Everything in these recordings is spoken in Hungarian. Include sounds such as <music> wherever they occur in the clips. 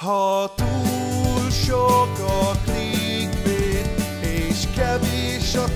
Ha túl sok a klikvét, és kevés a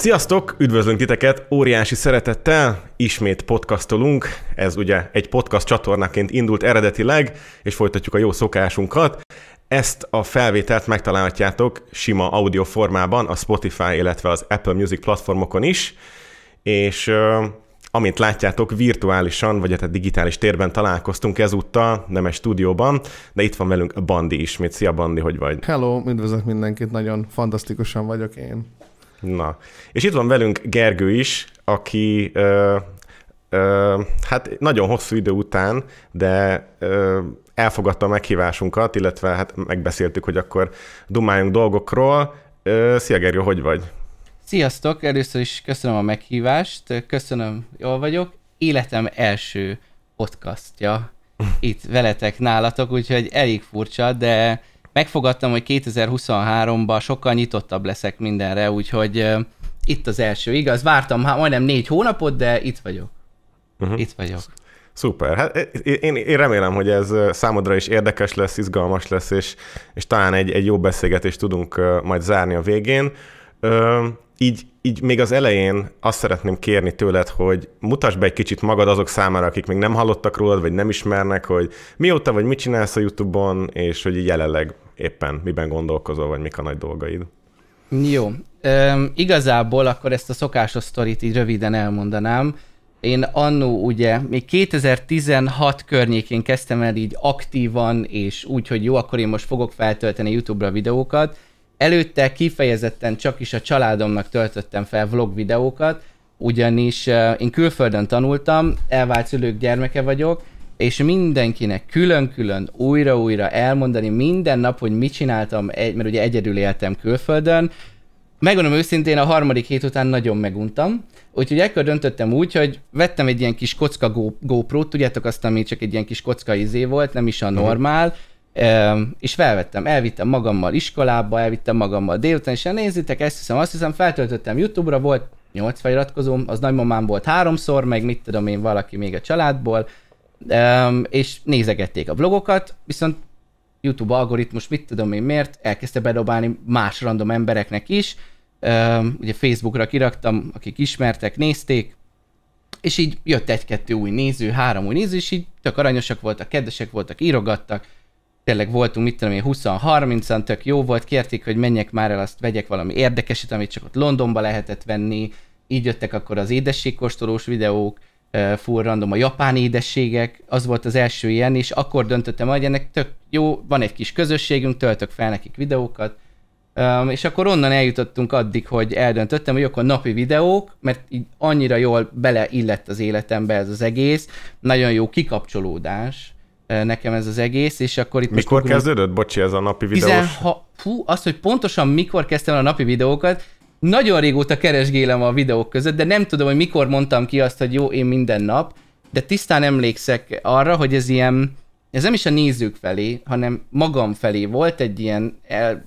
Sziasztok, üdvözlünk titeket óriási szeretettel, ismét podcastolunk, ez ugye egy podcast csatornaként indult eredetileg, és folytatjuk a jó szokásunkat. Ezt a felvételt megtalálhatjátok sima audio formában a Spotify, illetve az Apple Music platformokon is, és amint látjátok, virtuálisan, vagy hát digitális térben találkoztunk ezúttal, nem egy stúdióban, de itt van velünk Bandi ismét. Szia Bandi, hogy vagy? Hello, üdvözlök mindenkit, nagyon fantasztikusan vagyok én. Na, és itt van velünk Gergő is, aki ö, ö, hát nagyon hosszú idő után, de ö, elfogadta a meghívásunkat, illetve hát megbeszéltük, hogy akkor dumáljunk dolgokról. Ö, szia Gergő, hogy vagy? Sziasztok! Először is köszönöm a meghívást, köszönöm, jól vagyok. Életem első podcastja <laughs> itt veletek nálatok, úgyhogy elég furcsa, de megfogadtam, hogy 2023-ban sokkal nyitottabb leszek mindenre, úgyhogy uh, itt az első, igaz? Vártam hát majdnem négy hónapot, de itt vagyok. Uh-huh. Itt vagyok. Szuper. Hát én, én remélem, hogy ez számodra is érdekes lesz, izgalmas lesz, és, és talán egy, egy jó beszélgetést tudunk majd zárni a végén így, így még az elején azt szeretném kérni tőled, hogy mutasd be egy kicsit magad azok számára, akik még nem hallottak rólad, vagy nem ismernek, hogy mióta vagy mit csinálsz a YouTube-on, és hogy jelenleg éppen miben gondolkozol, vagy mik a nagy dolgaid. Jó. Üm, igazából akkor ezt a szokásos sztorit így röviden elmondanám. Én annó ugye még 2016 környékén kezdtem el így aktívan, és úgy, hogy jó, akkor én most fogok feltölteni YouTube-ra videókat, Előtte kifejezetten csak is a családomnak töltöttem fel vlog videókat, ugyanis én külföldön tanultam, elvált szülők gyermeke vagyok, és mindenkinek külön-külön újra-újra elmondani minden nap, hogy mit csináltam, mert ugye egyedül éltem külföldön. Megmondom őszintén, a harmadik hét után nagyon meguntam, úgyhogy ekkor döntöttem úgy, hogy vettem egy ilyen kis kocka GoPro-t, tudjátok azt, ami csak egy ilyen kis kocka izé volt, nem is a mhm. normál, uh-huh és felvettem, elvittem magammal iskolába, elvittem magammal délután, és hát nézzétek, ezt hiszem, azt hiszem, feltöltöttem YouTube-ra, volt 8 feliratkozóm, az nagymamám volt háromszor, meg mit tudom én, valaki még a családból, és nézegették a vlogokat, viszont YouTube algoritmus, mit tudom én miért, elkezdte bedobálni más random embereknek is, ugye Facebookra kiraktam, akik ismertek, nézték, és így jött egy-kettő új néző, három új néző, és így tök aranyosak voltak, kedvesek voltak, írogattak, tényleg voltunk, mit tudom én, 20-30-an, tök jó volt, kérték, hogy menjek már el, azt vegyek valami érdekeset, amit csak ott Londonba lehetett venni, így jöttek akkor az édességkóstolós videók, full random a japán édességek, az volt az első ilyen, és akkor döntöttem, hogy ennek tök jó, van egy kis közösségünk, töltök fel nekik videókat, és akkor onnan eljutottunk addig, hogy eldöntöttem, hogy akkor napi videók, mert így annyira jól beleillett az életembe ez az egész, nagyon jó kikapcsolódás, Eh, nekem ez az egész, és akkor itt Mikor most kezdődött? Bocsi, ez a napi videós? 16... Hú, az, hogy pontosan mikor kezdtem a napi videókat, nagyon régóta keresgélem a videók között, de nem tudom, hogy mikor mondtam ki azt, hogy jó, én minden nap, de tisztán emlékszek arra, hogy ez ilyen, ez nem is a nézők felé, hanem magam felé volt egy ilyen el,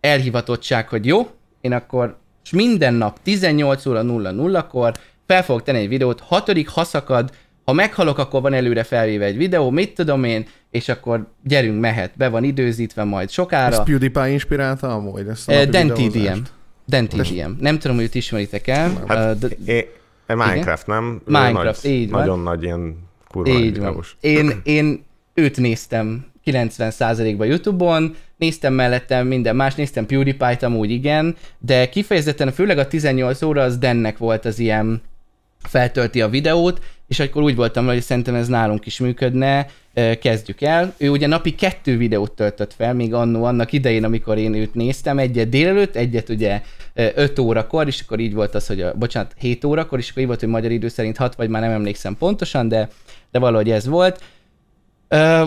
elhivatottság, hogy jó, én akkor és minden nap 18 óra 00-kor fel fogok tenni egy videót, hatodik haszakad, ha meghalok, akkor van előre felvéve egy videó, mit tudom én, és akkor gyerünk, mehet, be van időzítve majd sokára. Ez PewDiePie inspirálta amúgy ezt a Dentidium. E e nem tudom, hogy őt ismeritek el. Hát, uh, de... Minecraft, igen? nem? Minecraft, nagy, így van. Nagyon nagy ilyen kurva így Én, én őt néztem 90%-ban YouTube-on, néztem mellettem minden más, néztem PewDiePie-t amúgy igen, de kifejezetten főleg a 18 óra az Dennek volt az ilyen feltölti a videót, és akkor úgy voltam, hogy szerintem ez nálunk is működne, kezdjük el. Ő ugye napi kettő videót töltött fel, még annó annak idején, amikor én őt néztem, egyet délelőtt, egyet ugye 5 órakor, és akkor így volt az, hogy a, bocsánat, 7 órakor, és akkor így volt, hogy magyar idő szerint 6, vagy már nem emlékszem pontosan, de, de valahogy ez volt.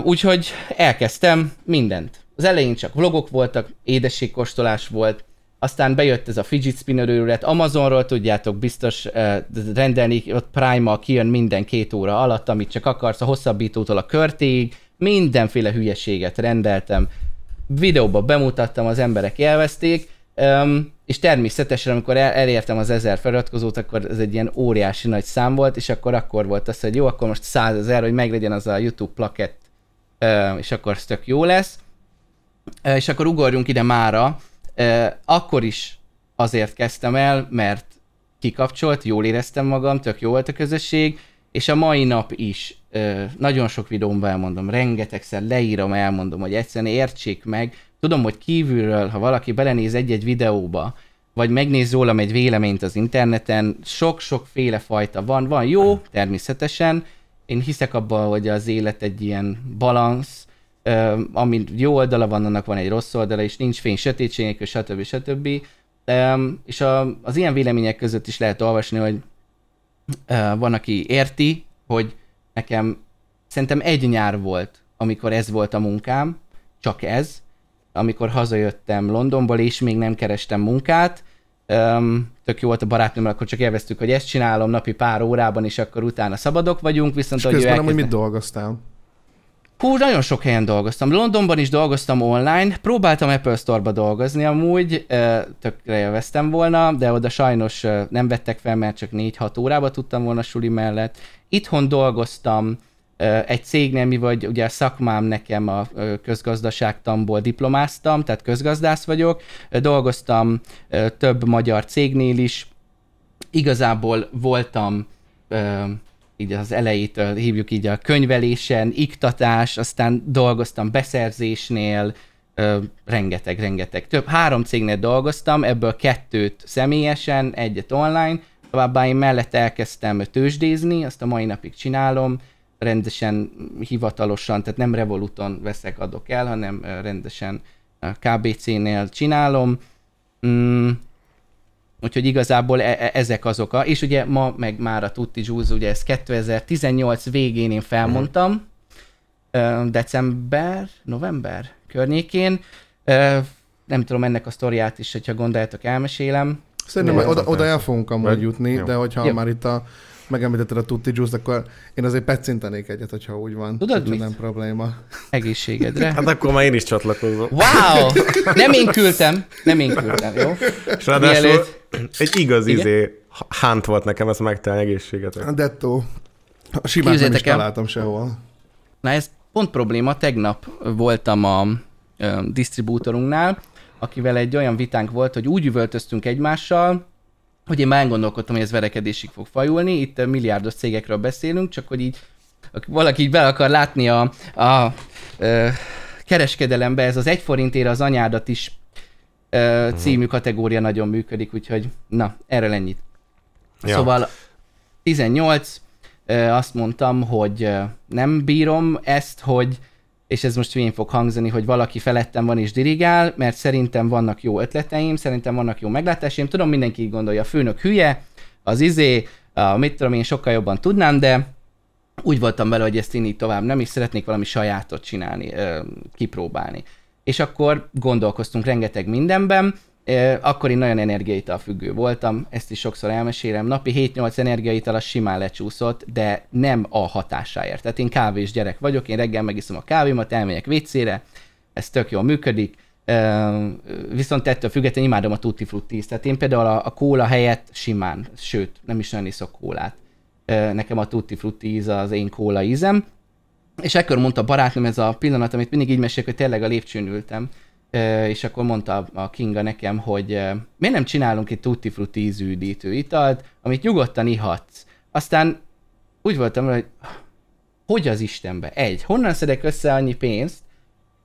Úgyhogy elkezdtem mindent. Az elején csak vlogok voltak, édességkóstolás volt, aztán bejött ez a fidget spinner őrület, Amazonról tudjátok, biztos eh, rendelni, ott Prime-mal kijön minden két óra alatt, amit csak akarsz, a hosszabbítótól a körtéig, mindenféle hülyeséget rendeltem, videóba bemutattam, az emberek élvezték, um, és természetesen, amikor el, elértem az ezer feliratkozót, akkor ez egy ilyen óriási nagy szám volt, és akkor akkor volt az, hogy jó, akkor most százezer, hogy meglegyen az a YouTube plakett, uh, és akkor ez tök jó lesz. Uh, és akkor ugorjunk ide mára, akkor is azért kezdtem el, mert kikapcsolt, jól éreztem magam, tök jó volt a közösség, és a mai nap is nagyon sok videómban elmondom, rengetegszer leírom, elmondom, hogy egyszerűen értsék meg. Tudom, hogy kívülről, ha valaki belenéz egy-egy videóba, vagy megnéz rólam egy véleményt az interneten, sok sok féle fajta van, van jó, természetesen, én hiszek abban, hogy az élet egy ilyen balansz, ami jó oldala van, annak van egy rossz oldala, és nincs fény sötétség, stb. stb. És a, az ilyen vélemények között is lehet olvasni, hogy van, aki érti, hogy nekem szerintem egy nyár volt, amikor ez volt a munkám, csak ez, amikor hazajöttem Londonból, és még nem kerestem munkát, Öm, tök jó volt a barátnőmmel, akkor csak élveztük, hogy ezt csinálom napi pár órában, és akkor utána szabadok vagyunk, viszont... És közben elkezdte... mit dolgoztál? Hú, nagyon sok helyen dolgoztam. Londonban is dolgoztam online, próbáltam Apple Store-ba dolgozni amúgy, tökre élveztem volna, de oda sajnos nem vettek fel, mert csak 4-6 órába tudtam volna suli mellett. Itthon dolgoztam egy cégnél, mi vagy ugye a szakmám nekem a közgazdaságtamból diplomáztam, tehát közgazdász vagyok, dolgoztam több magyar cégnél is, igazából voltam így az elejétől hívjuk így a könyvelésen, iktatás, aztán dolgoztam beszerzésnél, ö, rengeteg, rengeteg. Több három cégnél dolgoztam, ebből kettőt személyesen, egyet online, továbbá én mellett elkezdtem tőzsdézni, azt a mai napig csinálom, rendesen, hivatalosan, tehát nem Revoluton veszek, adok el, hanem rendesen KBC-nél csinálom. Mm, Úgyhogy igazából e- e- ezek azok a... És ugye ma, meg már a Tutti Juice, ugye ez 2018 végén én felmondtam, mm. december, november környékén. Nem tudom ennek a sztoriát is, hogyha gondoljátok, elmesélem. Szerintem oda, oda el fogunk amúgy jutni, Jó. de hogyha Jó. már itt a megemlítetted a Tutti juice akkor én azért pecintenék egyet, hogyha úgy van. Tudod mit? Nem probléma. Egészségedre. Hát akkor már én is csatlakozom. Wow! Nem én küldtem. Nem én küldtem, jó? És Mielőtt... egy igaz Igen? izé hánt volt nekem, ezt megtelni egészségetek. Dettó. A simát nem is találtam sehol. Na ez pont probléma, tegnap voltam a ö, disztribútorunknál, akivel egy olyan vitánk volt, hogy úgy üvöltöztünk egymással, hogy én már gondolkodtam, hogy ez verekedésig fog fajulni, itt milliárdos cégekről beszélünk, csak hogy így valaki így be akar látni a, a ö, kereskedelembe, ez az egy forintért az anyádat is ö, című kategória nagyon működik, úgyhogy na, erről ennyit. Ja. Szóval 18, ö, azt mondtam, hogy nem bírom ezt, hogy és ez most hülyén fog hangzani, hogy valaki felettem van és dirigál, mert szerintem vannak jó ötleteim, szerintem vannak jó meglátásaim, tudom, mindenki így gondolja, a főnök hülye, az izé, a, mit tudom én, sokkal jobban tudnám, de úgy voltam vele, hogy ezt én így tovább nem, is szeretnék valami sajátot csinálni, kipróbálni. És akkor gondolkoztunk rengeteg mindenben, akkor én nagyon energiaital függő voltam, ezt is sokszor elmesélem. Napi 7-8 energiaital a simán lecsúszott, de nem a hatásáért. Tehát én kávés gyerek vagyok, én reggel megiszom a kávémat, elmegyek vécére, ez tök jól működik, viszont ettől függetlenül imádom a tutti frutti Tehát én például a, a kóla helyett simán, sőt, nem is nagyon iszok kólát. Nekem a tutti frutti íz az én kóla ízem. És ekkor mondta a barátnőm ez a pillanat, amit mindig így mesélek, hogy tényleg a lépcsőn ültem, és akkor mondta a Kinga nekem, hogy miért nem csinálunk egy tutti frutti ízűdítő italt, amit nyugodtan ihatsz. Aztán úgy voltam, hogy hogy az Istenbe? Egy, honnan szedek össze annyi pénzt,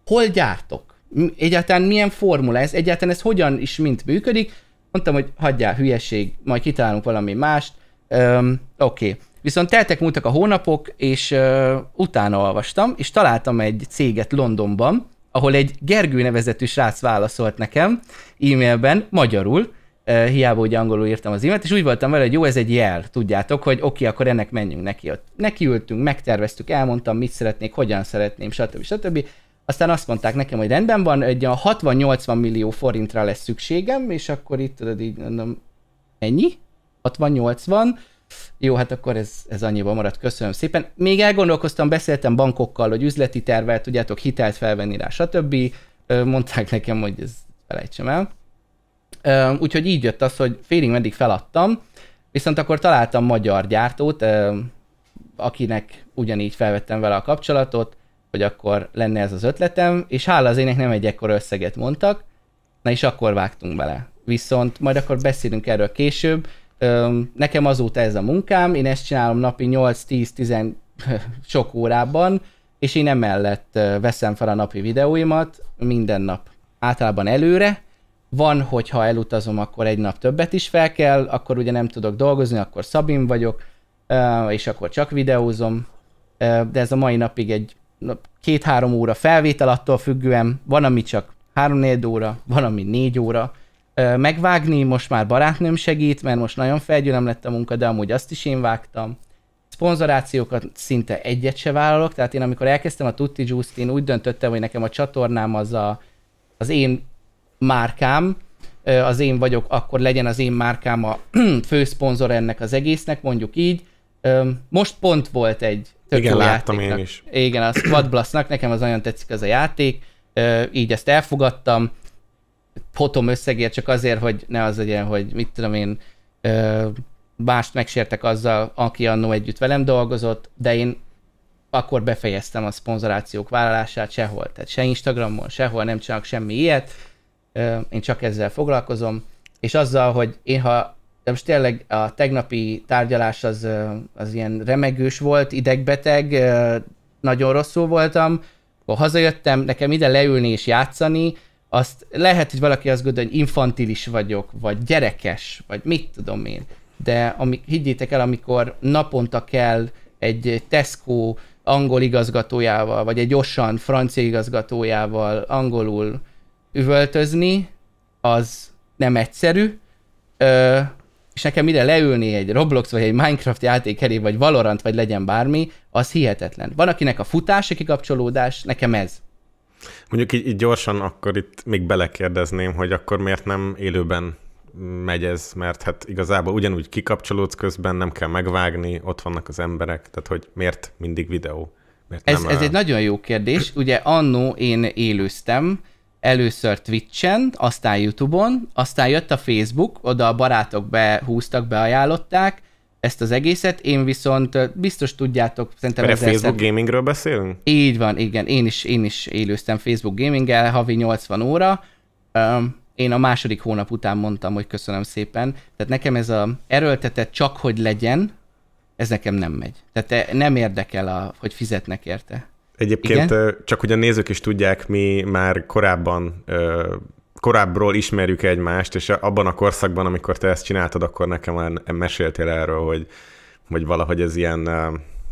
hol gyártok? Egyáltalán milyen formula ez? Egyáltalán ez hogyan is mint működik? Mondtam, hogy hagyjál, hülyeség, majd kitalálunk valami mást. oké. Okay. Viszont teltek múltak a hónapok, és ö, utána olvastam, és találtam egy céget Londonban, ahol egy Gergő nevezetű srác válaszolt nekem e-mailben, magyarul, hiába ugye angolul írtam az e és úgy voltam vele, hogy jó, ez egy jel, tudjátok, hogy oké, okay, akkor ennek menjünk neki. Nekiültünk, megterveztük, elmondtam, mit szeretnék, hogyan szeretném, stb. stb. Aztán azt mondták nekem, hogy rendben van, egy 60-80 millió forintra lesz szükségem, és akkor itt tudod így mondom, ennyi? 60-80, jó, hát akkor ez, ez annyiban maradt. Köszönöm szépen. Még elgondolkoztam, beszéltem bankokkal, hogy üzleti tervel tudjátok hitelt felvenni rá, stb. Mondták nekem, hogy ez felejtsem el. Úgyhogy így jött az, hogy félig meddig feladtam, viszont akkor találtam magyar gyártót, akinek ugyanígy felvettem vele a kapcsolatot, hogy akkor lenne ez az ötletem, és hála az ének nem egy ekkora összeget mondtak, na és akkor vágtunk bele. Viszont majd akkor beszélünk erről később, Nekem azóta ez a munkám, én ezt csinálom napi 8-10-10 <laughs> sok órában, és én emellett veszem fel a napi videóimat minden nap. Általában előre, van, hogyha elutazom, akkor egy nap többet is fel kell, akkor ugye nem tudok dolgozni, akkor szabim vagyok, és akkor csak videózom, de ez a mai napig egy két-három óra felvétel attól függően, van, ami csak három 4 óra, van, ami négy óra, megvágni, most már barátnőm segít, mert most nagyon felgyűlöm lett a munka, de amúgy azt is én vágtam. Szponzorációkat szinte egyet se vállalok, tehát én amikor elkezdtem a Tutti Juice-t, én úgy döntöttem, hogy nekem a csatornám az a, az én márkám, az én vagyok, akkor legyen az én márkám a <clears throat> főszponzor ennek az egésznek, mondjuk így. Most pont volt egy tök Igen, láttam játéknak. én is. Igen, a Squad nekem az nagyon tetszik az a játék, így ezt elfogadtam, potom összegért csak azért, hogy ne az legyen, hogy mit tudom én, mást megsértek azzal, aki annó együtt velem dolgozott, de én akkor befejeztem a szponzorációk vállalását sehol. Tehát se Instagramon, sehol nem csinálok semmi ilyet, én csak ezzel foglalkozom, és azzal, hogy én ha de most tényleg a tegnapi tárgyalás az, az ilyen remegős volt, idegbeteg, nagyon rosszul voltam, akkor hazajöttem, nekem ide leülni és játszani, azt lehet, hogy valaki azt gondolja, hogy infantilis vagyok, vagy gyerekes, vagy mit tudom én, de amik, higgyétek el, amikor naponta kell egy Tesco angol igazgatójával, vagy egy Osan francia igazgatójával angolul üvöltözni, az nem egyszerű, Ö, és nekem ide leülni egy Roblox, vagy egy Minecraft játék elé, vagy Valorant, vagy legyen bármi, az hihetetlen. Van akinek a futási kikapcsolódás, nekem ez. Mondjuk így, így gyorsan akkor itt még belekérdezném, hogy akkor miért nem élőben megy ez, mert hát igazából ugyanúgy kikapcsolódsz közben, nem kell megvágni, ott vannak az emberek, tehát hogy miért mindig videó? Miért ez, nem, ez egy nagyon jó kérdés. Ugye annó én élőztem, először Twitch-en, aztán YouTube-on, aztán jött a Facebook, oda a barátok behúztak, beajánlották, ezt az egészet, én viszont biztos tudjátok, szerintem Mert Facebook szem... gamingről beszélünk? Így van, igen, én is, én is élőztem Facebook gaminggel, havi 80 óra, um, én a második hónap után mondtam, hogy köszönöm szépen, tehát nekem ez a erőltetett csak hogy legyen, ez nekem nem megy. Tehát e- nem érdekel, a, hogy fizetnek érte. Egyébként Igen? csak hogy a nézők is tudják, mi már korábban korábbról ismerjük egymást, és abban a korszakban, amikor te ezt csináltad, akkor nekem már meséltél erről, hogy, hogy valahogy ez ilyen, eh,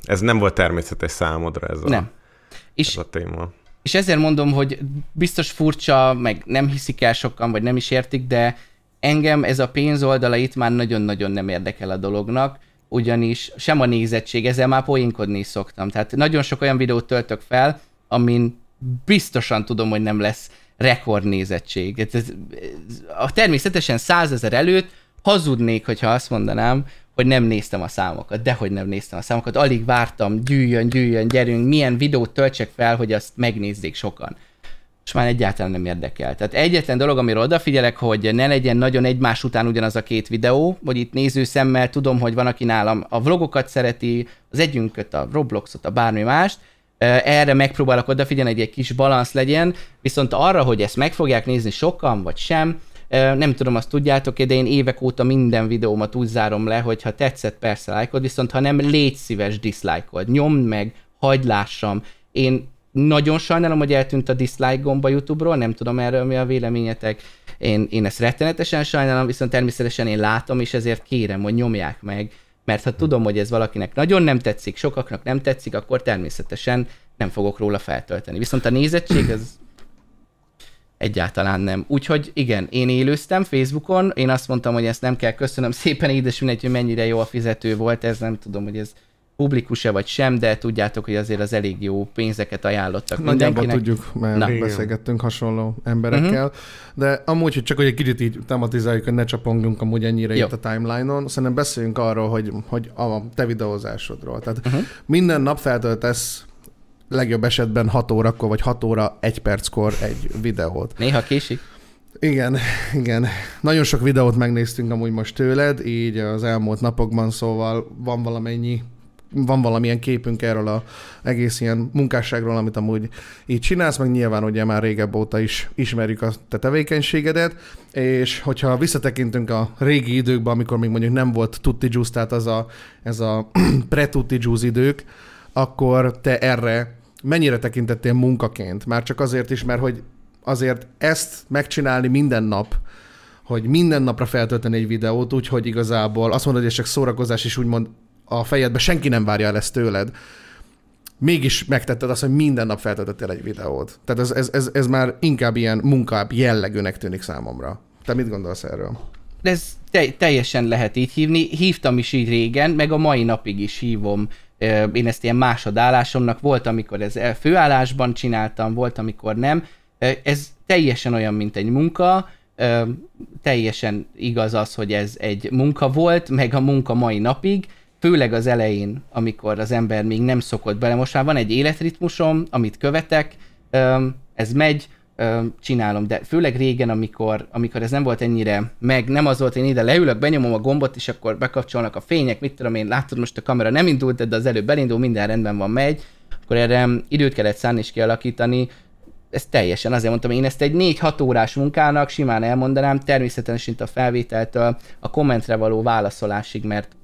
ez nem volt természetes számodra ez a, nem. És, ez a téma. És ezért mondom, hogy biztos furcsa, meg nem hiszik el sokan, vagy nem is értik, de engem ez a pénz oldala itt már nagyon-nagyon nem érdekel a dolognak, ugyanis sem a nézettség, ezzel már poénkodni is szoktam. Tehát nagyon sok olyan videót töltök fel, amin biztosan tudom, hogy nem lesz rekordnézettség. Ez, ez, ez, természetesen százezer előtt hazudnék, hogyha azt mondanám, hogy nem néztem a számokat, de hogy nem néztem a számokat, alig vártam, gyűjjön, gyűjjön, gyerünk, milyen videót töltsek fel, hogy azt megnézzék sokan. És már egyáltalán nem érdekel. Tehát egyetlen dolog, amiről odafigyelek, hogy ne legyen nagyon egymás után ugyanaz a két videó, vagy itt néző szemmel tudom, hogy van, aki nálam a vlogokat szereti, az együnköt, a Robloxot, a bármi mást, erre megpróbálok odafigyelni, hogy egy kis balansz legyen, viszont arra, hogy ezt meg fogják nézni sokan, vagy sem, nem tudom, azt tudjátok de én évek óta minden videómat úgy zárom le, hogy ha tetszett, persze lájkod, viszont ha nem, légy szíves, diszlájkod, nyomd meg, hagyd lássam. Én nagyon sajnálom, hogy eltűnt a dislike gomba YouTube-ról, nem tudom erről mi a véleményetek. Én, én ezt rettenetesen sajnálom, viszont természetesen én látom, és ezért kérem, hogy nyomják meg, mert ha tudom, hogy ez valakinek nagyon nem tetszik, sokaknak nem tetszik, akkor természetesen nem fogok róla feltölteni. Viszont a nézettség az egyáltalán nem. Úgyhogy igen, én élőztem Facebookon, én azt mondtam, hogy ezt nem kell, köszönöm szépen, édes mindegy, hogy mennyire jó a fizető volt, ez nem tudom, hogy ez publikus-e vagy sem, de tudjátok, hogy azért az elég jó pénzeket ajánlottak Nagyjából mindenkinek. tudjuk, mert Na. beszélgettünk hasonló mhm. emberekkel, uh-huh. de amúgy, hogy csak hogy egy kicsit így tematizáljuk, hogy ne csapongjunk amúgy ennyire jó. itt a timeline-on, szerintem beszéljünk arról, hogy, hogy a te videózásodról. Tehát uh-huh. minden nap feltöltesz legjobb esetben 6 órakor, vagy 6 óra 1 perckor egy videót. Néha késik. Igen, igen. Nagyon sok videót megnéztünk amúgy most tőled, így az elmúlt napokban, szóval van valamennyi van valamilyen képünk erről a egész ilyen munkásságról, amit amúgy így csinálsz, meg nyilván ugye már régebb óta is ismerjük a te tevékenységedet, és hogyha visszatekintünk a régi időkbe, amikor még mondjuk nem volt tutti juice, tehát az a, ez a <clears throat> pre-tutti juice idők, akkor te erre mennyire tekintettél munkaként? Már csak azért is, mert hogy azért ezt megcsinálni minden nap, hogy minden napra feltölteni egy videót, úgyhogy igazából azt mondod, hogy ez csak szórakozás, és úgymond a fejedbe, senki nem várja el ezt tőled, mégis megtetted azt, hogy minden nap feltöltöttél egy videót. Tehát ez, ez, ez, ez már inkább ilyen munkább jellegűnek tűnik számomra. Te mit gondolsz erről? Ez te, teljesen lehet így hívni. Hívtam is így régen, meg a mai napig is hívom. Én ezt ilyen másodállásomnak volt, amikor ez főállásban csináltam, volt, amikor nem. Ez teljesen olyan, mint egy munka, teljesen igaz az, hogy ez egy munka volt, meg a munka mai napig, főleg az elején, amikor az ember még nem szokott bele, most már van egy életritmusom, amit követek, ez megy, csinálom, de főleg régen, amikor, amikor ez nem volt ennyire, meg nem az volt, én ide leülök, benyomom a gombot, és akkor bekapcsolnak a fények, mit tudom én, látod most a kamera nem indult, de az előbb elindul, minden rendben van, megy, akkor erre időt kellett szánni és kialakítani, ez teljesen, azért mondtam, én ezt egy 4-6 órás munkának simán elmondanám, természetesen a felvételtől a kommentre való válaszolásig, mert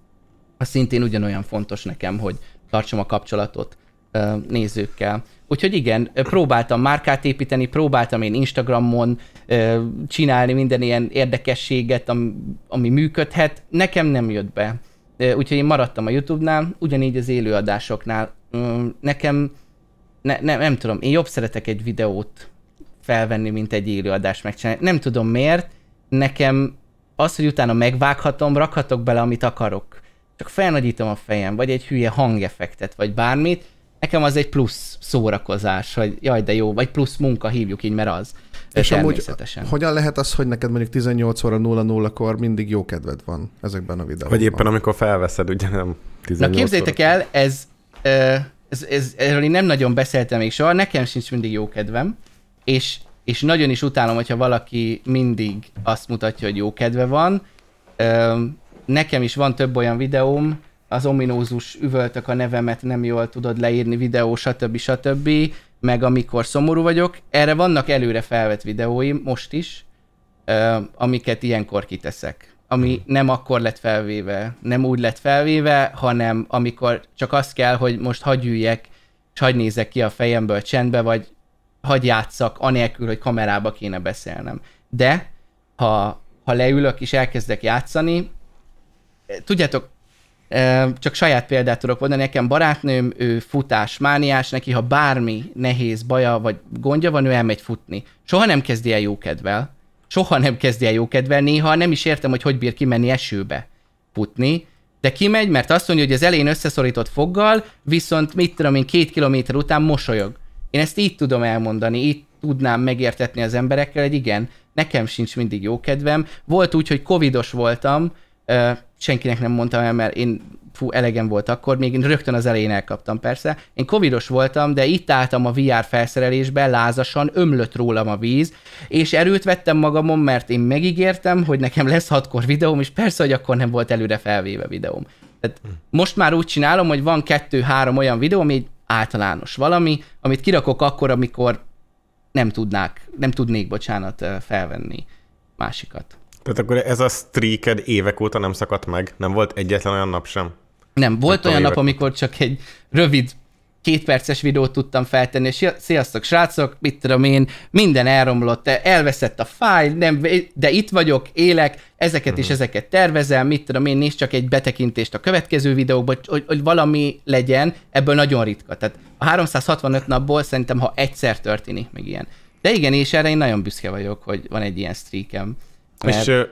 az szintén ugyanolyan fontos nekem, hogy tartsam a kapcsolatot nézőkkel. Úgyhogy igen, próbáltam márkát építeni, próbáltam én Instagramon csinálni minden ilyen érdekességet, ami, ami működhet. Nekem nem jött be. Úgyhogy én maradtam a YouTube-nál, ugyanígy az élőadásoknál. Nekem, ne, ne, nem tudom, én jobb szeretek egy videót felvenni, mint egy élőadást megcsinálni. Nem tudom miért, nekem az, hogy utána megvághatom, rakhatok bele, amit akarok csak felnagyítom a fejem, vagy egy hülye hangeffektet, vagy bármit, nekem az egy plusz szórakozás, hogy jaj, de jó, vagy plusz munka hívjuk így, mert az. És amúgy hogyan lehet az, hogy neked mondjuk 18 óra 0 kor mindig jó kedved van ezekben a videókban? Vagy éppen amikor felveszed, ugye nem 18 Na képzeljétek el, el, ez, ez, ez, erről én nem nagyon beszéltem még soha, nekem sincs mindig jó kedvem, és, és nagyon is utálom, hogyha valaki mindig azt mutatja, hogy jó kedve van, nekem is van több olyan videóm, az ominózus üvöltök a nevemet, nem jól tudod leírni videó, stb. stb. Meg amikor szomorú vagyok. Erre vannak előre felvett videóim most is, amiket ilyenkor kiteszek. Ami hmm. nem akkor lett felvéve, nem úgy lett felvéve, hanem amikor csak azt kell, hogy most hagyj üljek, és hagyj nézek ki a fejemből csendbe, vagy hagyj játszak, anélkül, hogy kamerába kéne beszélnem. De ha, ha leülök és elkezdek játszani, tudjátok, eh, csak saját példát tudok mondani, nekem barátnőm, ő futás, mániás, neki ha bármi nehéz baja vagy gondja van, ő elmegy futni. Soha nem kezdi el jókedvel, soha nem kezdi el jókedvel, néha nem is értem, hogy hogy bír kimenni esőbe futni, de kimegy, mert azt mondja, hogy az elején összeszorított foggal, viszont mit tudom én, két kilométer után mosolyog. Én ezt így tudom elmondani, így tudnám megértetni az emberekkel, hogy igen, nekem sincs mindig jó kedvem. Volt úgy, hogy covidos voltam, eh, senkinek nem mondtam el, mert én fú, elegem volt akkor, még én rögtön az elején elkaptam persze. Én covidos voltam, de itt álltam a VR felszerelésben, lázasan, ömlött rólam a víz, és erőt vettem magamon, mert én megígértem, hogy nekem lesz hatkor videóm, és persze, hogy akkor nem volt előre felvéve videóm. Tehát hm. most már úgy csinálom, hogy van kettő-három olyan videó, ami általános valami, amit kirakok akkor, amikor nem tudnák, nem tudnék, bocsánat, felvenni másikat. Tehát akkor ez a streaked évek óta nem szakadt meg? Nem volt egyetlen olyan nap sem? Nem, volt Tehát olyan nap, amikor csak egy rövid kétperces videót tudtam feltenni, és sziasztok srácok, mit tudom én, minden elromlott, e- elveszett a fájl, nem, de itt vagyok, élek, ezeket uh-huh. és mhm. ezeket tervezem, mit tudom én, nézd csak egy betekintést a következő videókba, hogy, hogy valami legyen, ebből nagyon ritka. Tehát a 365 napból szerintem, ha egyszer történik meg ilyen. De igen, és erre én nagyon büszke vagyok, hogy van egy ilyen streakem. Mert... És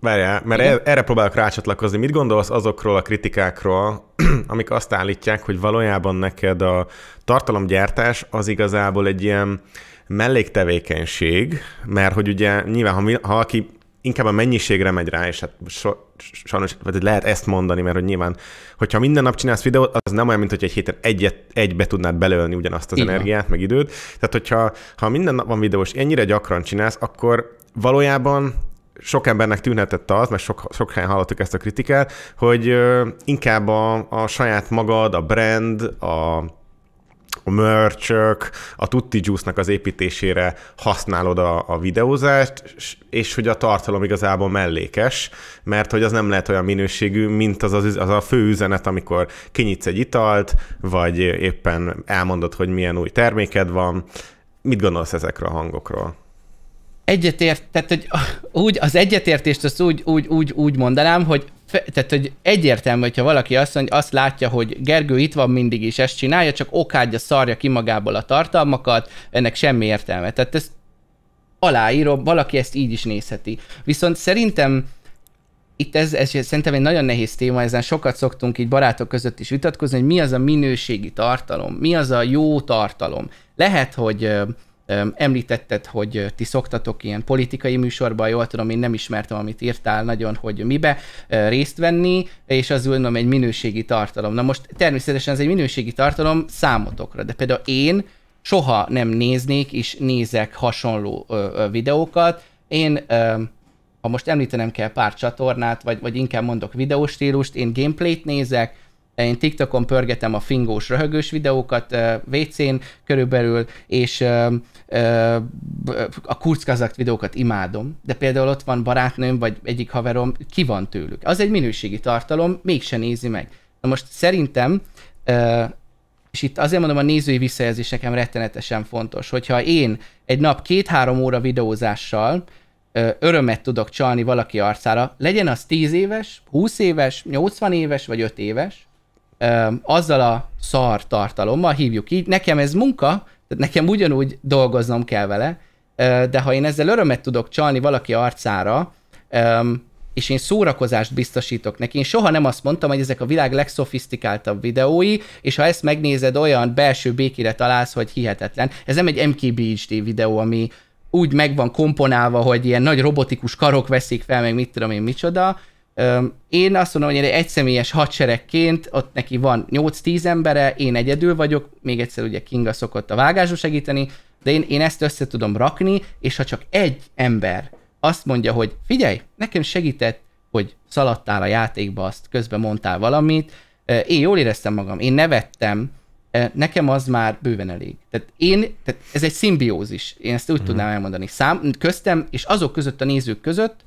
várjál, mert Igen? erre próbálok rácsatlakozni. Mit gondolsz azokról a kritikákról, <clears throat> amik azt állítják, hogy valójában neked a tartalomgyártás az igazából egy ilyen melléktevékenység, mert hogy ugye nyilván, ha, mi, ha aki inkább a mennyiségre megy rá, és hát so, sajnos vagy lehet ezt mondani, mert hogy nyilván, hogyha minden nap csinálsz videót, az nem olyan, mint hogy egy héten egyet, egybe tudnád belölni ugyanazt az Igen. energiát, meg időt. Tehát, hogyha ha minden nap van videós, ennyire gyakran csinálsz, akkor valójában sok embernek tűnhetett az, mert sok, sok helyen hallottuk ezt a kritikát, hogy inkább a, a saját magad, a brand, a a merch a Tutti Juice-nak az építésére használod a, a videózást, és hogy a tartalom igazából mellékes, mert hogy az nem lehet olyan minőségű, mint az, az, az a fő üzenet, amikor kinyitsz egy italt, vagy éppen elmondod, hogy milyen új terméked van. Mit gondolsz ezekről a hangokról? egyetért, tehát hogy úgy, az egyetértést azt úgy, úgy, úgy, úgy mondanám, hogy tehát, hogy egyértelmű, hogyha valaki azt mondja, azt látja, hogy Gergő itt van mindig is, ezt csinálja, csak okádja, szarja ki magából a tartalmakat, ennek semmi értelme. Tehát ezt aláírom, valaki ezt így is nézheti. Viszont szerintem itt ez, ez szerintem egy nagyon nehéz téma, ezen sokat szoktunk így barátok között is vitatkozni, hogy mi az a minőségi tartalom, mi az a jó tartalom. Lehet, hogy Említetted, hogy ti szoktatok ilyen politikai műsorban, jól tudom, én nem ismertem, amit írtál nagyon, hogy mibe részt venni, és az úgy egy minőségi tartalom. Na most természetesen ez egy minőségi tartalom számotokra, de például én soha nem néznék és nézek hasonló videókat. Én, ha most említenem kell pár csatornát, vagy, vagy inkább mondok videóstílust, én gameplayt nézek, én TikTokon pörgetem a fingós, röhögős videókat WC-n körülbelül, és a kurckazakt videókat imádom. De például ott van barátnőm, vagy egyik haverom, ki van tőlük. Az egy minőségi tartalom, mégse nézi meg. Na most szerintem és itt azért mondom, a nézői visszajelzés nekem rettenetesen fontos, hogyha én egy nap két-három óra videózással örömet tudok csalni valaki arcára, legyen az 10 éves, 20 éves, 80 éves vagy 5 éves, azzal a szar tartalommal, hívjuk így, nekem ez munka, tehát nekem ugyanúgy dolgoznom kell vele, de ha én ezzel örömet tudok csalni valaki arcára, és én szórakozást biztosítok neki. Én soha nem azt mondtam, hogy ezek a világ legszofisztikáltabb videói, és ha ezt megnézed, olyan belső békére találsz, hogy hihetetlen. Ez nem egy MKBHD videó, ami úgy meg van komponálva, hogy ilyen nagy robotikus karok veszik fel, meg mit tudom én micsoda, én azt mondom, hogy egy személyes hadseregként ott neki van 8-10 embere, én egyedül vagyok, még egyszer ugye Kinga szokott a vágásba segíteni, de én, én ezt össze tudom rakni, és ha csak egy ember azt mondja, hogy figyelj, nekem segített, hogy szaladtál a játékba, azt közben mondtál valamit, én jól éreztem magam, én nevettem, nekem az már bőven elég. Tehát én, tehát ez egy szimbiózis, én ezt úgy mm. tudnám elmondani. Szám, köztem és azok között a nézők között,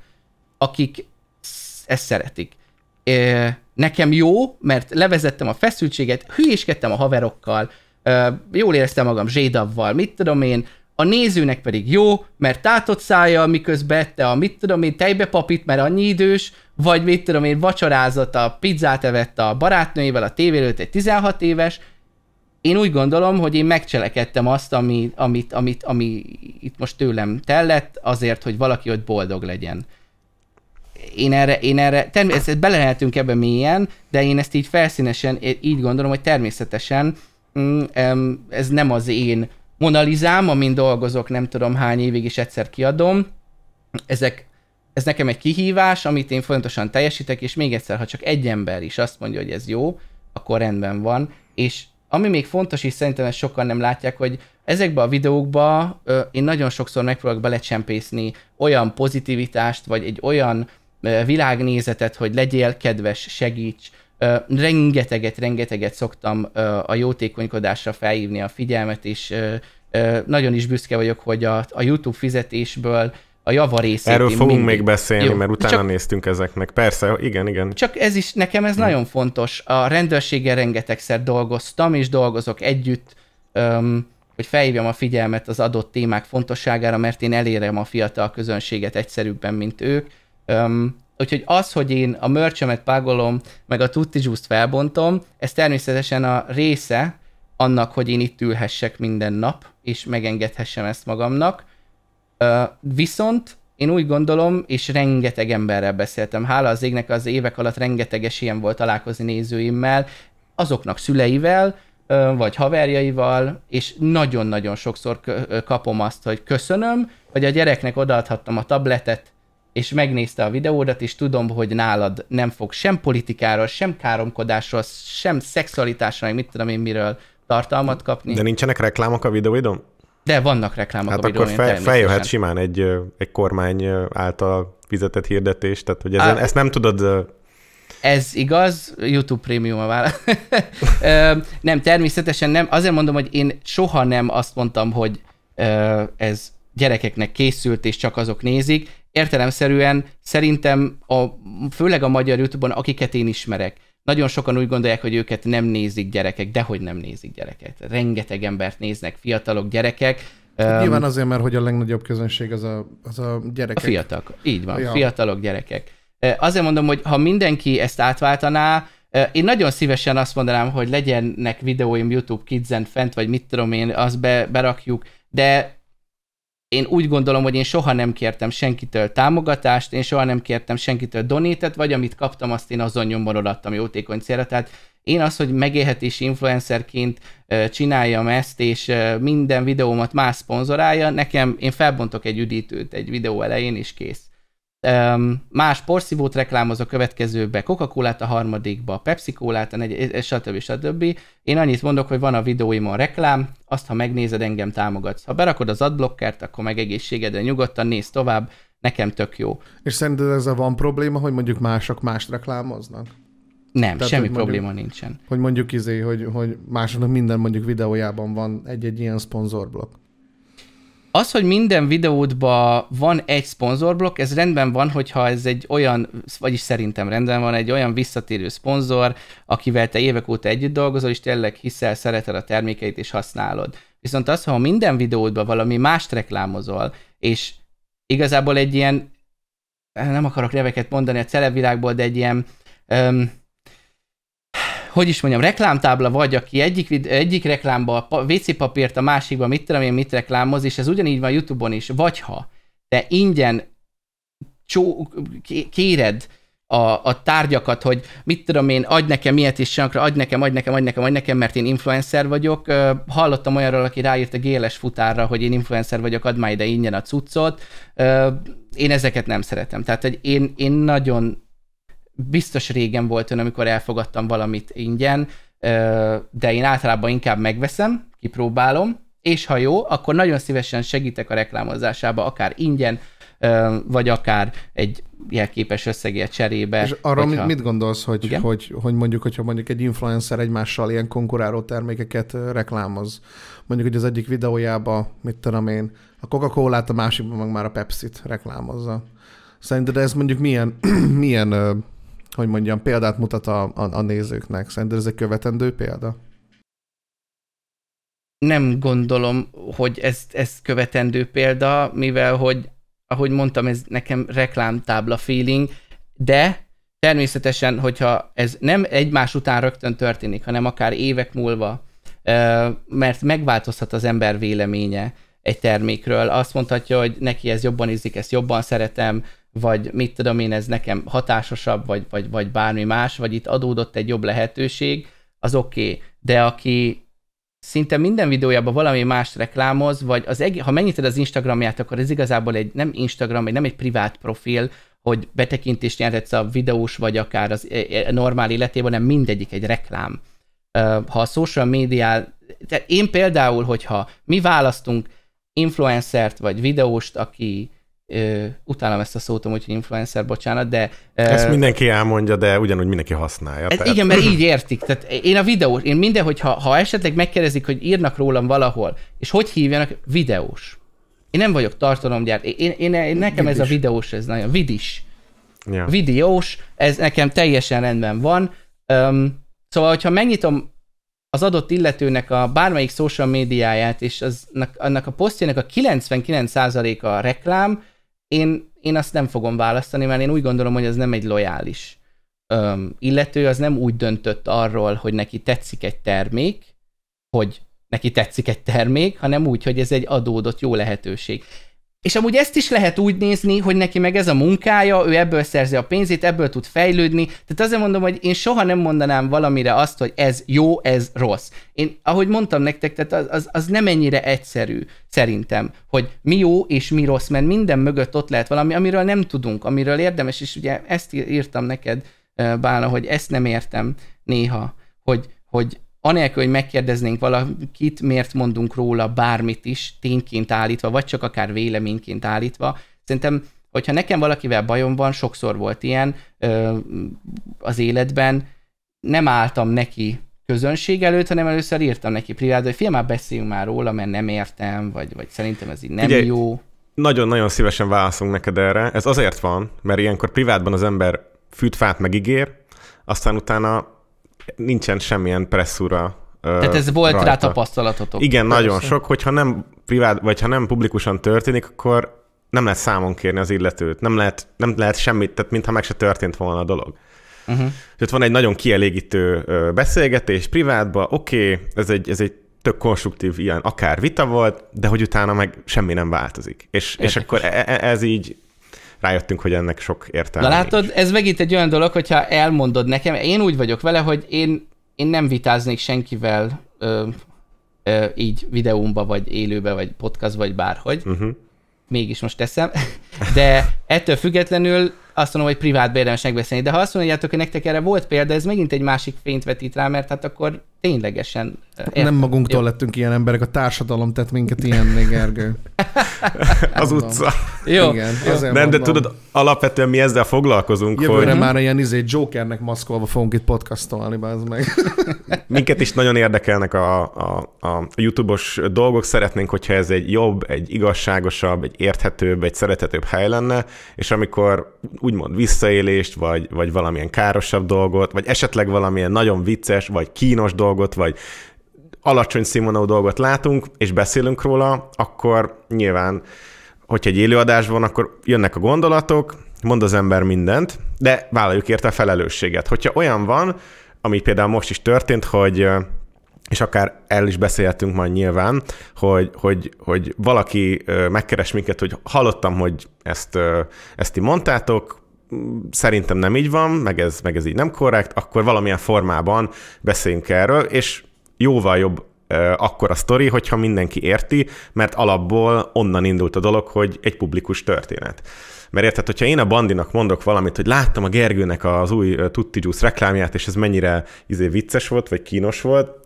akik ezt szeretik. Nekem jó, mert levezettem a feszültséget, hülyéskedtem a haverokkal, jól éreztem magam zsédavval, mit tudom én, a nézőnek pedig jó, mert tátott szája, miközben ette a mit tudom én, papít, mert annyi idős, vagy mit tudom én, vacsorázott a pizzát evett a barátnőjével a tévélőt egy 16 éves, én úgy gondolom, hogy én megcselekedtem azt, ami, amit, amit, ami itt most tőlem tellett, azért, hogy valaki ott boldog legyen én erre, én erre természetesen belehetünk ebbe mélyen, de én ezt így felszínesen így gondolom, hogy természetesen mm, ez nem az én monalizám, amin dolgozok nem tudom hány évig, is egyszer kiadom. Ezek, ez nekem egy kihívás, amit én folyamatosan teljesítek, és még egyszer, ha csak egy ember is azt mondja, hogy ez jó, akkor rendben van. És ami még fontos, és szerintem ezt sokan nem látják, hogy ezekbe a videókba ö, én nagyon sokszor megpróbálok belecsempészni olyan pozitivitást, vagy egy olyan világnézetet, hogy legyél kedves, segíts. Rengeteget, rengeteget szoktam a jótékonykodásra felhívni a figyelmet, és nagyon is büszke vagyok, hogy a, a YouTube fizetésből a java részét. Erről fogunk mindig... még beszélni, Jó. mert utána csak... néztünk ezeknek. Persze, igen, igen. Csak ez is, nekem ez hm. nagyon fontos. A rendőrséggel rengetegszer dolgoztam, és dolgozok együtt, öm, hogy felhívjam a figyelmet az adott témák fontosságára, mert én elérem a fiatal közönséget egyszerűbben, mint ők Um, úgyhogy az, hogy én a mörcsömet págolom, meg a tutti juice felbontom, ez természetesen a része annak, hogy én itt ülhessek minden nap, és megengedhessem ezt magamnak. Uh, viszont én úgy gondolom, és rengeteg emberrel beszéltem, hála az égnek az évek alatt rengeteg esélyem volt találkozni nézőimmel, azoknak szüleivel, vagy haverjaival, és nagyon-nagyon sokszor kapom azt, hogy köszönöm, hogy a gyereknek odaadhattam a tabletet, és megnézte a videódat, és tudom, hogy nálad nem fog sem politikáról, sem káromkodásról, sem szexualitásról, meg mit tudom én miről tartalmat kapni. De nincsenek reklámok a videóidon? De vannak reklámok hát a videóidon. Hát akkor fe, feljöhet simán egy, egy kormány által fizetett hirdetés, tehát hogy ezen, Á, ezt nem tudod ez igaz, YouTube prémium a vállal. <laughs> nem, természetesen nem. Azért mondom, hogy én soha nem azt mondtam, hogy ez gyerekeknek készült, és csak azok nézik értelemszerűen szerintem a, főleg a magyar YouTube-on, akiket én ismerek, nagyon sokan úgy gondolják, hogy őket nem nézik gyerekek, de hogy nem nézik gyerekek. Rengeteg embert néznek, fiatalok, gyerekek. Hát nyilván azért, mert hogy a legnagyobb közönség az a, az a gyerekek. A fiatalok, így van, ja. fiatalok, gyerekek. Azért mondom, hogy ha mindenki ezt átváltaná, én nagyon szívesen azt mondanám, hogy legyenek videóim YouTube Kids-en fent, vagy mit tudom én, azt be, berakjuk, de én úgy gondolom, hogy én soha nem kértem senkitől támogatást, én soha nem kértem senkitől donétet, vagy amit kaptam, azt én azon nyomban odaadtam jótékony célra. Tehát én az, hogy megélhetési influencerként csináljam ezt, és minden videómat más szponzorálja, nekem én felbontok egy üdítőt egy videó elején, is kész más porszívót reklámoz a következőbe, coca cola a harmadikba, pepsi cola a negy, és stb. stb. Én annyit mondok, hogy van a videóimon reklám, azt ha megnézed, engem támogatsz. Ha berakod az adblockert, akkor meg egészségedre nyugodtan nézd tovább, nekem tök jó. És szerinted ezzel van probléma, hogy mondjuk mások más reklámoznak? Nem, Tehát, semmi mondjuk, probléma nincsen. Hogy mondjuk izé, hogy, hogy másoknak minden mondjuk videójában van egy-egy ilyen szponzorblokk az, hogy minden videódban van egy szponzorblokk, ez rendben van, hogyha ez egy olyan, vagyis szerintem rendben van, egy olyan visszatérő szponzor, akivel te évek óta együtt dolgozol, és tényleg hiszel, szereted a termékeit, és használod. Viszont az, ha minden videódban valami mást reklámozol, és igazából egy ilyen, nem akarok neveket mondani a celebvilágból, de egy ilyen öm, hogy is mondjam, reklámtábla vagy, aki egyik, egyik reklámba WC papírt, a másikba mit tudom én, mit reklámoz, és ez ugyanígy van YouTube-on is, vagy ha te ingyen csó, kéred a, a tárgyakat, hogy mit tudom én, adj nekem ilyet is sankra, adj nekem, adj nekem, adj nekem, adj nekem, mert én influencer vagyok. Hallottam olyanról, aki ráírt a géles futárra, hogy én influencer vagyok, add már ide ingyen a cuccot. Én ezeket nem szeretem. Tehát hogy én, én nagyon biztos régen volt ön, amikor elfogadtam valamit ingyen, de én általában inkább megveszem, kipróbálom, és ha jó, akkor nagyon szívesen segítek a reklámozásába, akár ingyen, vagy akár egy jelképes összegért cserébe. És arra hogyha... mit gondolsz, hogy, hogy, hogy mondjuk, hogyha mondjuk egy influencer egymással ilyen konkuráló termékeket reklámoz, mondjuk, hogy az egyik videójába, mit tudom én, a Coca-Cola-t, a másikban meg már a Pepsi-t reklámozza. Szerinted ez mondjuk milyen, <clears throat> milyen hogy mondjam, példát mutat a, a, a nézőknek. Szerinted ez egy követendő példa? Nem gondolom, hogy ez, ez követendő példa, mivel hogy, ahogy mondtam, ez nekem reklámtábla feeling, de természetesen, hogyha ez nem egymás után rögtön történik, hanem akár évek múlva, mert megváltozhat az ember véleménye egy termékről. Azt mondhatja, hogy neki ez jobban ízlik, ezt jobban szeretem, vagy mit tudom én, ez nekem hatásosabb, vagy, vagy, vagy bármi más, vagy itt adódott egy jobb lehetőség, az oké. Okay. De aki szinte minden videójában valami más reklámoz, vagy az egész, ha megnyitod az Instagramját, akkor ez igazából egy nem Instagram, egy nem egy privát profil, hogy betekintést nyerhetsz a videós, vagy akár az e, e, normál életében, hanem mindegyik egy reklám. Ha a social media, tehát én például, hogyha mi választunk influencert, vagy videóst, aki utálom ezt a szót, hogy influencer, bocsánat, de... Ö, ezt mindenki elmondja, de ugyanúgy mindenki használja. Hát ez, Igen, mert így értik. Tehát én a videós, én minden, hogyha ha esetleg megkérdezik, hogy írnak rólam valahol, és hogy hívjanak, videós. Én nem vagyok tartalomgyárt, én, én, én nekem vidis. ez a videós, ez nagyon vidis. Ja. Videós, ez nekem teljesen rendben van. Um, szóval, hogyha megnyitom az adott illetőnek a bármelyik social médiáját, és az, annak a posztjának a 99%-a reklám, én, én azt nem fogom választani, mert én úgy gondolom, hogy az nem egy lojális öm, illető, az nem úgy döntött arról, hogy neki tetszik egy termék, hogy neki tetszik egy termék, hanem úgy, hogy ez egy adódott jó lehetőség. És amúgy ezt is lehet úgy nézni, hogy neki meg ez a munkája, ő ebből szerzi a pénzét, ebből tud fejlődni. Tehát azért mondom, hogy én soha nem mondanám valamire azt, hogy ez jó, ez rossz. Én, ahogy mondtam nektek, tehát az, az, az nem ennyire egyszerű szerintem, hogy mi jó és mi rossz, mert minden mögött ott lehet valami, amiről nem tudunk, amiről érdemes, és ugye ezt írtam neked, Bála, hogy ezt nem értem néha, hogy, hogy anélkül, hogy megkérdeznénk valakit, miért mondunk róla bármit is, tényként állítva, vagy csak akár véleményként állítva. Szerintem, hogyha nekem valakivel bajom van, sokszor volt ilyen ö, az életben, nem álltam neki közönség előtt, hanem először írtam neki privát, hogy fél már beszéljünk már róla, mert nem értem, vagy, vagy szerintem ez így nem Ugye, jó. Nagyon-nagyon szívesen válaszolunk neked erre. Ez azért van, mert ilyenkor privátban az ember fűtfát megígér, aztán utána nincsen semmilyen presszúra tehát ez volt rajta. rá tapasztalatotok. Igen, Persze. nagyon sok, hogyha nem privát, vagy ha nem publikusan történik, akkor nem lehet számon kérni az illetőt, nem lehet, nem lehet semmit, tehát mintha meg se történt volna a dolog. Uh-huh. Tehát van egy nagyon kielégítő beszélgetés privátba, oké, okay, ez egy, ez egy tök konstruktív ilyen akár vita volt, de hogy utána meg semmi nem változik. És, és akkor e, e, ez így rájöttünk, hogy ennek sok értelme. Na látod, nincs. ez megint egy olyan dolog, hogyha elmondod nekem, én úgy vagyok vele, hogy én, én nem vitáznék senkivel ö, ö, így videómba, vagy élőbe, vagy podcast, vagy bárhogy. Uh-huh. Mégis most teszem. <laughs> De ettől függetlenül azt mondom, hogy privát érdemes megbeszélni. De ha azt mondjátok, hogy nektek erre volt példa, ez megint egy másik fényt vetít rá, mert hát akkor ténylegesen... Eh, értem. Nem magunktól Jó. lettünk ilyen emberek, a társadalom tett minket ilyen még Ergő. <laughs> az utca. Jó. Igen, Nem, mondom. de tudod, alapvetően mi ezzel foglalkozunk, Jövőre hogy... már ilyen izé Jokernek maszkolva fogunk itt podcastolni, bázd meg. <laughs> Minket is nagyon érdekelnek a, a, a YouTube-os dolgok, szeretnénk, hogyha ez egy jobb, egy igazságosabb, egy érthetőbb, egy szerethetőbb hely lenne, és amikor úgymond visszaélést, vagy, vagy valamilyen károsabb dolgot, vagy esetleg valamilyen nagyon vicces, vagy kínos dolgot, vagy alacsony színvonalú dolgot látunk, és beszélünk róla, akkor nyilván, hogyha egy élőadás van, akkor jönnek a gondolatok, mond az ember mindent, de vállaljuk érte a felelősséget. Hogyha olyan van, ami például most is történt, hogy és akár el is beszéltünk majd nyilván, hogy, hogy, hogy valaki megkeres minket, hogy hallottam, hogy ezt, ezt ti mondtátok, szerintem nem így van, meg ez, meg ez így nem korrekt, akkor valamilyen formában beszéljünk erről, és jóval jobb akkor a sztori, hogyha mindenki érti, mert alapból onnan indult a dolog, hogy egy publikus történet. Mert érted, hogyha én a Bandinak mondok valamit, hogy láttam a Gergőnek az új Tutti Juice reklámját, és ez mennyire izé vicces volt, vagy kínos volt,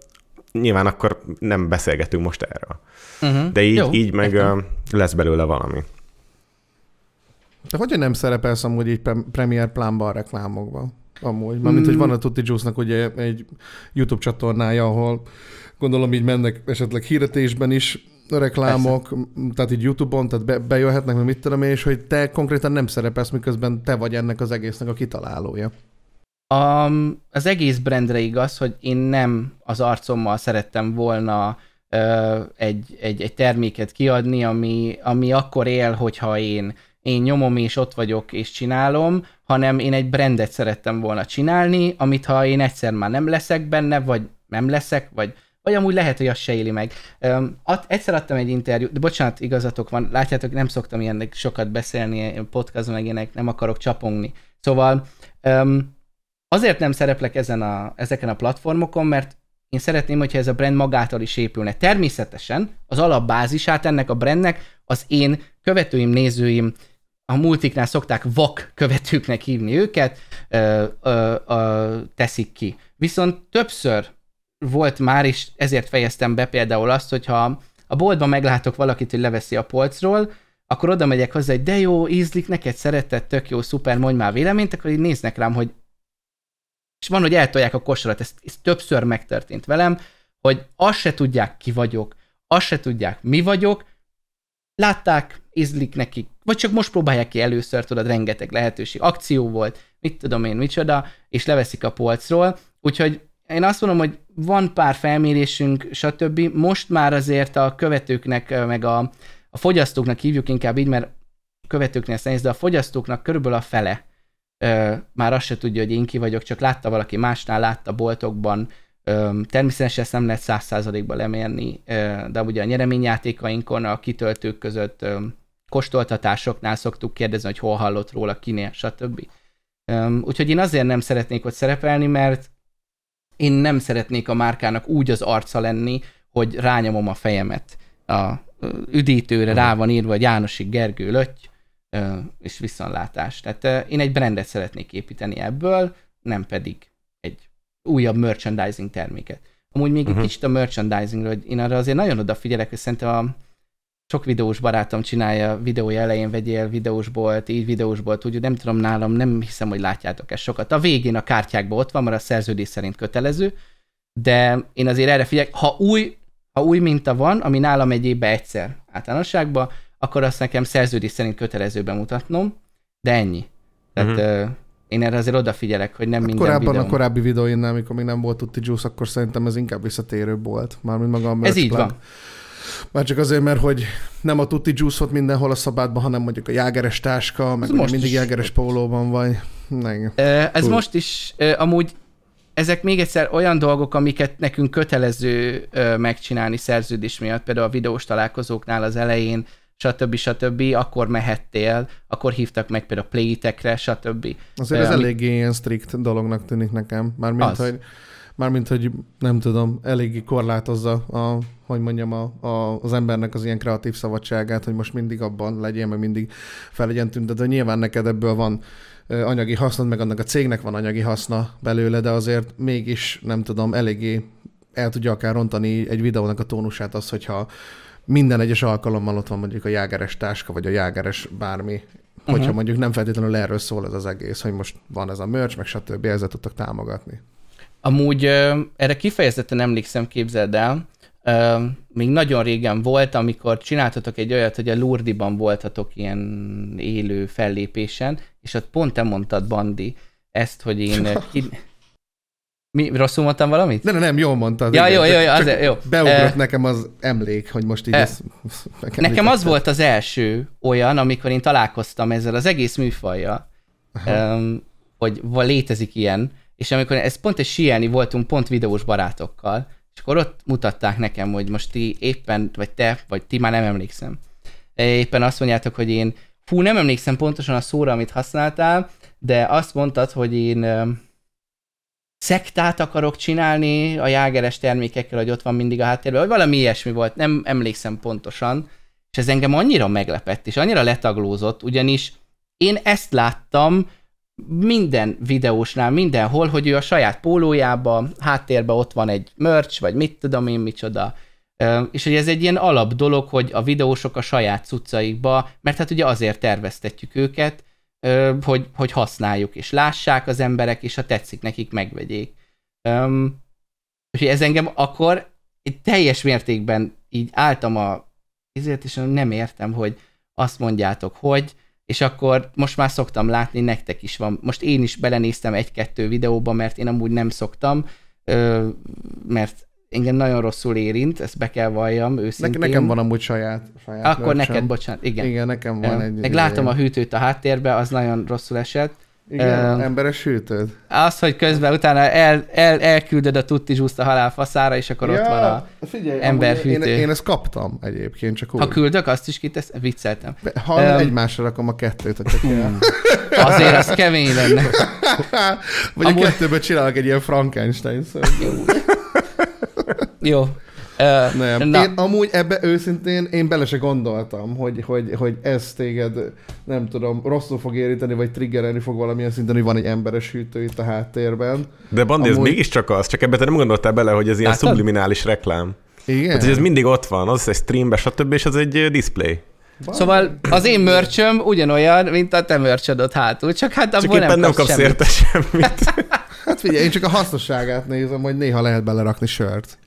nyilván akkor nem beszélgetünk most erről. Uh-huh. De így, Jó, így meg értem. lesz belőle valami. De hogy nem szerepelsz amúgy így Premier plánban a reklámokban? Amúgy, mert mm. mint hogy van a Tutti juice ugye egy YouTube csatornája, ahol gondolom így mennek esetleg hirdetésben is reklámok, Persze. tehát így YouTube-on, tehát be, bejöhetnek, mert mit tudom én, és hogy te konkrétan nem szerepelsz, miközben te vagy ennek az egésznek a kitalálója. A, az egész brandre igaz, hogy én nem az arcommal szerettem volna ö, egy, egy, egy terméket kiadni, ami, ami akkor él, hogyha én én nyomom és ott vagyok és csinálom, hanem én egy brandet szerettem volna csinálni, amit ha én egyszer már nem leszek benne, vagy nem leszek, vagy, vagy amúgy lehet, hogy azt se éli meg. Um, at, egyszer adtam egy interjút, de bocsánat, igazatok van, látjátok, nem szoktam ilyennek sokat beszélni, podcaston meg ilyenek, nem akarok csapongni. Szóval um, Azért nem szereplek ezen a, ezeken a platformokon, mert én szeretném, hogyha ez a brand magától is épülne. Természetesen az alapbázisát ennek a brandnek az én követőim, nézőim, a multiknál szokták vak követőknek hívni őket, ö, ö, ö, teszik ki. Viszont többször volt már, és ezért fejeztem be például azt, hogyha a boltban meglátok valakit, hogy leveszi a polcról, akkor oda megyek hozzá, hogy de jó, ízlik neked, szeretett, tök jó, szuper, mondj már véleményt, akkor így néznek rám, hogy és van, hogy eltolják a kosarat, ez, ez többször megtörtént velem, hogy azt se tudják, ki vagyok, azt se tudják, mi vagyok, látták, ízlik nekik, vagy csak most próbálják ki először, tudod, rengeteg lehetőség, akció volt, mit tudom én, micsoda, és leveszik a polcról, úgyhogy én azt mondom, hogy van pár felmérésünk, stb. Most már azért a követőknek, meg a, a fogyasztóknak hívjuk inkább így, mert követőknél szerint, de a fogyasztóknak körülbelül a fele ö, már azt se tudja, hogy én ki vagyok, csak látta valaki másnál, látta boltokban, ö, természetesen ezt nem lehet száz százalékba lemérni, ö, de ugye a nyereményjátékainkon a kitöltők között ö, kóstoltatásoknál szoktuk kérdezni, hogy hol hallott róla, kinél, stb. Ö, úgyhogy én azért nem szeretnék ott szerepelni, mert én nem szeretnék a márkának úgy az arca lenni, hogy rányomom a fejemet a üdítőre, rá van írva, hogy Jánosi Gergő Lötty, és viszontlátás. Tehát én egy brandet szeretnék építeni ebből, nem pedig egy újabb merchandising terméket. Amúgy még uh-huh. egy mhm. kicsit a merchandisingről, hogy én arra azért nagyon odafigyelek, hogy szerintem a sok videós barátom csinálja, videó elején vegyél videósbolt, így videósbolt, úgy, nem tudom nálam, nem hiszem, hogy látjátok ezt sokat. A végén a kártyákban ott van, mert a szerződés szerint kötelező, de én azért erre figyelek, ha új, ha új minta van, ami nálam egy évben egyszer általánosságban, akkor azt nekem szerződés szerint kötelező bemutatnom, de ennyi. Tehát uh-huh. én erre azért odafigyelek, hogy nem hát minden Korábban videón... a korábbi videóinnál, amikor még nem volt Tutti Juice, akkor szerintem ez inkább visszatérőbb volt. Mármint maga a Ez így van. Már csak azért, mert hogy nem a Tutti Juice-ot mindenhol a szabádban, hanem mondjuk a jágeres táska, meg most mindig is... jágeres pólóban vagy. Ne, ez Hú. most is amúgy ezek még egyszer olyan dolgok, amiket nekünk kötelező megcsinálni szerződés miatt, például a videós találkozóknál az elején, stb. stb., akkor mehettél, akkor hívtak meg például playtekre, stb. Azért ez ami... eléggé ilyen strict dolognak tűnik nekem, mármint, hogy mármint, hogy nem tudom, eléggé korlátozza a, hogy mondjam, a, a, az embernek az ilyen kreatív szabadságát, hogy most mindig abban legyél, meg mindig fel legyen de Nyilván neked ebből van anyagi hasznod, meg annak a cégnek van anyagi haszna belőle, de azért mégis, nem tudom, eléggé el tudja akár rontani egy videónak a tónusát az, hogyha minden egyes alkalommal ott van mondjuk a jágeres táska, vagy a jágeres bármi, hogyha uh-huh. mondjuk nem feltétlenül erről szól ez az egész, hogy most van ez a merch, meg stb. ezzel tudtak támogatni. Amúgy erre kifejezetten emlékszem, képzeld el, Uh, még nagyon régen volt, amikor csináltatok egy olyat, hogy a Lurdiban voltatok ilyen élő fellépésen, és ott pont te mondtad, Bandi, ezt, hogy én <laughs> ki, mi, rosszul mondtam valamit? Nem, nem, jól mondtad. Ja, igen, jó, jó, jó, azért, jó. Beugrott e... nekem az emlék, hogy most így e... Eh, ezt, Nekem, Nekem az volt az első olyan, amikor én találkoztam ezzel az egész műfajjal, um, hogy létezik ilyen, és amikor ez pont egy sielni voltunk, pont videós barátokkal, és akkor ott mutatták nekem, hogy most ti éppen, vagy te, vagy ti már nem emlékszem. E, éppen azt mondjátok, hogy én, fú, nem emlékszem pontosan a szóra, amit használtál, de azt mondtad, hogy én szektát akarok csinálni a jágeres termékekkel, hogy ott van mindig a háttérben, vagy valami ilyesmi volt, nem emlékszem pontosan, és ez engem annyira meglepett, és annyira letaglózott, ugyanis én ezt láttam minden videósnál, mindenhol, hogy ő a saját pólójába, háttérben ott van egy merch, vagy mit tudom én, micsoda, és hogy ez egy ilyen alap dolog, hogy a videósok a saját cuccaikba, mert hát ugye azért terveztetjük őket, hogy, hogy használjuk, és lássák az emberek, és ha tetszik nekik, megvegyék. Um, és ez engem akkor teljes mértékben így álltam a ezért, és nem értem, hogy azt mondjátok, hogy, és akkor most már szoktam látni, nektek is van. Most én is belenéztem egy-kettő videóba, mert én amúgy nem szoktam, mert engem nagyon rosszul érint, ezt be kell valljam őszintén. Ne, nekem van amúgy saját. saját Akkor vercsem. neked, bocsánat, igen. Igen, nekem van egy. Meg látom a hűtőt a háttérbe, az nagyon rosszul esett. Igen, um, emberes hűtőd. Az, hogy közben utána el, el, elküldöd a tutti zsúszt a halál faszára, és akkor ja, ott van a figyelj, emberhűtő. Én, én ezt kaptam egyébként, csak úgy. Ha küldök, azt is kitesz, vicceltem. Ha um, egymásra rakom a kettőt, ha csak Azért az kemény lenne. Vagy Amúgy... a kettőből csinálok egy ilyen Frankenstein szörnyet. Szóval. Jó. Uh, nem. Na. Én amúgy ebbe őszintén én bele se gondoltam, hogy, hogy, hogy ez téged, nem tudom, rosszul fog éríteni, vagy triggerelni fog valamilyen szinten, hogy van egy emberes hűtő itt a háttérben. De Bandi, amúgy... ez mégiscsak az, csak ebbe te nem gondoltál bele, hogy ez ilyen hát, subliminális reklám. Igen. Hát, hogy ez mindig ott van, az egy streambe, stb. és ez egy display. Bandi. Szóval az én mörcsöm ugyanolyan, mint a te mörcsöd ott hátul, csak hát abból csak nem, nem kapsz, kapsz semmit. érte semmit. <laughs> <laughs> hát figyelj, én csak a hasznosságát nézem, hogy néha lehet belerakni sört.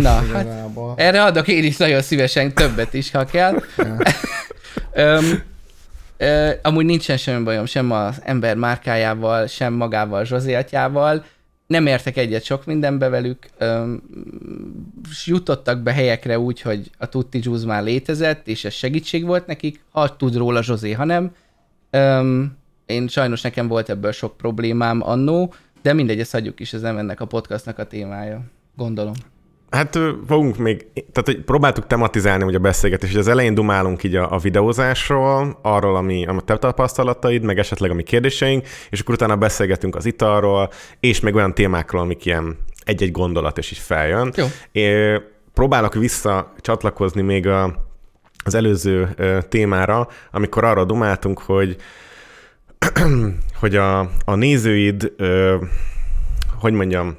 Na, <laughs> hát erre adok én is nagyon szívesen többet is, ha kell. um, <laughs> uh, amúgy nincsen semmi bajom sem az ember márkájával, sem magával, Zsozé atyával. Nem értek egyet sok mindenbe velük, um, és jutottak be helyekre úgy, hogy a Tutti Juice már létezett, és ez segítség volt nekik, ha tud róla Zsozé, ha nem. Um, én sajnos nekem volt ebből sok problémám annó, de mindegy, ezt hagyjuk is, ez nem ennek a podcastnak a témája, gondolom. Hát fogunk még, tehát hogy próbáltuk tematizálni hogy a beszélgetést, hogy az elején dumálunk így a, a videózásról, arról, ami a te tapasztalataid, meg esetleg a mi kérdéseink, és akkor utána beszélgetünk az italról, és meg olyan témákról, amik ilyen egy-egy gondolat, és így feljön. Jó. É, próbálok visszacsatlakozni még a, az előző ö, témára, amikor arra dumáltunk, hogy <clears throat> hogy a, a nézőid, ö, hogy mondjam,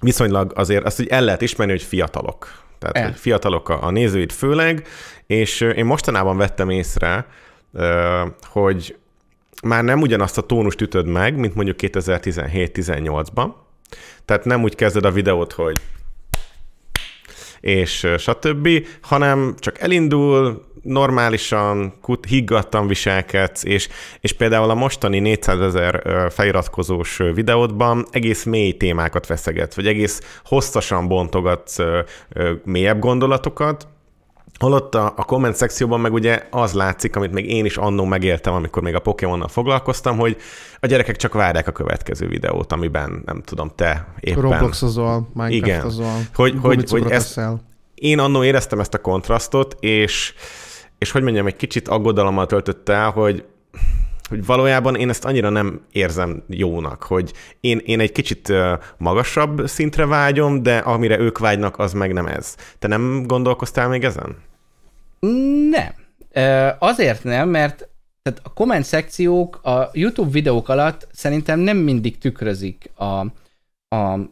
viszonylag azért azt hogy el lehet ismerni, hogy fiatalok. Tehát el. hogy fiatalok a, a nézőid főleg, és én mostanában vettem észre, hogy már nem ugyanazt a tónust ütöd meg, mint mondjuk 2017-18-ban. Tehát nem úgy kezded a videót, hogy és stb., hanem csak elindul, normálisan, kut, higgadtan viselkedsz, és, és például a mostani 400 ezer feliratkozós videódban egész mély témákat veszeget, vagy egész hosszasan bontogatsz mélyebb gondolatokat, Holott a, a komment szekcióban meg ugye az látszik, amit még én is annó megéltem, amikor még a Pokémonnal foglalkoztam, hogy a gyerekek csak várják a következő videót, amiben nem tudom, te éppen... Igen. Azol, hogy, hogy, hogy ezt, én annó éreztem ezt a kontrasztot, és, és hogy mondjam, egy kicsit aggodalommal töltött el, hogy hogy valójában én ezt annyira nem érzem jónak, hogy én, én egy kicsit magasabb szintre vágyom, de amire ők vágynak, az meg nem ez. Te nem gondolkoztál még ezen? Nem. Azért nem, mert tehát a komment szekciók a YouTube videók alatt szerintem nem mindig tükrözik a, a,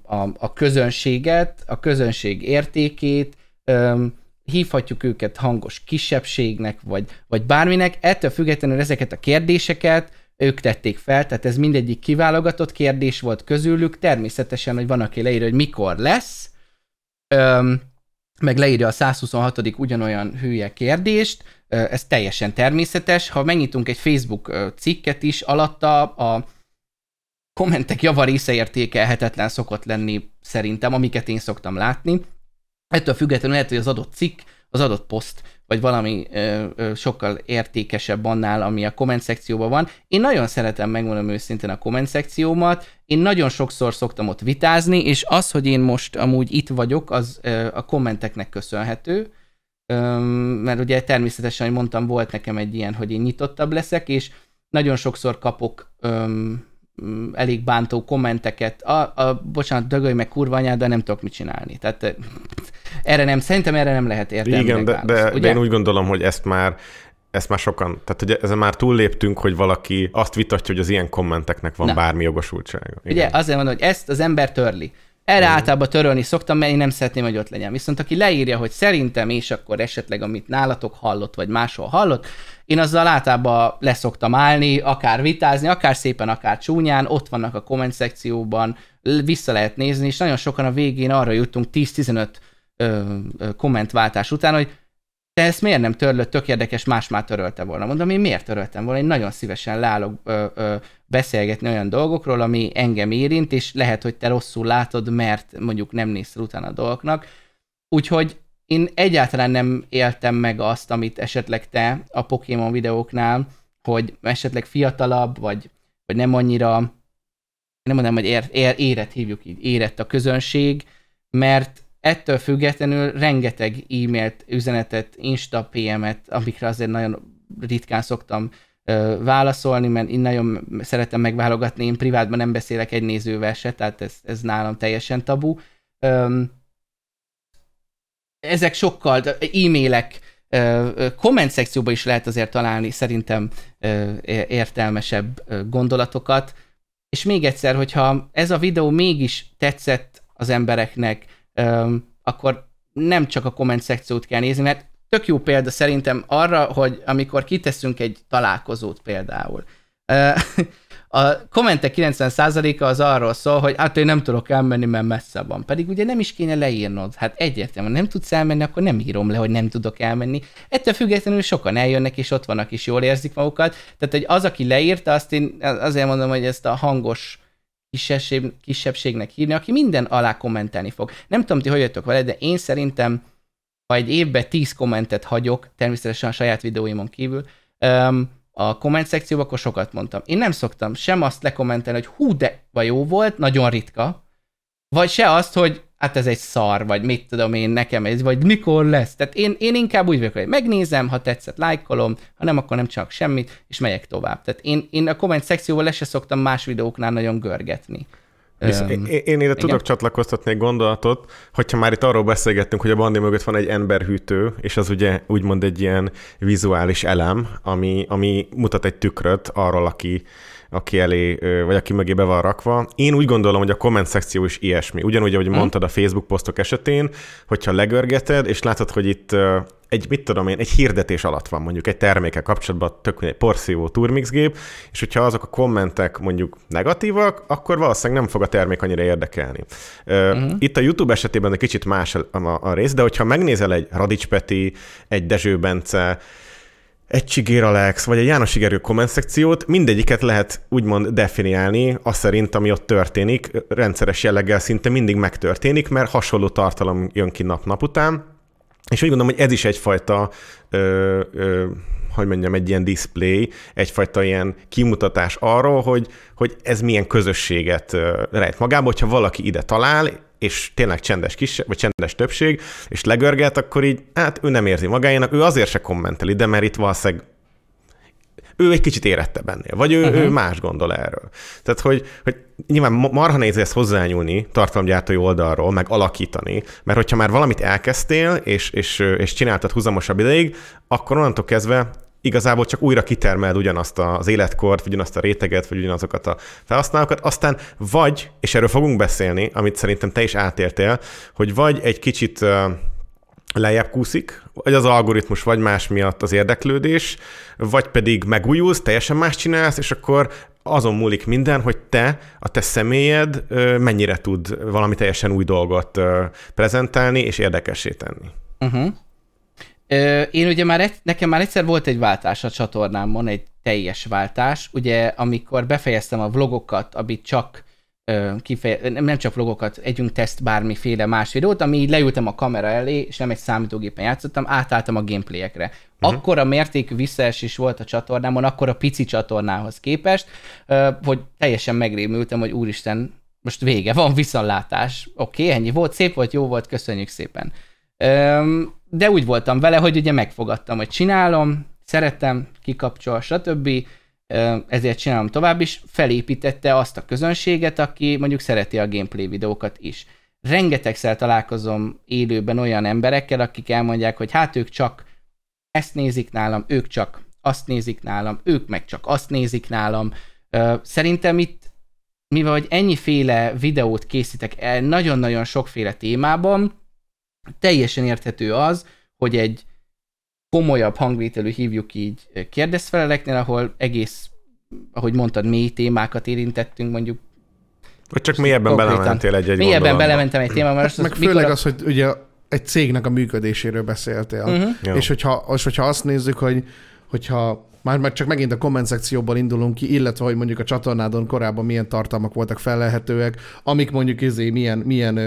a, a közönséget, a közönség értékét, öm, hívhatjuk őket hangos kisebbségnek, vagy, vagy bárminek, ettől függetlenül ezeket a kérdéseket ők tették fel, tehát ez mindegyik kiválogatott kérdés volt közülük, természetesen, hogy van, aki leírja, hogy mikor lesz, öm, meg leírja a 126. ugyanolyan hülye kérdést, ez teljesen természetes. Ha megnyitunk egy Facebook cikket is, alatta a kommentek java része értékelhetetlen szokott lenni szerintem, amiket én szoktam látni. Ettől függetlenül lehet, hogy az adott cikk, az adott poszt vagy valami ö, ö, sokkal értékesebb annál, ami a komment szekcióban van. Én nagyon szeretem, megmondom őszintén, a komment szekciómat. Én nagyon sokszor szoktam ott vitázni, és az, hogy én most amúgy itt vagyok, az ö, a kommenteknek köszönhető. Ö, mert ugye természetesen, ahogy mondtam, volt nekem egy ilyen, hogy én nyitottabb leszek, és nagyon sokszor kapok Ö, Mm, elég bántó kommenteket, a, a bocsánat, dögölj meg kurva anyád, de nem tudok mit csinálni. Tehát <laughs> erre nem, szerintem erre nem lehet értelmi Igen, de, de, de én úgy gondolom, hogy ezt már ezt már sokan, tehát hogy ezen már túlléptünk, hogy valaki azt vitatja, hogy az ilyen kommenteknek van Na. bármi jogosultsága. Igen. Ugye azért van, hogy ezt az ember törli. Erre általában törölni szoktam, mert én nem szeretném, hogy ott legyen. Viszont aki leírja, hogy szerintem, és akkor esetleg amit nálatok hallott, vagy máshol hallott, én azzal általában leszoktam állni, akár vitázni, akár szépen, akár csúnyán, ott vannak a komment szekcióban, vissza lehet nézni, és nagyon sokan a végén arra jutunk 10-15 kommentváltás után, hogy te ezt miért nem törlöd, tök érdekes, más már törölte volna. Mondom, én miért töröltem volna, én nagyon szívesen lálok ö, ö, beszélgetni olyan dolgokról, ami engem érint, és lehet, hogy te rosszul látod, mert mondjuk nem nézsz utána a dolgoknak. Úgyhogy én egyáltalán nem éltem meg azt, amit esetleg te a Pokémon videóknál, hogy esetleg fiatalabb, vagy, vagy nem annyira, nem mondom, hogy ér, ér, érett hívjuk így, érett a közönség, mert ettől függetlenül rengeteg e-mailt, üzenetet, Insta PM-et, amikre azért nagyon ritkán szoktam ö, válaszolni, mert én nagyon szeretem megválogatni, én privátban nem beszélek egy nézővel se, tehát ez, ez nálam teljesen tabu. ezek sokkal, e-mailek, komment szekcióban is lehet azért találni szerintem értelmesebb gondolatokat, és még egyszer, hogyha ez a videó mégis tetszett az embereknek, akkor nem csak a komment szekciót kell nézni, mert tök jó példa szerintem arra, hogy amikor kiteszünk egy találkozót például, <laughs> a kommentek 90%-a az arról szól, hogy hát én nem tudok elmenni, mert messze van. Pedig ugye nem is kéne leírnod. Hát egyértelműen nem tudsz elmenni, akkor nem írom le, hogy nem tudok elmenni. Ettől függetlenül sokan eljönnek, és ott vannak, és jól érzik magukat. Tehát hogy az, aki leírta, azt én azért mondom, hogy ezt a hangos kisebbség, kisebbségnek hívni, aki minden alá kommentelni fog. Nem tudom, ti hogy jöttök vele, de én szerintem, ha egy évbe 10 kommentet hagyok, természetesen a saját videóimon kívül, um, a komment szekcióban, akkor sokat mondtam. Én nem szoktam sem azt lekommentelni, hogy hú, de jó volt, nagyon ritka, vagy se azt, hogy hát ez egy szar, vagy mit tudom én, nekem ez, vagy mikor lesz. Tehát én, én inkább úgy vagyok, hogy megnézem, ha tetszett, lájkolom, ha nem, akkor nem csak semmit, és megyek tovább. Tehát én, én a komment szekcióval le se szoktam más videóknál nagyon görgetni. És um, én, én ide tudok csatlakoztatni egy gondolatot, hogyha már itt arról beszélgettünk, hogy a bandi mögött van egy emberhűtő, és az ugye úgymond egy ilyen vizuális elem, ami, ami mutat egy tükröt arról, aki aki elé, vagy aki mögébe van rakva. Én úgy gondolom, hogy a komment szekció is ilyesmi. Ugyanúgy, ahogy hmm. mondtad a Facebook posztok esetén, hogyha legörgeted, és látod, hogy itt egy, mit tudom én, egy hirdetés alatt van mondjuk egy termékkel kapcsolatban, tök egy porszívó turmixgép, és hogyha azok a kommentek mondjuk negatívak, akkor valószínűleg nem fog a termék annyira érdekelni. Uh-huh. Itt a YouTube esetében egy kicsit más a, a, a rész, de hogyha megnézel egy Radics Peti, egy Dezső Bence, egy Csigér Alex, vagy egy János Igerő komment szekciót, mindegyiket lehet úgymond definiálni, az szerint, ami ott történik, rendszeres jelleggel szinte mindig megtörténik, mert hasonló tartalom jön ki nap-nap után, és úgy gondolom, hogy ez is egyfajta, ö, ö, hogy mondjam, egy ilyen display, egyfajta ilyen kimutatás arról, hogy, hogy ez milyen közösséget rejt magába, hogyha valaki ide talál, és tényleg csendes, kis, vagy csendes többség, és legörget, akkor így, hát ő nem érzi magáénak, ő azért se kommenteli, de mert itt valószínűleg ő egy kicsit érette bennél, vagy ő, uh-huh. ő más gondol erről. Tehát, hogy, hogy nyilván marha nehéz ezt hozzányúlni tartalomgyártói oldalról, meg alakítani, mert hogyha már valamit elkezdtél, és, és, és csináltad húzamosabb ideig, akkor onnantól kezdve igazából csak újra kitermeld ugyanazt az életkort, ugyanazt a réteget, vagy ugyanazokat a felhasználókat, aztán vagy, és erről fogunk beszélni, amit szerintem te is átértél, hogy vagy egy kicsit lejjebb kúszik, vagy az algoritmus, vagy más miatt az érdeklődés, vagy pedig megújulsz, teljesen más csinálsz, és akkor azon múlik minden, hogy te, a te személyed mennyire tud valami teljesen új dolgot prezentálni és érdekessé tenni. Uh-huh. Én ugye már, egy, nekem már egyszer volt egy váltás a csatornámon, egy teljes váltás, ugye amikor befejeztem a vlogokat, amit csak kifeje, nem csak vlogokat, együnk teszt bármiféle más videót, ami így leültem a kamera elé, és nem egy számítógépen játszottam, átálltam a gameplayekre. Uh-huh. Mhm. a mértékű visszaesés volt a csatornámon, akkor a pici csatornához képest, hogy teljesen megrémültem, hogy úristen, most vége, van viszonlátás. Oké, okay, ennyi volt, szép volt, jó volt, köszönjük szépen de úgy voltam vele, hogy ugye megfogadtam, hogy csinálom, szeretem, kikapcsol, stb. Ezért csinálom tovább is. Felépítette azt a közönséget, aki mondjuk szereti a gameplay videókat is. Rengetegszer találkozom élőben olyan emberekkel, akik elmondják, hogy hát ők csak ezt nézik nálam, ők csak azt nézik nálam, ők meg csak azt nézik nálam. Szerintem itt, mivel hogy ennyiféle videót készítek el nagyon-nagyon sokféle témában, teljesen érthető az, hogy egy komolyabb hangvételű hívjuk így kérdezfeleleknél, ahol egész, ahogy mondtad, mély témákat érintettünk, mondjuk vagy csak mélyebben belementél egy-egy Mélyebben belementem egy témába. Hát, meg az, főleg mikor... az, hogy ugye egy cégnek a működéséről beszéltél. Uh-huh. És hogyha, és hogyha azt nézzük, hogy hogyha már, már csak megint a komment szekcióban indulunk ki, illetve hogy mondjuk a csatornádon korábban milyen tartalmak voltak felelhetőek, amik mondjuk izé milyen, milyen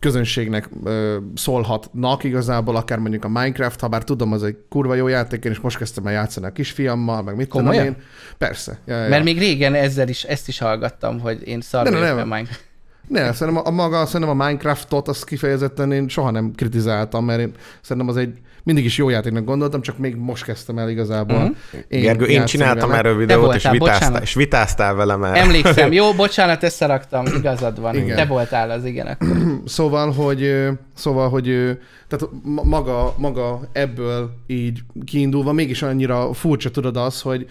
közönségnek ö, szólhatnak igazából, akár mondjuk a Minecraft, ha bár tudom, az egy kurva jó játék, én is most kezdtem el játszani a kisfiammal, meg mit Komolyan? tudom én. Persze. Ja, ja. Mert még régen ezzel is, ezt is hallgattam, hogy én szar nem, nem, a Minecraft. Ne, szerintem a, a maga, szerintem a Minecraftot azt kifejezetten én soha nem kritizáltam, mert én szerintem az egy mindig is jó játéknak gondoltam, csak még most kezdtem el igazából. Uh-huh. Én Gergő, én csináltam vele. erről videót, voltál, és, vitáztál, és vitáztál velem el. Emlékszem, <laughs> jó, bocsánat, összeraktam, igazad van. Igen. Te voltál az, igen. <clears throat> szóval, hogy, szóval, hogy tehát maga, maga ebből így kiindulva mégis annyira furcsa tudod az, hogy,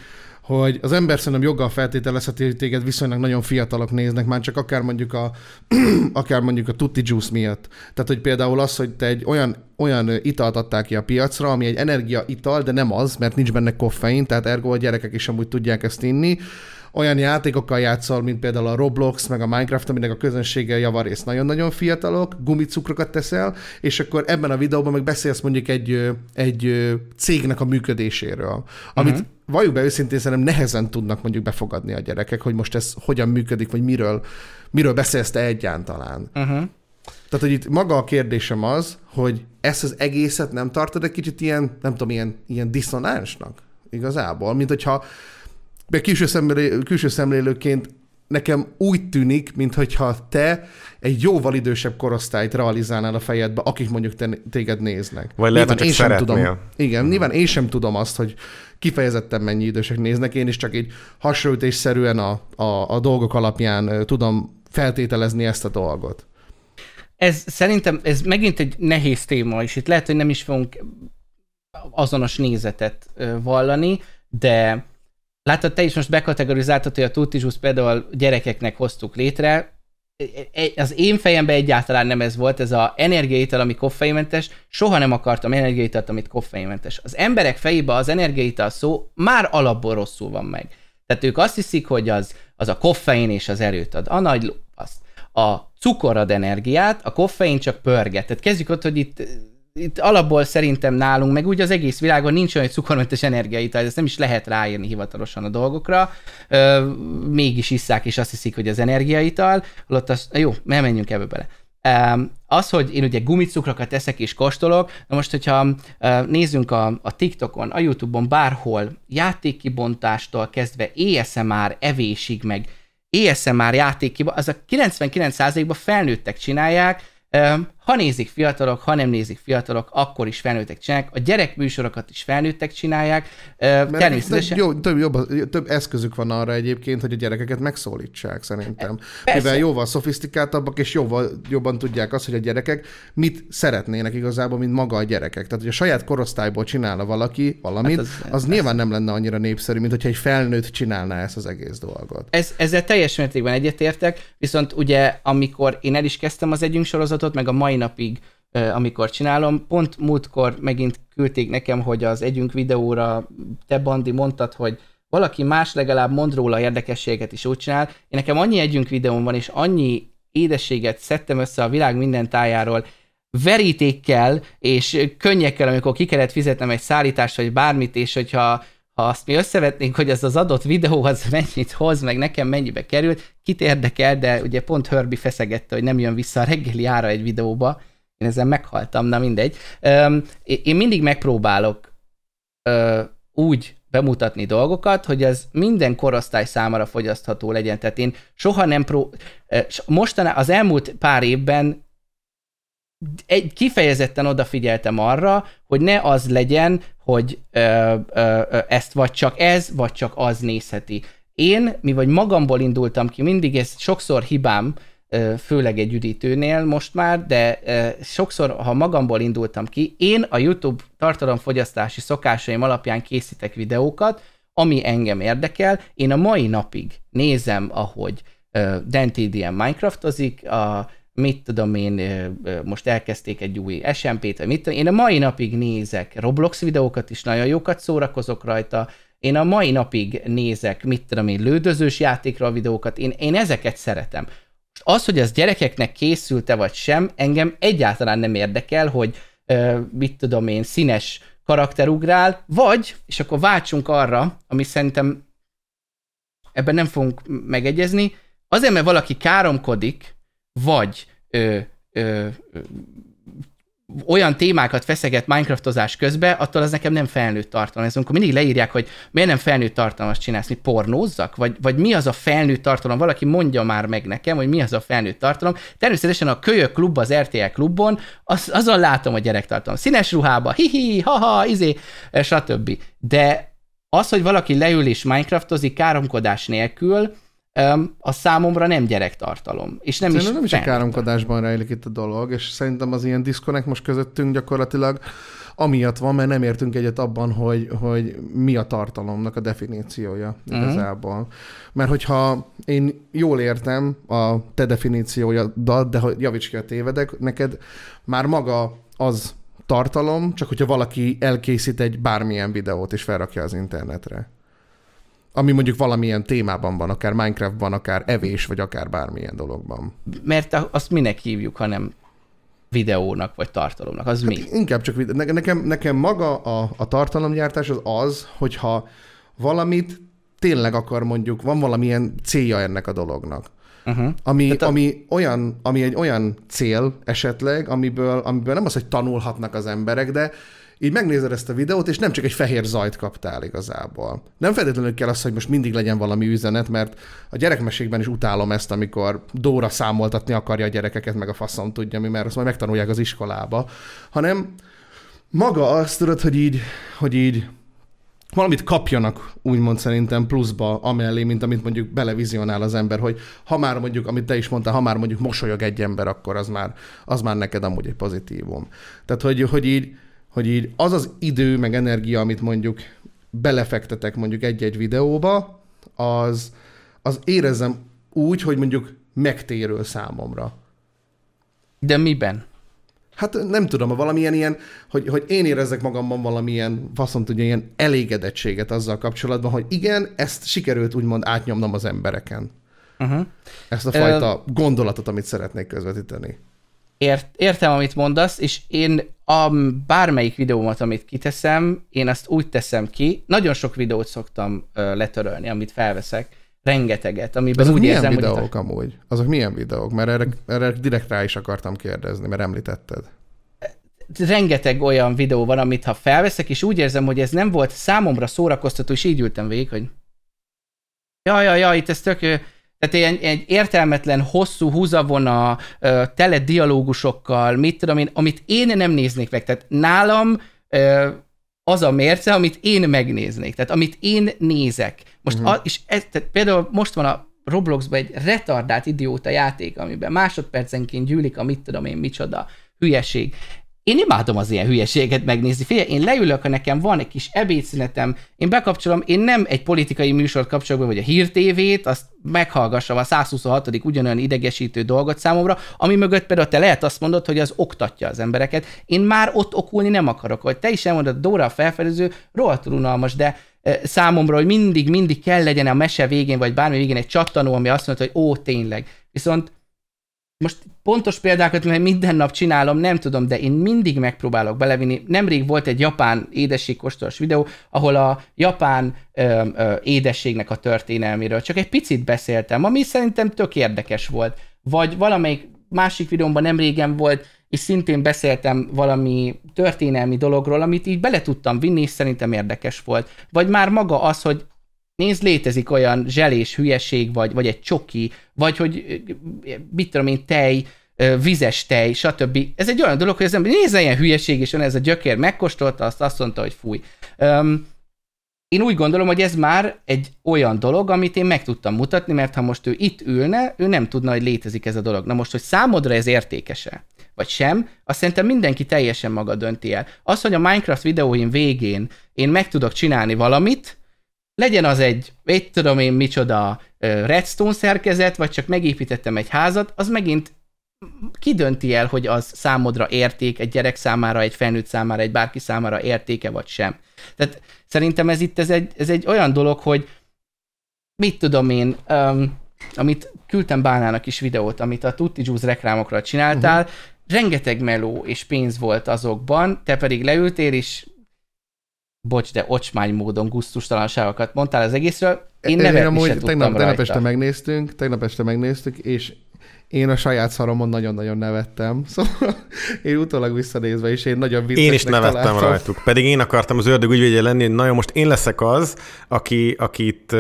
hogy az ember szerintem joggal feltételezheti, hogy téged viszonylag nagyon fiatalok néznek, már csak akár mondjuk a, <clears throat> akár mondjuk a tutti juice miatt. Tehát, hogy például az, hogy te egy olyan, olyan italt adtál ki a piacra, ami egy energiaital, de nem az, mert nincs benne koffein, tehát ergo a gyerekek is amúgy tudják ezt inni, olyan játékokkal játszol, mint például a Roblox, meg a Minecraft, aminek a közönsége javarészt nagyon-nagyon fiatalok, gumicukrokat teszel, és akkor ebben a videóban meg beszélsz mondjuk egy, egy cégnek a működéséről, amit uh-huh. valljuk be őszintén szerintem nehezen tudnak mondjuk befogadni a gyerekek, hogy most ez hogyan működik, vagy miről, miről beszélsz te egyáltalán. Uh-huh. Tehát, hogy itt maga a kérdésem az, hogy ezt az egészet nem tartod egy kicsit ilyen, nem tudom, ilyen, ilyen diszonánsnak igazából, mint hogyha de külső, szemlélő, külső szemlélőként nekem úgy tűnik, mintha te egy jóval idősebb korosztályt realizálnál a fejedbe, akik mondjuk te, téged néznek. Vagy lehet, nyilván hogy csak én sem tudom. Igen, hmm. nyilván én sem tudom azt, hogy kifejezetten mennyi idősek néznek, én is csak így hasonlítésszerűen a, a, a dolgok alapján tudom feltételezni ezt a dolgot. Ez szerintem, ez megint egy nehéz téma, és itt lehet, hogy nem is fogunk azonos nézetet vallani, de Látod, te is most bekategorizáltad, hogy a Tutizsus például gyerekeknek hoztuk létre. E, e, e, az én fejemben egyáltalán nem ez volt, ez a energiaital, ami koffeinmentes. Soha nem akartam energiaitalt, amit koffeinmentes. Az emberek fejébe az energiaital szó már alapból rosszul van meg. Tehát ők azt hiszik, hogy az, az a koffein és az erőt ad. A nagy ló, azt. A cukor ad energiát, a koffein csak pörget. Tehát kezdjük ott, hogy itt itt alapból szerintem nálunk, meg úgy az egész világon nincs olyan, hogy cukormentes energiaital, ezt nem is lehet ráírni hivatalosan a dolgokra, ö, mégis isszák és azt hiszik, hogy az energiaital, holott az, jó, nem menjünk ebbe bele. Az, hogy én ugye gumicukrokat eszek és kóstolok, na most, hogyha nézzünk a, a TikTokon, a YouTube-on, bárhol, játékkibontástól kezdve ASMR evésig, meg ASMR játékkibontástól, az a 99%-ban felnőttek csinálják, ha nézik fiatalok, ha nem nézik fiatalok, akkor is felnőttek csinálják. A gyerekműsorokat is felnőttek csinálják. Mert Természetesen. Jó, több, jobb, több eszközük van arra egyébként, hogy a gyerekeket megszólítsák, szerintem. E, persze. Mivel jóval szofisztikáltabbak, és jóval jobban tudják azt, hogy a gyerekek mit szeretnének igazából, mint maga a gyerekek. Tehát, hogy a saját korosztályból csinálna valaki valamit, hát az, az, az nyilván nem lenne annyira népszerű, mint hogyha egy felnőtt csinálná ezt az egész dolgot. Ez, ezzel teljes mértékben egyetértek, viszont ugye, amikor én el is kezdtem az együnk sorozatot, meg a mai mai napig, amikor csinálom. Pont múltkor megint küldték nekem, hogy az együnk videóra te, Bandi, mondtad, hogy valaki más legalább mond róla érdekességet is úgy csinál. Én nekem annyi együnk videóm van, és annyi édességet szedtem össze a világ minden tájáról, verítékkel és könnyekkel, amikor ki kellett fizetnem egy szállítást, vagy bármit, és hogyha ha azt mi összevetnénk, hogy ez az adott videó az <laughs> mennyit hoz, meg nekem mennyibe került, kit érdekel, de ugye pont Hörbi feszegette, hogy nem jön vissza a reggeli ára egy videóba, én ezen meghaltam, na mindegy. Én mindig megpróbálok úgy bemutatni dolgokat, hogy az minden korosztály számára fogyasztható legyen. Tehát én soha nem pró... Mostaná, az elmúlt pár évben egy, kifejezetten odafigyeltem arra, hogy ne az legyen, hogy ö, ö, ö, ezt vagy csak ez, vagy csak az nézheti. Én, mi vagy magamból indultam ki, mindig ez sokszor hibám, főleg egy üdítőnél most már, de sokszor, ha magamból indultam ki, én a YouTube tartalomfogyasztási szokásaim alapján készítek videókat, ami engem érdekel. Én a mai napig nézem, ahogy Dan Minecraftozik, a mit tudom én, most elkezdték egy új SMP-t, vagy mit tudom, én a mai napig nézek Roblox videókat is, nagyon jókat szórakozok rajta, én a mai napig nézek, mit tudom én, lődözős játékra a videókat, én, én ezeket szeretem. Az, hogy ez gyerekeknek készült-e vagy sem, engem egyáltalán nem érdekel, hogy mit tudom én, színes karakter ugrál, vagy, és akkor váltsunk arra, ami szerintem ebben nem fogunk megegyezni, azért, mert valaki káromkodik, vagy ö, ö, olyan témákat feszeget Minecraftozás közben, attól az nekem nem felnőtt tartalom. Ez amikor mindig leírják, hogy miért nem felnőtt tartalmat csinálsz, mi pornózzak? Vagy, vagy mi az a felnőtt tartalom? Valaki mondja már meg nekem, hogy mi az a felnőtt tartalom. Természetesen a kölyök klub, az RTL klubon, az, azon látom a tartalom. Színes ruhába, hihi, haha, izé, stb. De az, hogy valaki leül és Minecraftozik káromkodás nélkül, a számomra nem gyerektartalom. És nem szerintem is nem is a káromkodásban rejlik itt a dolog, és szerintem az ilyen diszkonek most közöttünk gyakorlatilag amiatt van, mert nem értünk egyet abban, hogy, hogy mi a tartalomnak a definíciója mm. igazából. Mert hogyha én jól értem a te definíciójadat, de hogy javíts ki a tévedek, neked már maga az tartalom, csak hogyha valaki elkészít egy bármilyen videót és felrakja az internetre ami mondjuk valamilyen témában van, akár Minecraftban, akár evés, vagy akár bármilyen dologban. Mert azt minek hívjuk, hanem videónak vagy tartalomnak, az hát mi? Inkább csak videó. Nekem, nekem maga a, a tartalomgyártás az az, hogyha valamit tényleg akar mondjuk, van valamilyen célja ennek a dolognak. Uh-huh. Ami, a... ami, olyan, ami egy olyan cél esetleg, amiből, amiből nem az, hogy tanulhatnak az emberek, de így megnézed ezt a videót, és nem csak egy fehér zajt kaptál igazából. Nem feltétlenül kell az, hogy most mindig legyen valami üzenet, mert a gyerekmesékben is utálom ezt, amikor Dóra számoltatni akarja a gyerekeket, meg a faszom tudja mi, mert azt majd megtanulják az iskolába, hanem maga azt tudod, hogy így, hogy így valamit kapjanak, úgymond szerintem pluszba amellé, mint amit mondjuk belevizionál az ember, hogy ha már mondjuk, amit te is mondtál, ha már mondjuk mosolyog egy ember, akkor az már, az már neked amúgy egy pozitívum. Tehát, hogy, hogy így hogy így az az idő, meg energia, amit mondjuk belefektetek mondjuk egy-egy videóba, az, az érezzem úgy, hogy mondjuk megtérül számomra. De miben? Hát nem tudom, valamilyen ilyen, hogy, hogy én érezzek magamban valamilyen, faszom tudja, ilyen elégedettséget azzal kapcsolatban, hogy igen, ezt sikerült úgymond átnyomnom az embereken. Uh-huh. Ezt a fajta uh, gondolatot, amit szeretnék közvetíteni ért, értem, amit mondasz, és én a bármelyik videómat, amit kiteszem, én azt úgy teszem ki, nagyon sok videót szoktam ö, letörölni, amit felveszek, rengeteget, amiben Azok úgy milyen érzem, videók hogy... amúgy? Azok milyen videók? Mert erre, erre direkt rá is akartam kérdezni, mert említetted. Rengeteg olyan videó van, amit ha felveszek, és úgy érzem, hogy ez nem volt számomra szórakoztató, és így ültem végig, hogy ja, ja, ja, itt ez tök tehát egy, egy értelmetlen, hosszú húzavona, tele dialógusokkal, mit tudom én, amit én nem néznék meg. Tehát nálam az a mérce, amit én megnéznék. Tehát amit én nézek. Most mm-hmm. a, és ez, tehát például most van a Robloxban egy retardált idióta játék, amiben másodpercenként gyűlik a mit tudom én micsoda hülyeség én imádom az ilyen hülyeséget megnézni. Figyelj, én leülök, ha nekem van egy kis ebédszünetem, én bekapcsolom, én nem egy politikai műsort kapcsolok be, vagy a hírtévét, azt meghallgassam a 126. ugyanolyan idegesítő dolgot számomra, ami mögött például te lehet azt mondod, hogy az oktatja az embereket. Én már ott okulni nem akarok, hogy te is elmondod, Dóra a felfedező, rohadtul unalmas, de e, számomra, hogy mindig, mindig kell legyen a mese végén, vagy bármi végén egy csattanó, ami azt mondja, hogy ó, tényleg. Viszont most pontos példákat, mert minden nap csinálom, nem tudom, de én mindig megpróbálok belevinni. Nemrég volt egy japán édességkóstolás videó, ahol a japán ö, ö, édességnek a történelméről csak egy picit beszéltem, ami szerintem tök érdekes volt. Vagy valamelyik másik videómban nem régen volt, és szintén beszéltem valami történelmi dologról, amit így bele tudtam vinni, és szerintem érdekes volt. Vagy már maga az, hogy Nézd, létezik olyan zselés hülyeség, vagy, vagy egy csoki, vagy hogy mit tudom én, tej, vizes tej, stb. Ez egy olyan dolog, hogy az ember nézze ilyen hülyeség, és ez a gyökér megkóstolta, azt azt mondta, hogy fúj. Um, én úgy gondolom, hogy ez már egy olyan dolog, amit én meg tudtam mutatni, mert ha most ő itt ülne, ő nem tudna, hogy létezik ez a dolog. Na most, hogy számodra ez értékese, vagy sem, azt szerintem mindenki teljesen maga dönti el. Az, hogy a Minecraft videóim végén én meg tudok csinálni valamit, legyen az egy, egy tudom én micsoda redstone szerkezet, vagy csak megépítettem egy házat, az megint kidönti el, hogy az számodra érték, egy gyerek számára, egy felnőtt számára, egy bárki számára értéke vagy sem. Tehát szerintem ez itt ez egy, ez egy olyan dolog, hogy mit tudom én, um, amit küldtem Bánának is videót, amit a Tutti Juice reklámokra csináltál, uh-huh. rengeteg meló és pénz volt azokban, te pedig leültél és bocs, de ocsmány módon gusztustalanságokat mondtál az egészről. Én nem én amúgy, tegnap, tegnap este megnéztünk, tegnap este megnéztük, és én a saját szaromon nagyon-nagyon nevettem. <laughs> Szóval én utólag visszanézve is én nagyon viccesnek Én is nevettem találtam. rajtuk. Pedig én akartam az ördög ügyvédje lenni, hogy nagyon most én leszek az, aki, akit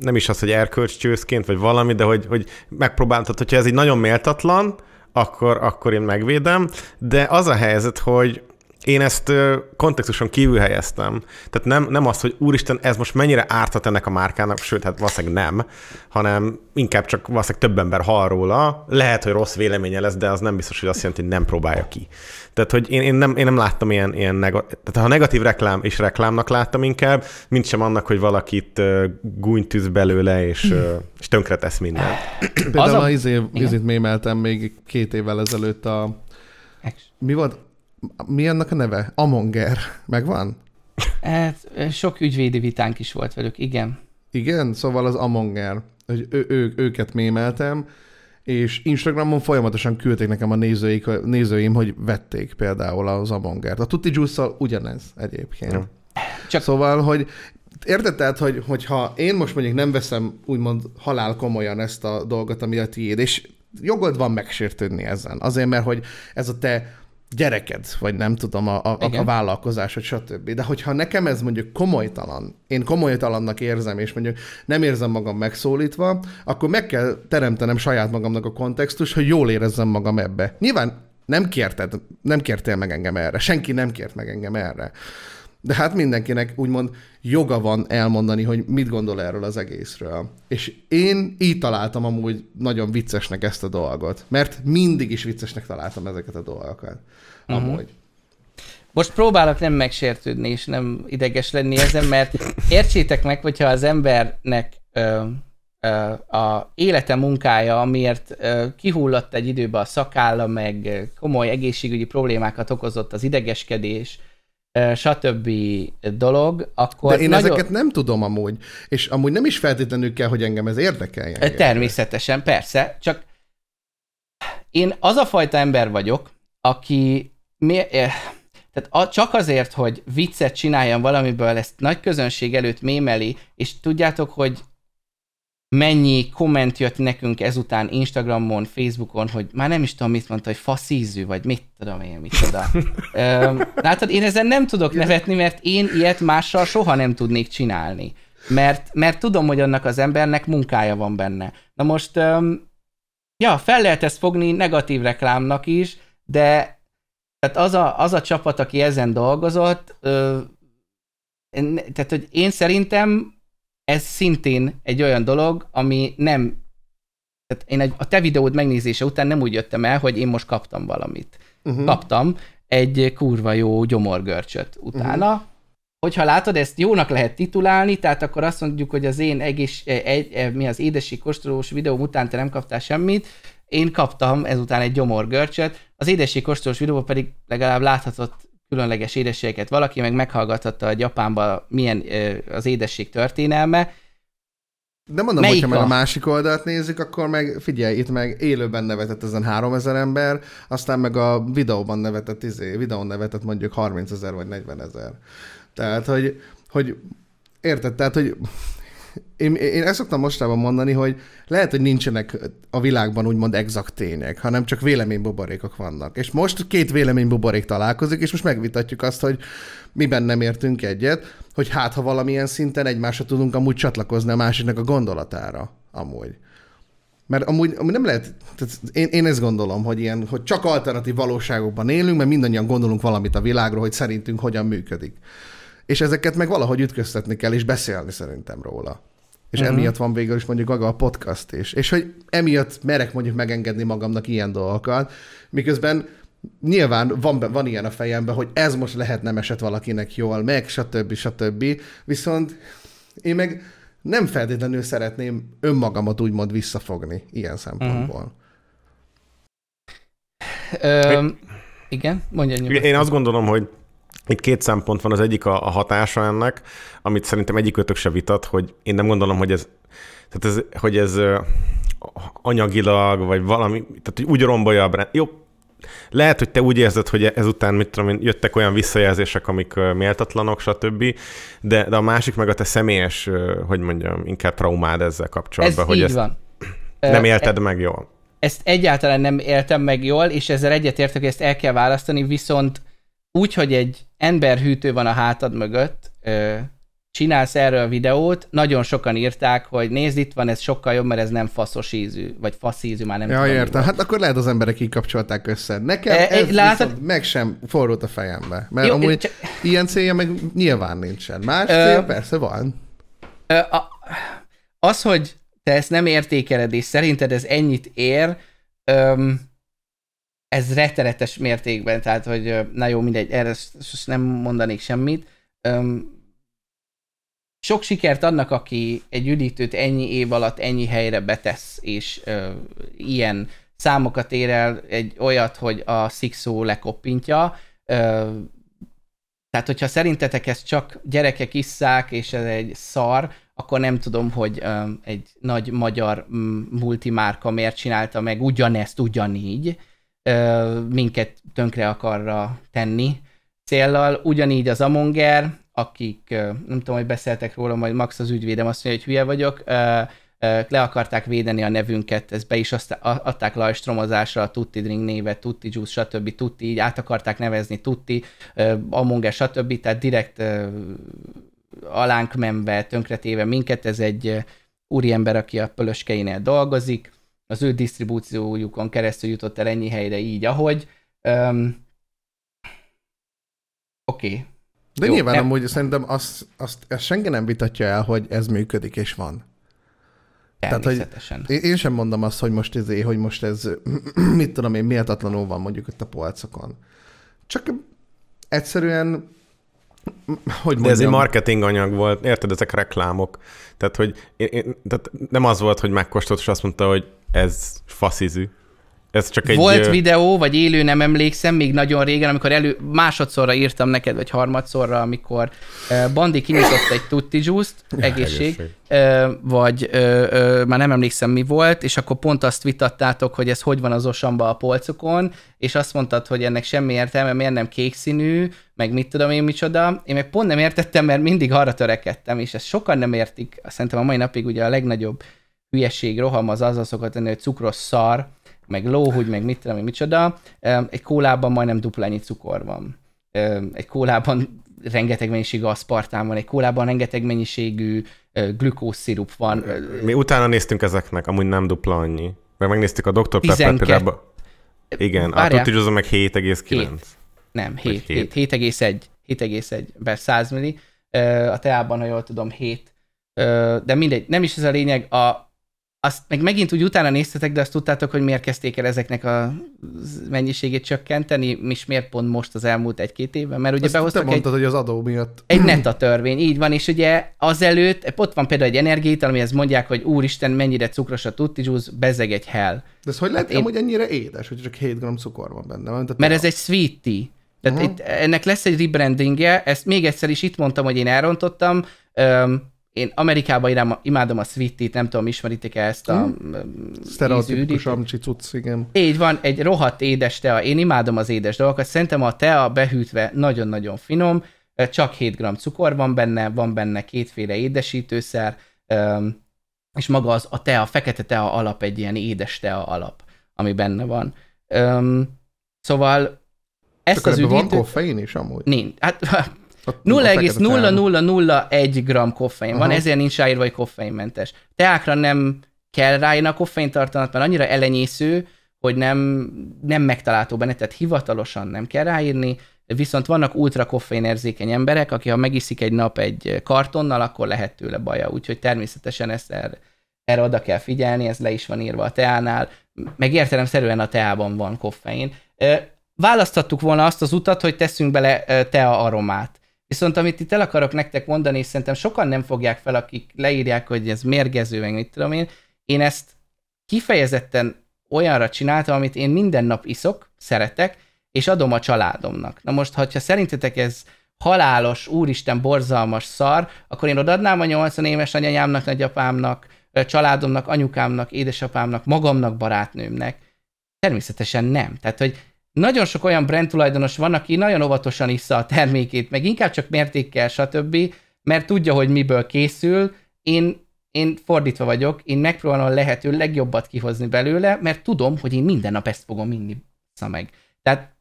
nem is az, hogy erkölcscsőszként, vagy valami, de hogy, hogy megpróbáltad, hogyha ez így nagyon méltatlan, akkor, akkor én megvédem, de az a helyzet, hogy én ezt kontextuson kívül helyeztem. Tehát nem, nem az, hogy úristen, ez most mennyire ártat ennek a márkának, sőt, hát valószínűleg nem, hanem inkább csak valószínűleg több ember hall róla. Lehet, hogy rossz véleménye lesz, de az nem biztos, hogy azt jelenti, hogy nem próbálja ki. Tehát, hogy én, én, nem, én nem láttam ilyen, ilyen negatív, tehát ha negatív reklám és reklámnak láttam inkább, mint sem annak, hogy valakit gúnytűz belőle, és, uh, és tönkretesz mindent. Például az a... izé, izét mémeltem még két évvel ezelőtt a mi volt? mi annak a neve? Amonger. Megvan? Hát, sok ügyvédi vitánk is volt velük, igen. Igen? Szóval az Amonger. Hogy ő, ő, őket mémeltem, és Instagramon folyamatosan küldték nekem a nézőik, nézőim, hogy vették például az Amongert. A Tutti juice ugyanez egyébként. Ja. Csak... Szóval, hogy érted, tehát, hogy, hogyha én most mondjuk nem veszem úgymond halál komolyan ezt a dolgot, ami a tiéd, és jogod van megsértődni ezen. Azért, mert hogy ez a te gyereked, vagy nem tudom, a, a, Igen. a vállalkozásod, stb. De hogyha nekem ez mondjuk komolytalan, én komolytalannak érzem, és mondjuk nem érzem magam megszólítva, akkor meg kell teremtenem saját magamnak a kontextus, hogy jól érezzem magam ebbe. Nyilván nem kérted, nem kértél meg engem erre, senki nem kért meg engem erre. De hát mindenkinek úgymond joga van elmondani, hogy mit gondol erről az egészről. És én így találtam amúgy nagyon viccesnek ezt a dolgot, mert mindig is viccesnek találtam ezeket a dolgokat. Mhm. Amúgy. Uh-huh. Most próbálok nem megsértődni és nem ideges lenni ezen, mert értsétek meg, hogyha az embernek ö, ö, a élete munkája, amiért ö, kihullott egy időben a szakálla, meg komoly egészségügyi problémákat okozott az idegeskedés, stb. dolog, akkor De én nagyon... ezeket nem tudom amúgy, és amúgy nem is feltétlenül kell, hogy engem ez érdekeljen. Engem. Természetesen, persze, csak én az a fajta ember vagyok, aki mi... Tehát csak azért, hogy viccet csináljam valamiből, ezt nagy közönség előtt mémeli, és tudjátok, hogy mennyi komment jött nekünk ezután Instagramon, Facebookon, hogy már nem is tudom, mit mondta, hogy faszízű, vagy mit tudom én, mit oda. <laughs> Látod, én ezen nem tudok nevetni, mert én ilyet mással soha nem tudnék csinálni. Mert, mert tudom, hogy annak az embernek munkája van benne. Na most, ja, fel lehet ezt fogni negatív reklámnak is, de tehát az, a, az a csapat, aki ezen dolgozott, tehát hogy én szerintem ez szintén egy olyan dolog, ami nem, tehát én egy, a te videód megnézése után nem úgy jöttem el, hogy én most kaptam valamit. Uh-huh. Kaptam egy kurva jó gyomorgörcsöt utána, uh-huh hogyha látod, ezt jónak lehet titulálni, tehát akkor azt mondjuk, hogy az én egész, e, egy, e, mi az édesi kóstolós videóm után te nem kaptál semmit, én kaptam ezután egy gyomorgörcsöt, az édesi kóstolós videóban pedig legalább láthatott különleges édességeket, valaki meg meghallgathatta, a Japánban milyen az édesség történelme, de mondom, Melyik hogyha a... meg a másik oldalt nézzük, akkor meg figyelj, itt meg élőben nevetett ezen 3000 ember, aztán meg a videóban nevetett, izé, videón nevetett mondjuk 30 ezer vagy 40 ezer. Tehát, hogy, hogy érted, tehát, hogy én, én ezt szoktam mostában mondani, hogy lehet, hogy nincsenek a világban úgymond exakt tények, hanem csak véleménybuborékok vannak. És most két véleménybuborék találkozik, és most megvitatjuk azt, hogy miben nem értünk egyet, hogy hát, ha valamilyen szinten egymásra tudunk amúgy csatlakozni a másiknak a gondolatára, amúgy. Mert amúgy, amúgy nem lehet, tehát én, én ezt gondolom, hogy ilyen, hogy csak alternatív valóságokban élünk, mert mindannyian gondolunk valamit a világról, hogy szerintünk hogyan működik és ezeket meg valahogy ütköztetni kell, és beszélni szerintem róla. És uh-huh. emiatt van végül is mondjuk maga a podcast is. És hogy emiatt merek mondjuk megengedni magamnak ilyen dolgokat, miközben nyilván van, van ilyen a fejemben, hogy ez most lehet nem esett valakinek jól, meg stb. stb. Viszont én meg nem feltétlenül szeretném önmagamat úgymond visszafogni ilyen szempontból. Uh-huh. Mhm. Ö, igen, mondja nyugodtan. Én azt gondolom, hogy itt két szempont van, az egyik a, a hatása ennek, amit szerintem egyikőtök se vitat, hogy én nem gondolom, hogy ez, tehát ez, hogy ez anyagilag, vagy valami, tehát hogy úgy rombolja a brand. Jó, lehet, hogy te úgy érzed, hogy ezután, mit tudom jöttek olyan visszajelzések, amik méltatlanok, stb., de, de a másik meg a te személyes, hogy mondjam, inkább traumád ezzel kapcsolatban. Ez hogy így ezt van. Nem e- élted e- meg jól. Ezt egyáltalán nem éltem meg jól, és ezzel egyetértek, hogy ezt el kell választani, viszont úgy, hogy egy emberhűtő van a hátad mögött, csinálsz erről a videót, nagyon sokan írták, hogy nézd, itt van, ez sokkal jobb, mert ez nem faszos ízű, vagy fasz ízű, már nem ja, tudom. értem, hát akkor lehet az emberek így kapcsolták össze. Nekem e, ez látod... meg sem forrult a fejembe, mert Jó, amúgy csak... ilyen célja meg nyilván nincsen. Más ö... persze van. Ö, a... Az, hogy te ezt nem értékeled, és szerinted ez ennyit ér, öm ez rettenetes mértékben, tehát hogy na jó, mindegy, erre most nem mondanék semmit. Öm, sok sikert annak, aki egy üdítőt ennyi év alatt ennyi helyre betesz, és ö, ilyen számokat ér el, egy olyat, hogy a szikszó lekoppintja. Ö, tehát, hogyha szerintetek ez csak gyerekek isszák, és ez egy szar, akkor nem tudom, hogy ö, egy nagy magyar multimárka miért csinálta meg ugyanezt ugyanígy minket tönkre akarra tenni céllal. Ugyanígy az Amonger, akik, nem tudom, hogy beszéltek róla, majd Max az ügyvédem azt mondja, hogy hülye vagyok, le akarták védeni a nevünket, ezt be is azt, adták lajstromozásra a Tutti Drink néve, Tutti Juice, stb. Tutti, így át akarták nevezni Tutti, Amonger, stb. Tehát direkt alánk menve, tönkretéve minket, ez egy úriember, aki a pölöskeinél dolgozik, az ő disztribúciójukon keresztül jutott el ennyi helyre így, ahogy. Um, Oké. Okay. De Jó, nyilván nem. amúgy szerintem azt, azt, azt senki nem vitatja el, hogy ez működik és van. Tehát, hogy én sem mondom azt, hogy most ez, izé, hogy most ez, <clears throat> mit tudom én, méltatlanul van mondjuk itt a polcokon. Csak egyszerűen hogy mondjam? De ez egy marketing anyag volt, érted, ezek reklámok. Tehát, hogy én, én, tehát nem az volt, hogy megkóstolt, és azt mondta, hogy ez faszizű. Ez csak egy... Volt videó, vagy élő, nem emlékszem, még nagyon régen, amikor elő, másodszorra írtam neked, vagy harmadszorra, amikor Bandi kinyitott egy tutti juice <laughs> egészség, egészség, vagy már nem emlékszem mi volt, és akkor pont azt vitattátok, hogy ez hogy van az osamba a polcokon, és azt mondtad, hogy ennek semmi értelme, miért nem kék színű, meg mit tudom én micsoda. Én meg pont nem értettem, mert mindig arra törekedtem, és ezt sokan nem értik, szerintem a mai napig ugye a legnagyobb hülyeség roham az azzal szokott tenni, hogy cukros szar, meg lóhúgy, meg mit tudom, micsoda. Egy kólában majdnem dupla ennyi cukor van. Egy kólában rengeteg mennyiségű aszpartán van, egy kólában rengeteg mennyiségű glükószirup van. Mi utána néztünk ezeknek, amúgy nem dupla annyi. Mert megnéztük a Dr. Pepper például. Igen, a Tutti meg 7,9. Nem, 7, 7, 7,1. 7,1 per 100 milli. A teában, ha jól tudom, 7. De mindegy, nem is ez a lényeg. A, azt meg megint úgy utána néztetek, de azt tudtátok, hogy miért kezdték el ezeknek a mennyiségét csökkenteni, és miért pont most az elmúlt egy-két évben, mert ugye azt behoztak te mondtad, egy, hogy az adó miatt. Egy neta törvény, így van, és ugye azelőtt, ott van például egy energiaital, amihez mondják, hogy úristen, mennyire cukros a tutti juice, bezeg egy hell. De ez hogy lehet, hát én... hogy ennyire édes, hogy csak 7 g cukor van benne? Mert, mert ez egy sweet tea. Tehát uh-huh. itt, ennek lesz egy rebrandingje, ezt még egyszer is itt mondtam, hogy én elrontottam, öm, én Amerikában irám, imádom a Sweetie-t, nem tudom, ismeritek-e ezt a hmm. Sztereotipikus amcsi cucc, igen. Így van, egy rohadt édes tea. Én imádom az édes dolgokat. Szerintem a tea behűtve nagyon-nagyon finom, csak 7 g cukor van benne, van benne kétféle édesítőszer, és maga az a tea, a fekete tea alap egy ilyen édes tea alap, ami benne van. Szóval ezt Csak az üdítő... van koffein is amúgy? Nincs. Hát 0,0001 g koffein Aha. van, ezért nincs ráírva, hogy koffeinmentes. Teákra nem kell ráírni a koffein tartalmat, mert annyira elenyésző, hogy nem, nem megtalálható benne, tehát hivatalosan nem kell ráírni, viszont vannak ultra koffeinérzékeny emberek, aki ha megiszik egy nap egy kartonnal, akkor lehet tőle baja, úgyhogy természetesen ezt erre, erre oda kell figyelni, ez le is van írva a teánál, meg értelemszerűen a teában van koffein. Választhattuk volna azt az utat, hogy teszünk bele tea aromát. Viszont amit itt el akarok nektek mondani, és szerintem sokan nem fogják fel, akik leírják, hogy ez mérgező, meg mit tudom én, én ezt kifejezetten olyanra csináltam, amit én minden nap iszok, szeretek, és adom a családomnak. Na most, ha szerintetek ez halálos, úristen, borzalmas szar, akkor én odaadnám a 80 éves anyanyámnak, nagyapámnak, családomnak, anyukámnak, édesapámnak, magamnak, barátnőmnek. Természetesen nem. Tehát, hogy nagyon sok olyan brand tulajdonos van, aki nagyon óvatosan issza a termékét, meg inkább csak mértékkel, stb., mert tudja, hogy miből készül. Én, én fordítva vagyok, én megpróbálom a lehető legjobbat kihozni belőle, mert tudom, hogy én minden nap ezt fogom inni, meg. Tehát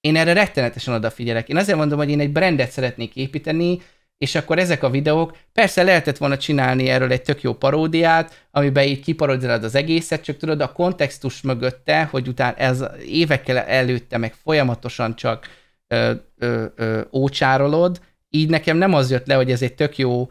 én erre rettenetesen odafigyelek. Én azért mondom, hogy én egy brandet szeretnék építeni, és akkor ezek a videók, persze lehetett volna csinálni erről egy tök jó paródiát, amiben így kiparodizálod az egészet, csak tudod, a kontextus mögötte, hogy utána ez évekkel előtte meg folyamatosan csak ö, ö, ö, ócsárolod, így nekem nem az jött le, hogy ez egy tök jó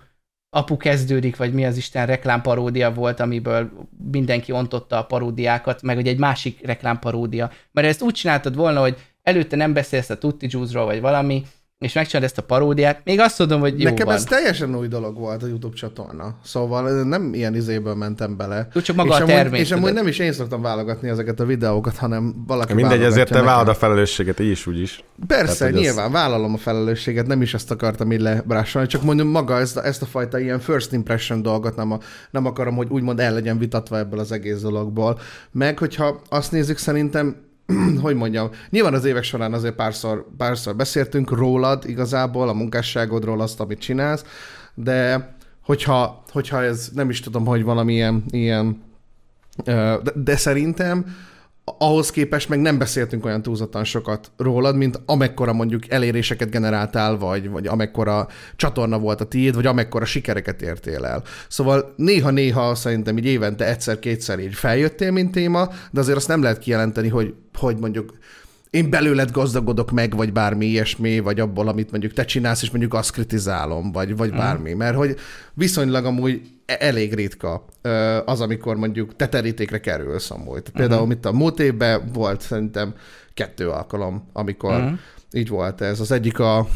apu kezdődik, vagy mi az Isten reklámparódia volt, amiből mindenki ontotta a paródiákat, meg hogy egy másik reklámparódia. Mert ezt úgy csináltad volna, hogy előtte nem beszélsz a Tutti Juice-ról, vagy valami, és megcsinálod ezt a paródiát, még azt tudom, hogy jó Nekem van. ez teljesen új dolog volt a YouTube csatorna, szóval nem ilyen izéből mentem bele. Úgy csak maga és a termény. Amúgy, és amúgy nem is én szoktam válogatni ezeket a videókat, hanem valaki Mindegy, ezért te vállalod a felelősséget, így is, úgy is. Persze, Tehát, nyilván, az... vállalom a felelősséget, nem is ezt akartam így lebrásolni, csak mondjuk maga ezt a, ezt a fajta ilyen first impression dolgot nem, a, nem akarom, hogy úgymond el legyen vitatva ebből az egész dologból. Meg, hogyha azt nézzük, szerintem <clears throat> hogy mondjam, nyilván az évek során azért párszor, párszor beszéltünk rólad igazából, a munkásságodról, azt, amit csinálsz, de hogyha, hogyha ez nem is tudom, hogy valamilyen ilyen, de, de szerintem ahhoz képest meg nem beszéltünk olyan túlzottan sokat rólad, mint amekkora mondjuk eléréseket generáltál, vagy, vagy amekkora csatorna volt a tiéd, vagy amekkora sikereket értél el. Szóval néha-néha szerintem így évente egyszer-kétszer így feljöttél, mint téma, de azért azt nem lehet kijelenteni, hogy, hogy mondjuk én belőled gazdagodok meg, vagy bármi ilyesmi, vagy abból, amit mondjuk te csinálsz, és mondjuk azt kritizálom, vagy, vagy mhm. bármi. Mert hogy viszonylag amúgy E, elég ritka az, amikor mondjuk te terítékre kerülsz amúgy. Például uh-huh. itt a múlt évben volt szerintem kettő alkalom, amikor uh-huh. így volt ez. Az egyik a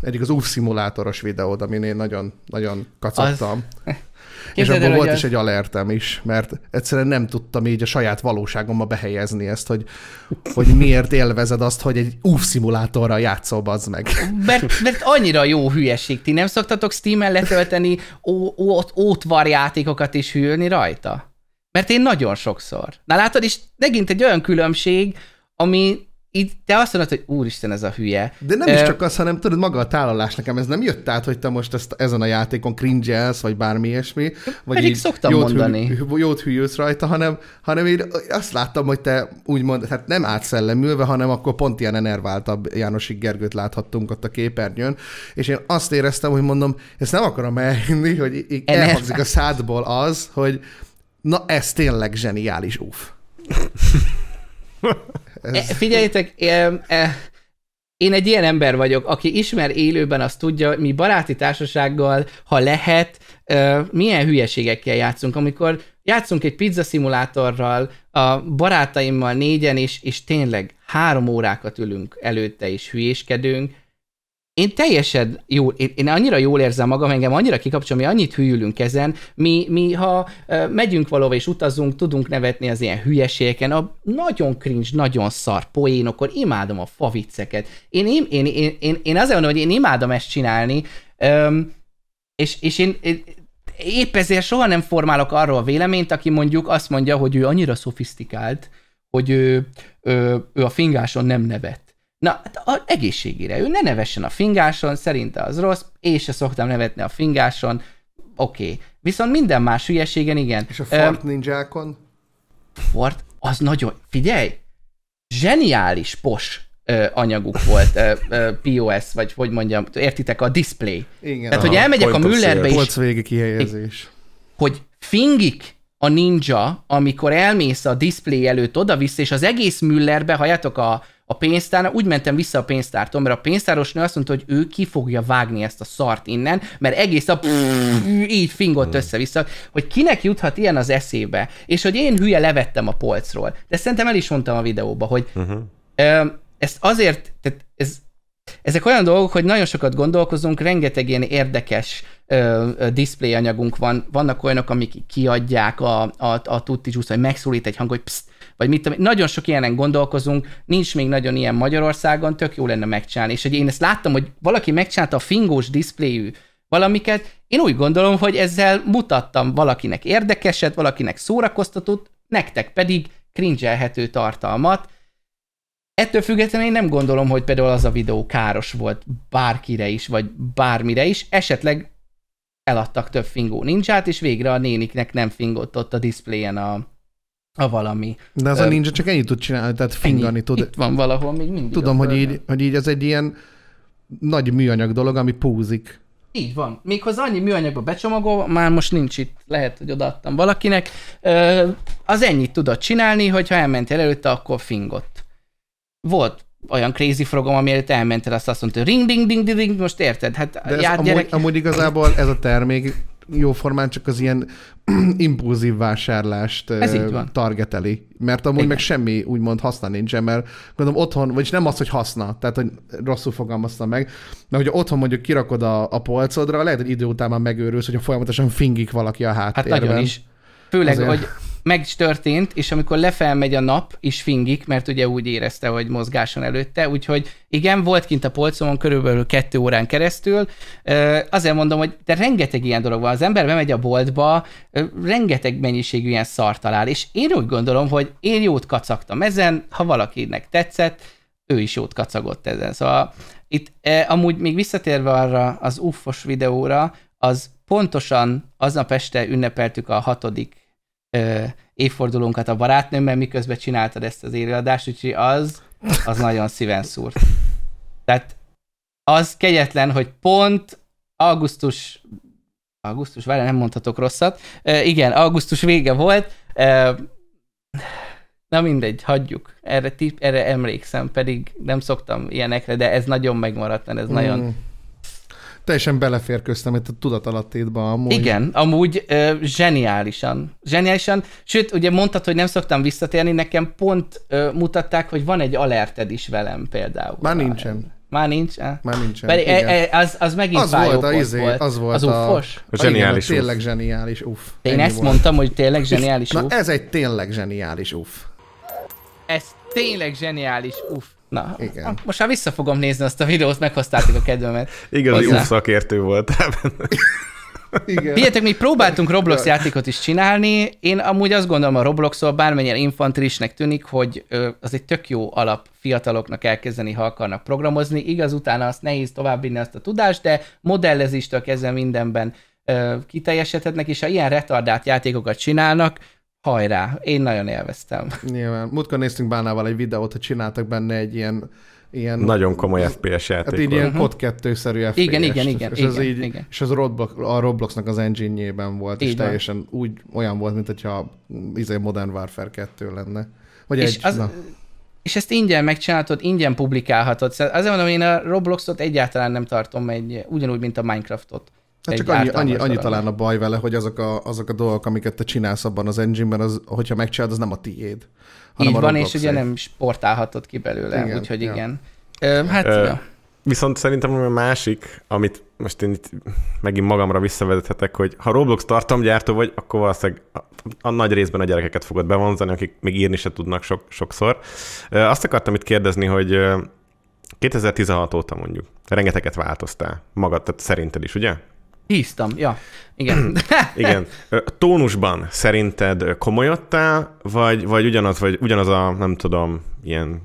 egyik az úszimulátoros videód, amin én nagyon, nagyon kacagtam. Az és abban volt is egy alertem is, mert egyszerűen nem tudtam így a saját valóságomba behelyezni ezt, hogy, hogy miért élvezed azt, hogy egy úf szimulátorral játszol, az meg. Mert, mert annyira jó hülyeség. Ti nem szoktatok Steam-en letölteni ótvar játékokat is hűlni rajta? Mert én nagyon sokszor. Na látod, és megint egy olyan különbség, ami így te azt mondod, hogy úristen ez a hülye. De nem is csak az, hanem tudod, maga a tálalás nekem, ez nem jött át, hogy te most ezt, ezen a játékon cringe vagy bármi ilyesmi. Vagy Pedig így szoktam jót mondani. Hű, jót hülyülsz rajta, hanem, hanem én azt láttam, hogy te úgymond, hát nem átszellemülve, hanem akkor pont ilyen enerváltabb Jánosi Gergőt láthattunk ott a képernyőn, és én azt éreztem, hogy mondom, ezt nem akarom elhinni, hogy így elhangzik a szádból az, hogy na ez tényleg zseniális, uff. <laughs> Ez... E, figyeljétek, én, e, e, én egy ilyen ember vagyok, aki ismer élőben, azt tudja, mi baráti társasággal, ha lehet, e, milyen hülyeségekkel játszunk, amikor játszunk egy pizza szimulátorral, a barátaimmal négyen, is és tényleg három órákat ülünk előtte, és hülyéskedünk, én teljesen jól, én, én annyira jól érzem magam, engem annyira kikapcsol, mi annyit hülyülünk ezen, mi, mi ha megyünk valahova és utazunk, tudunk nevetni az ilyen hülyeségeken, a nagyon cringe, nagyon szar poénokon, imádom a favicceket. Én, én, én, én, én, én azért mondom, hogy én imádom ezt csinálni, Öm, és, és én, én épp ezért soha nem formálok arról a véleményt, aki mondjuk azt mondja, hogy ő annyira szofisztikált, hogy ő, ő, ő a fingáson nem nevet Na, hát a egészségére. Ő ne nevessen a fingáson, szerinte az rossz, És se szoktam nevetni a fingáson, oké. Okay. Viszont minden más hülyeségen igen. És a Fort um, ninjákon? Fort, az nagyon, figyelj, zseniális pos anyaguk volt, POS, vagy hogy mondjam, értitek, a display. Igen. Tehát, aha, hogy elmegyek a Müllerbe is. végi kihelyezés. Hogy fingik a ninja, amikor elmész a display előtt oda-vissza, és az egész Müllerbe, halljátok a, a pénztár, úgy mentem vissza a pénztártól, mert a pénztáros nő azt mondta, hogy ő ki fogja vágni ezt a szart innen, mert egész a így fingott mm. össze-vissza, hogy kinek juthat ilyen az eszébe, és hogy én hülye levettem a polcról. De szerintem el is mondtam a videóba, hogy uh-huh. ö, ezt azért, tehát ez, ezek olyan dolgok, hogy nagyon sokat gondolkozunk, rengeteg ilyen érdekes ö, ö, display anyagunk van, vannak olyanok, amik kiadják a, a, a tutti hogy megszólít egy hang, hogy pszt, vagy mit tudom, nagyon sok ilyenen gondolkozunk, nincs még nagyon ilyen Magyarországon, tök jó lenne megcsinálni. És hogy én ezt láttam, hogy valaki megcsinálta a fingós diszpléjű valamiket, én úgy gondolom, hogy ezzel mutattam valakinek érdekeset, valakinek szórakoztatót, nektek pedig cringe tartalmat, Ettől függetlenül én nem gondolom, hogy például az a videó káros volt bárkire is, vagy bármire is. Esetleg eladtak több fingó nincsát, és végre a néniknek nem fingott ott a diszpléjen a, a valami. De az a ninja csak ennyit tud csinálni, tehát fingani ennyi. tud. Itt van valahol még mindig. Tudom, hogy így, hogy így ez egy ilyen nagy műanyag dolog, ami púzik. Így van. Méghozzá annyi műanyagba becsomagolva, már most nincs itt, lehet, hogy odaadtam valakinek, az ennyit tudott csinálni, hogyha elmentél előtte, akkor fingott. Volt olyan crazy frogom, amiért elmentél, azt azt mondta, ring, ding, ding, ding, ding, most érted? Hát De ez amúgy, amúgy igazából ez a termék jó formán csak az ilyen <clears throat> impulzív vásárlást Ez így van. targeteli. Mert amúgy Igen. meg semmi úgymond haszna nincsen, mert gondolom otthon, vagyis nem az, hogy haszna, tehát hogy rosszul fogalmaztam meg, mert hogy otthon mondjuk kirakod a, a polcodra, lehet, hogy idő után már megőrülsz, hogyha folyamatosan fingik valaki a háttérben. Hát nagyon is. Főleg, Azért. hogy meg is történt, és amikor lefelmegy a nap, és fingik, mert ugye úgy érezte, hogy mozgáson előtte, úgyhogy igen, volt kint a polcomon körülbelül kettő órán keresztül. Azért mondom, hogy de rengeteg ilyen dolog van. Az ember bemegy a boltba, rengeteg mennyiségű ilyen szart talál, és én úgy gondolom, hogy én jót kacagtam ezen, ha valakinek tetszett, ő is jót kacagott ezen. Szóval itt e, amúgy még visszatérve arra az uffos videóra, az pontosan aznap este ünnepeltük a hatodik ö, évfordulónkat a barátnőmmel, miközben csináltad ezt az élőadást, úgyhogy az, az nagyon szíven szúrt. Tehát az kegyetlen, hogy pont augusztus, augusztus, várjál, nem mondhatok rosszat, ö, igen, augusztus vége volt, ö, Na mindegy, hagyjuk. Erre, tip, erre emlékszem, pedig nem szoktam ilyenekre, de ez nagyon megmaradt, ez mm. nagyon teljesen beleférköztem itt a tudatalatti Amúgy. Igen, amúgy ö, zseniálisan. Zseniálisan. Sőt, ugye mondtad, hogy nem szoktam visszatérni, nekem pont ö, mutatták, hogy van egy alerted is velem például. Már nincsen. Már nincs? Eh? Már nincsen. Pedig, e, igen. E, az, az megint az volt, a izé, volt. Az volt az uffos. A, a zseniális igen, tényleg zseniális uff. Én Ennyi ezt volt. mondtam, hogy tényleg zseniális uff. Na ez egy tényleg zseniális uff. Ez tényleg zseniális uff. Na, Igen. most már vissza fogom nézni azt a videót, meghoztátok a kedvemet. Igazi új szakértő volt. <laughs> Igen. Figyeljetek, mi próbáltunk Roblox játékot is csinálni. Én amúgy azt gondolom a Robloxról bármennyire infantrisnek tűnik, hogy az egy tök jó alap fiataloknak elkezdeni, ha akarnak programozni. Igaz, utána azt nehéz továbbvinni azt a tudást, de modellezéstől kezdve mindenben kiteljesedhetnek, és ha ilyen retardált játékokat csinálnak, hajrá, én nagyon élveztem. Nyilván. Múltkor néztünk Bánával egy videót, hogy csináltak benne egy ilyen ilyen... Nagyon komoly FPS játék. Hát így ilyen uh-huh. Mhm. COD 2-szerű FPS. Igen, igen, igen. És, igen, ez így, igen. és az Roblox, a Robloxnak az engine-jében volt, igen. és teljesen úgy olyan volt, mint hogyha mm, izé Modern Warfare 2 lenne. Vagy és egy, az, na. És ezt ingyen megcsinálhatod, ingyen publikálhatod. Szóval azért mondom, én a Robloxot egyáltalán nem tartom egy, ugyanúgy, mint a Minecraftot. Hát csak annyi, annyi, annyi talán a baj vele, hogy azok a, azok a dolgok, amiket te csinálsz abban az engine-ben, az, hogyha megcsinálod, az nem a tiéd. Hanem Így van, és ugye nem sportálhatod ki belőle, igen, úgyhogy ja. igen. Ö, hát, Ö, ja. Viszont szerintem a másik, amit most én itt megint magamra visszavezethetek, hogy ha Roblox tartalomgyártó vagy, akkor valószínűleg a, a nagy részben a gyerekeket fogod bevonzani, akik még írni se tudnak sok, sokszor. Ö, azt akartam itt kérdezni, hogy 2016 óta mondjuk rengeteget változtál magad, tehát szerinted is, ugye? Híztam, ja. Igen. <clears throat> Igen. Tónusban szerinted komolyodtál, vagy, vagy ugyanaz, vagy ugyanaz a, nem tudom, ilyen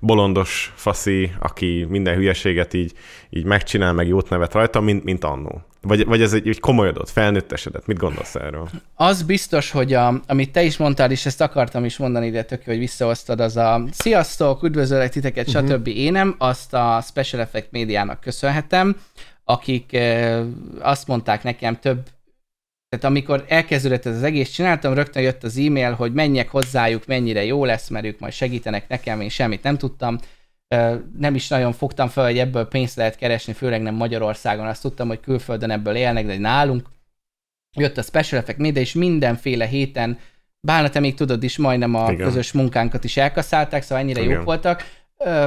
bolondos faszi, aki minden hülyeséget így, így megcsinál, meg jót nevet rajta, mint, mint annó? Vagy, vagy ez egy, egy komolyodott, felnőttesedett? Mit gondolsz erről? Az biztos, hogy a, amit te is mondtál, és ezt akartam is mondani, ide, tök, hogy visszaosztad, az a sziasztok, üdvözöllek titeket, uh-huh. stb. Énem, azt a Special Effect médiának köszönhetem, akik eh, azt mondták nekem több tehát amikor elkezdődött ez az egész, csináltam, rögtön jött az e-mail, hogy menjek hozzájuk, mennyire jó lesz, mert ők majd segítenek nekem, én semmit nem tudtam. Eh, nem is nagyon fogtam fel, hogy ebből pénzt lehet keresni, főleg nem Magyarországon. Azt tudtam, hogy külföldön ebből élnek, de nálunk. Jött a Special Effect Media, és mindenféle héten Bálna, hát te még tudod is, majdnem a Igen. közös munkánkat is elkaszálták, szóval ennyire Igen. jók voltak.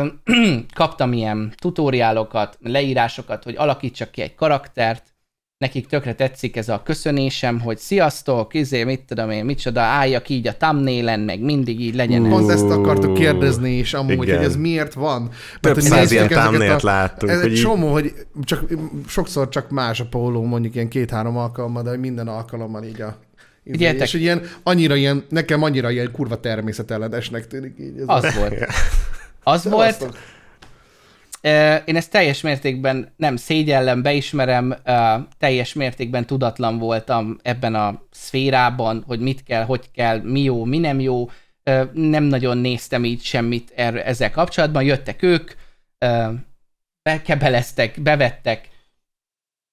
<clears throat> kaptam ilyen tutoriálokat, leírásokat, hogy alakítsak ki egy karaktert, nekik tökre tetszik ez a köszönésem, hogy sziasztok, izé, mit tudom én, micsoda, álljak így a thumbnail meg mindig így legyen. Uh, Pont ezt akartuk kérdezni is amúgy, igen. hogy ez miért van. Több Mert, száz ilyen thumbnailt láttunk. Ez egy így... csomó, hogy csak, sokszor csak más a póló, mondjuk ilyen két-három alkalommal, de minden alkalommal így a Ugye, izé, És ilyen, annyira ilyen, nekem annyira ilyen kurva természetellenesnek tűnik így. Ez az, az volt. <laughs> Az volt, én ezt teljes mértékben nem szégyellem, beismerem, teljes mértékben tudatlan voltam ebben a szférában, hogy mit kell, hogy kell, mi jó, mi nem jó. Nem nagyon néztem így semmit ezzel kapcsolatban. Jöttek ők, bekebeleztek, bevettek,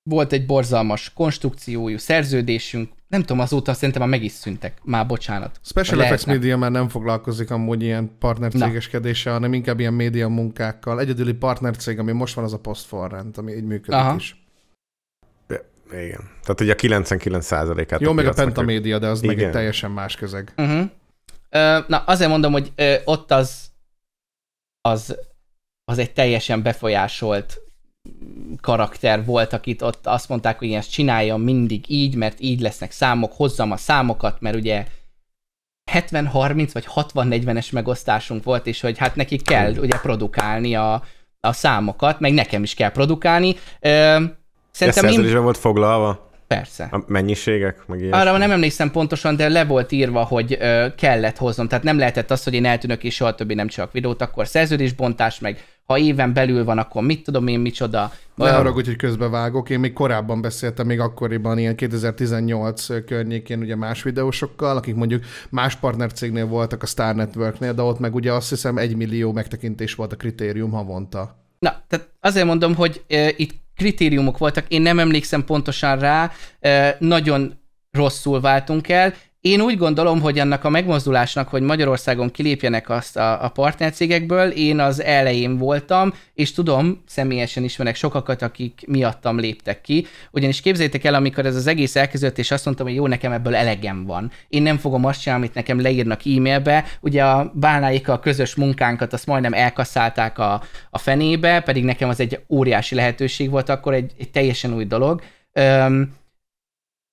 volt egy borzalmas konstrukciójú szerződésünk, nem tudom, azóta szerintem már meg is szűntek. Már bocsánat. Special Effects Media már nem foglalkozik amúgy ilyen partnercégeskedéssel, hanem inkább ilyen média munkákkal. Egyedüli partnercég, ami most van, az a rend ami így működik Aha. is. Igen. Tehát ugye a 99%-át. Jó, a meg a Pentamédia, de az igen. meg egy teljesen más közeg. Uh-huh. Ö, na, azért mondom, hogy ö, ott az, az az egy teljesen befolyásolt karakter volt, akit ott azt mondták, hogy én ezt csináljam mindig így, mert így lesznek számok, hozzam a számokat, mert ugye 70-30 vagy 60-40-es megosztásunk volt, és hogy hát neki kell ugye produkálni a, a számokat, meg nekem is kell produkálni. szerintem Ezt mind... volt foglalva? Persze. A mennyiségek? Meg ilyesmi. Arra nem emlékszem pontosan, de le volt írva, hogy ö, kellett hoznom. Tehát nem lehetett az, hogy én eltűnök és soha többé nem csak videót, akkor szerződésbontás, meg ha éven belül van, akkor mit tudom én, micsoda. Ne Olyan... hogy hogy közbevágok. Én még korábban beszéltem, még akkoriban, ilyen 2018 környékén ugye más videósokkal, akik mondjuk más partnercégnél voltak a Star Networknél, de ott meg ugye azt hiszem egy millió megtekintés volt a kritérium havonta. Na, tehát azért mondom, hogy e, itt kritériumok voltak, én nem emlékszem pontosan rá, nagyon rosszul váltunk el, én úgy gondolom, hogy annak a megmozdulásnak, hogy Magyarországon kilépjenek azt a, a partnercégekből, én az elején voltam, és tudom, személyesen ismerek sokakat, akik miattam léptek ki. Ugyanis képzeljétek el, amikor ez az egész elkezdődött, és azt mondtam, hogy jó, nekem ebből elegem van. Én nem fogom azt csinálni, amit nekem leírnak e-mailbe. Ugye a bánáik a közös munkánkat, azt majdnem elkaszálták a, a fenébe, pedig nekem az egy óriási lehetőség volt, akkor egy, egy teljesen új dolog. Öm,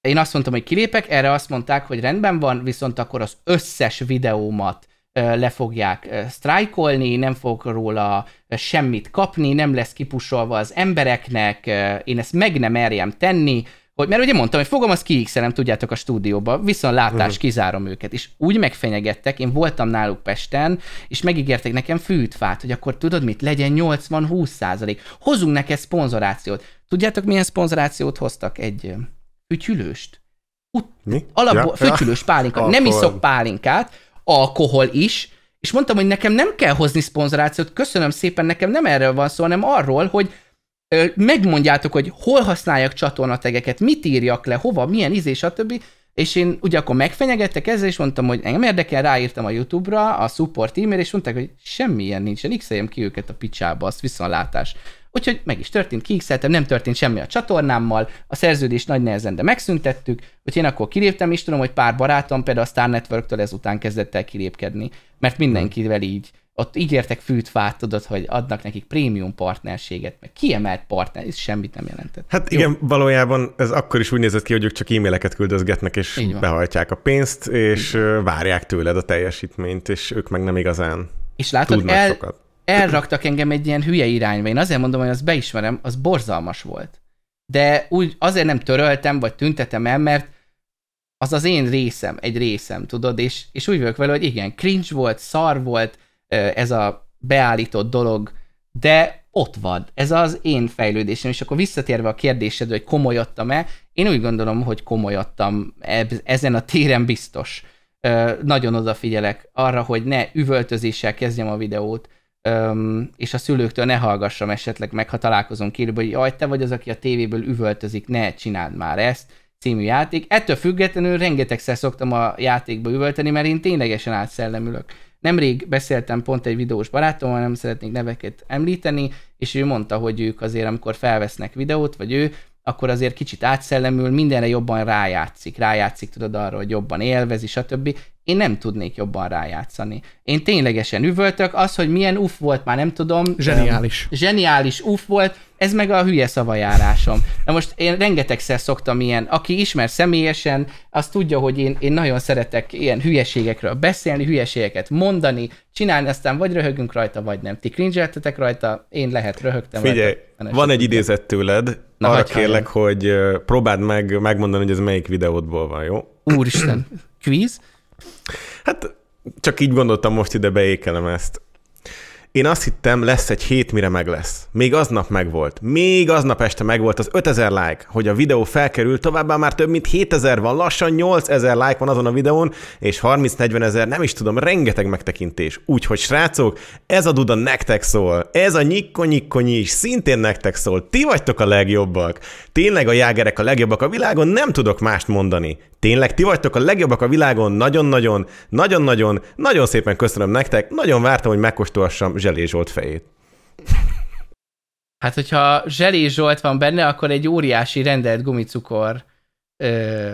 én azt mondtam, hogy kilépek, erre azt mondták, hogy rendben van, viszont akkor az összes videómat le fogják sztrájkolni, nem fog róla semmit kapni, nem lesz kipusolva az embereknek, én ezt meg nem merjem tenni, hogy, mert ugye mondtam, hogy fogom, az nem tudjátok, a stúdióba, viszont látás, mhm. kizárom őket. És úgy megfenyegettek, én voltam náluk Pesten, és megígértek nekem fűtfát, hogy akkor tudod mit, legyen 80-20 százalék. Hozunk neked szponzorációt. Tudjátok, milyen szponzorációt hoztak? Egy fütyülőst, Ut- Mi? Alapból ja, fütyülős ja. pálinkát. Nem iszok pálinkát, alkohol is, és mondtam, hogy nekem nem kell hozni szponzorációt, köszönöm szépen, nekem nem erről van szó, hanem arról, hogy ö, megmondjátok, hogy hol használjak csatornategeket, mit írjak le, hova, milyen izé, stb. És én ugye akkor megfenyegettek ezzel, és mondtam, hogy engem érdekel, ráírtam a YouTube-ra, a support e-mail, és mondták, hogy semmilyen nincsen, x ki őket a picsába, az viszontlátás. Úgyhogy meg is történt, kiixeltem, nem történt semmi a csatornámmal, a szerződést nagy nehezen, de megszüntettük, úgyhogy én akkor kiléptem, és tudom, hogy pár barátom például a Star Network-től ezután kezdett el kilépkedni, mert mindenkivel így, ott ígértek fűt fát, tudod, hogy adnak nekik prémium partnerséget, meg kiemelt partner, ez semmit nem jelentett. Hát Jó. igen, valójában ez akkor is úgy nézett ki, hogy ők csak e-maileket küldözgetnek, és behajtják a pénzt, és várják tőled a teljesítményt, és ők meg nem igazán és látod, el, sokat elraktak engem egy ilyen hülye irányba. Én azért mondom, hogy az beismerem, az borzalmas volt. De úgy azért nem töröltem, vagy tüntetem el, mert az az én részem, egy részem, tudod, és, és úgy vagyok vele, hogy igen, cringe volt, szar volt ez a beállított dolog, de ott van, ez az én fejlődésem, és akkor visszatérve a kérdésedre, hogy komolyodtam-e, én úgy gondolom, hogy komolyodtam ezen a téren biztos. Nagyon odafigyelek arra, hogy ne üvöltözéssel kezdjem a videót, Öm, és a szülőktől ne hallgassam esetleg meg, ha találkozom kérőből, hogy jaj, te vagy az, aki a tévéből üvöltözik, ne csináld már ezt, című játék. Ettől függetlenül rengetegszer szoktam a játékba üvölteni, mert én ténylegesen átszellemülök. Nemrég beszéltem pont egy videós barátommal, nem szeretnék neveket említeni, és ő mondta, hogy ők azért, amikor felvesznek videót, vagy ő, akkor azért kicsit átszellemül, mindenre jobban rájátszik, rájátszik tudod arra, hogy jobban élvezi, stb én nem tudnék jobban rájátszani. Én ténylegesen üvöltök, az, hogy milyen uff volt, már nem tudom. Zseniális. Um, zseniális uff volt, ez meg a hülye szavajárásom. Na most én rengetegszer szoktam ilyen, aki ismer személyesen, az tudja, hogy én, én nagyon szeretek ilyen hülyeségekről beszélni, hülyeségeket mondani, csinálni, aztán vagy röhögünk rajta, vagy nem. Ti cringeltetek rajta, én lehet röhögtem. Figyelj, rajta, van egy idézet tőled, Na, arra kérlek, hogy próbáld meg megmondani, hogy ez melyik videódból van, jó? Úristen, kvíz? <clears throat> Hát csak így gondoltam, most ide beékelem ezt. Én azt hittem, lesz egy hét, mire meg lesz. Még aznap megvolt. Még aznap este megvolt az 5000 like, hogy a videó felkerül, továbbá már több mint 7000 van, lassan 8000 like van azon a videón, és 30-40 ezer, nem is tudom, rengeteg megtekintés. Úgyhogy srácok, ez a duda nektek szól. Ez a nyikko nyikko is szintén nektek szól. Ti vagytok a legjobbak. Tényleg a jágerek a legjobbak a világon, nem tudok mást mondani. Tényleg ti vagytok a legjobbak a világon, nagyon-nagyon, nagyon-nagyon, nagyon szépen köszönöm nektek, nagyon vártam, hogy megkóstolhassam Zselé Zsolt fejét. Hát, hogyha Zselé Zsolt van benne, akkor egy óriási rendelt gumicukor ö,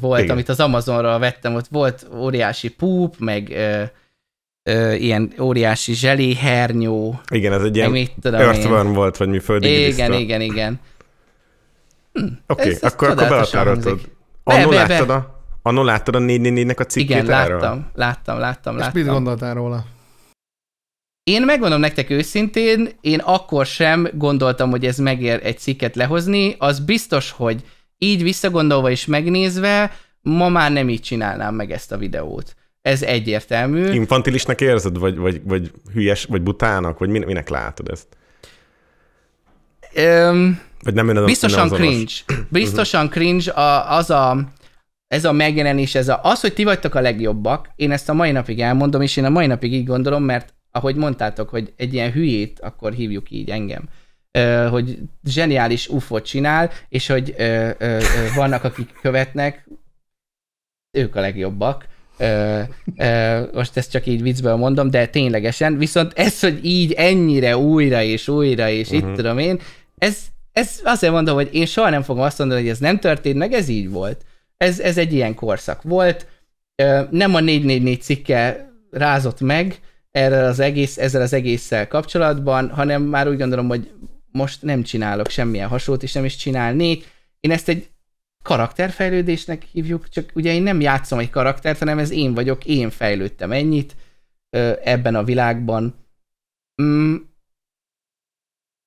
volt, Igen. amit az Amazonra vettem, ott volt óriási púp, meg ö, ö, ilyen óriási hernyó. Igen, ez egy ilyen earthworm volt, vagy mi földig Igen, igen, igen, igen. Hm, Oké, okay, akkor, akkor behatároltad. Annó be, be, láttad a, annó láttad a 444-nek a cikkét Igen, láttam, erről? láttam, láttam, láttam. És láttam. mit gondoltál róla? Én megmondom nektek őszintén, én akkor sem gondoltam, hogy ez megér egy cikket lehozni, az biztos, hogy így visszagondolva és megnézve, ma már nem így csinálnám meg ezt a videót. Ez egyértelmű. Infantilisnek érzed, vagy, vagy, vagy hülyes, vagy butának, vagy minek látod ezt? Öm, vagy nem az biztosan nem cringe. <clears throat> Biztosan cringe a, az a, ez a megjelenés, ez a, az, hogy ti vagytok a legjobbak, én ezt a mai napig elmondom, és én a mai napig így gondolom, mert ahogy mondtátok, hogy egy ilyen hülyét, akkor hívjuk így engem, hogy zseniális UFO csinál, és hogy vannak, akik követnek, ők a legjobbak. Ö, ö, most ezt csak így viccből mondom, de ténylegesen, viszont ez, hogy így ennyire újra és újra, és uh-huh. itt mhm. tudom én, ez, ez azért mondom, hogy én soha nem fogom azt mondani, hogy ez nem történt, meg ez így volt. Ez, ez egy ilyen korszak volt. Ö, nem a 444 cikke rázott meg, erre az egész, ezzel az egésszel kapcsolatban, hanem már úgy gondolom, hogy most nem csinálok semmilyen hasonlót, és nem is csinálnék. Én ezt egy karakterfejlődésnek hívjuk, csak ugye én nem játszom egy karaktert, hanem ez én vagyok, én fejlődtem ennyit ebben a világban. Mm.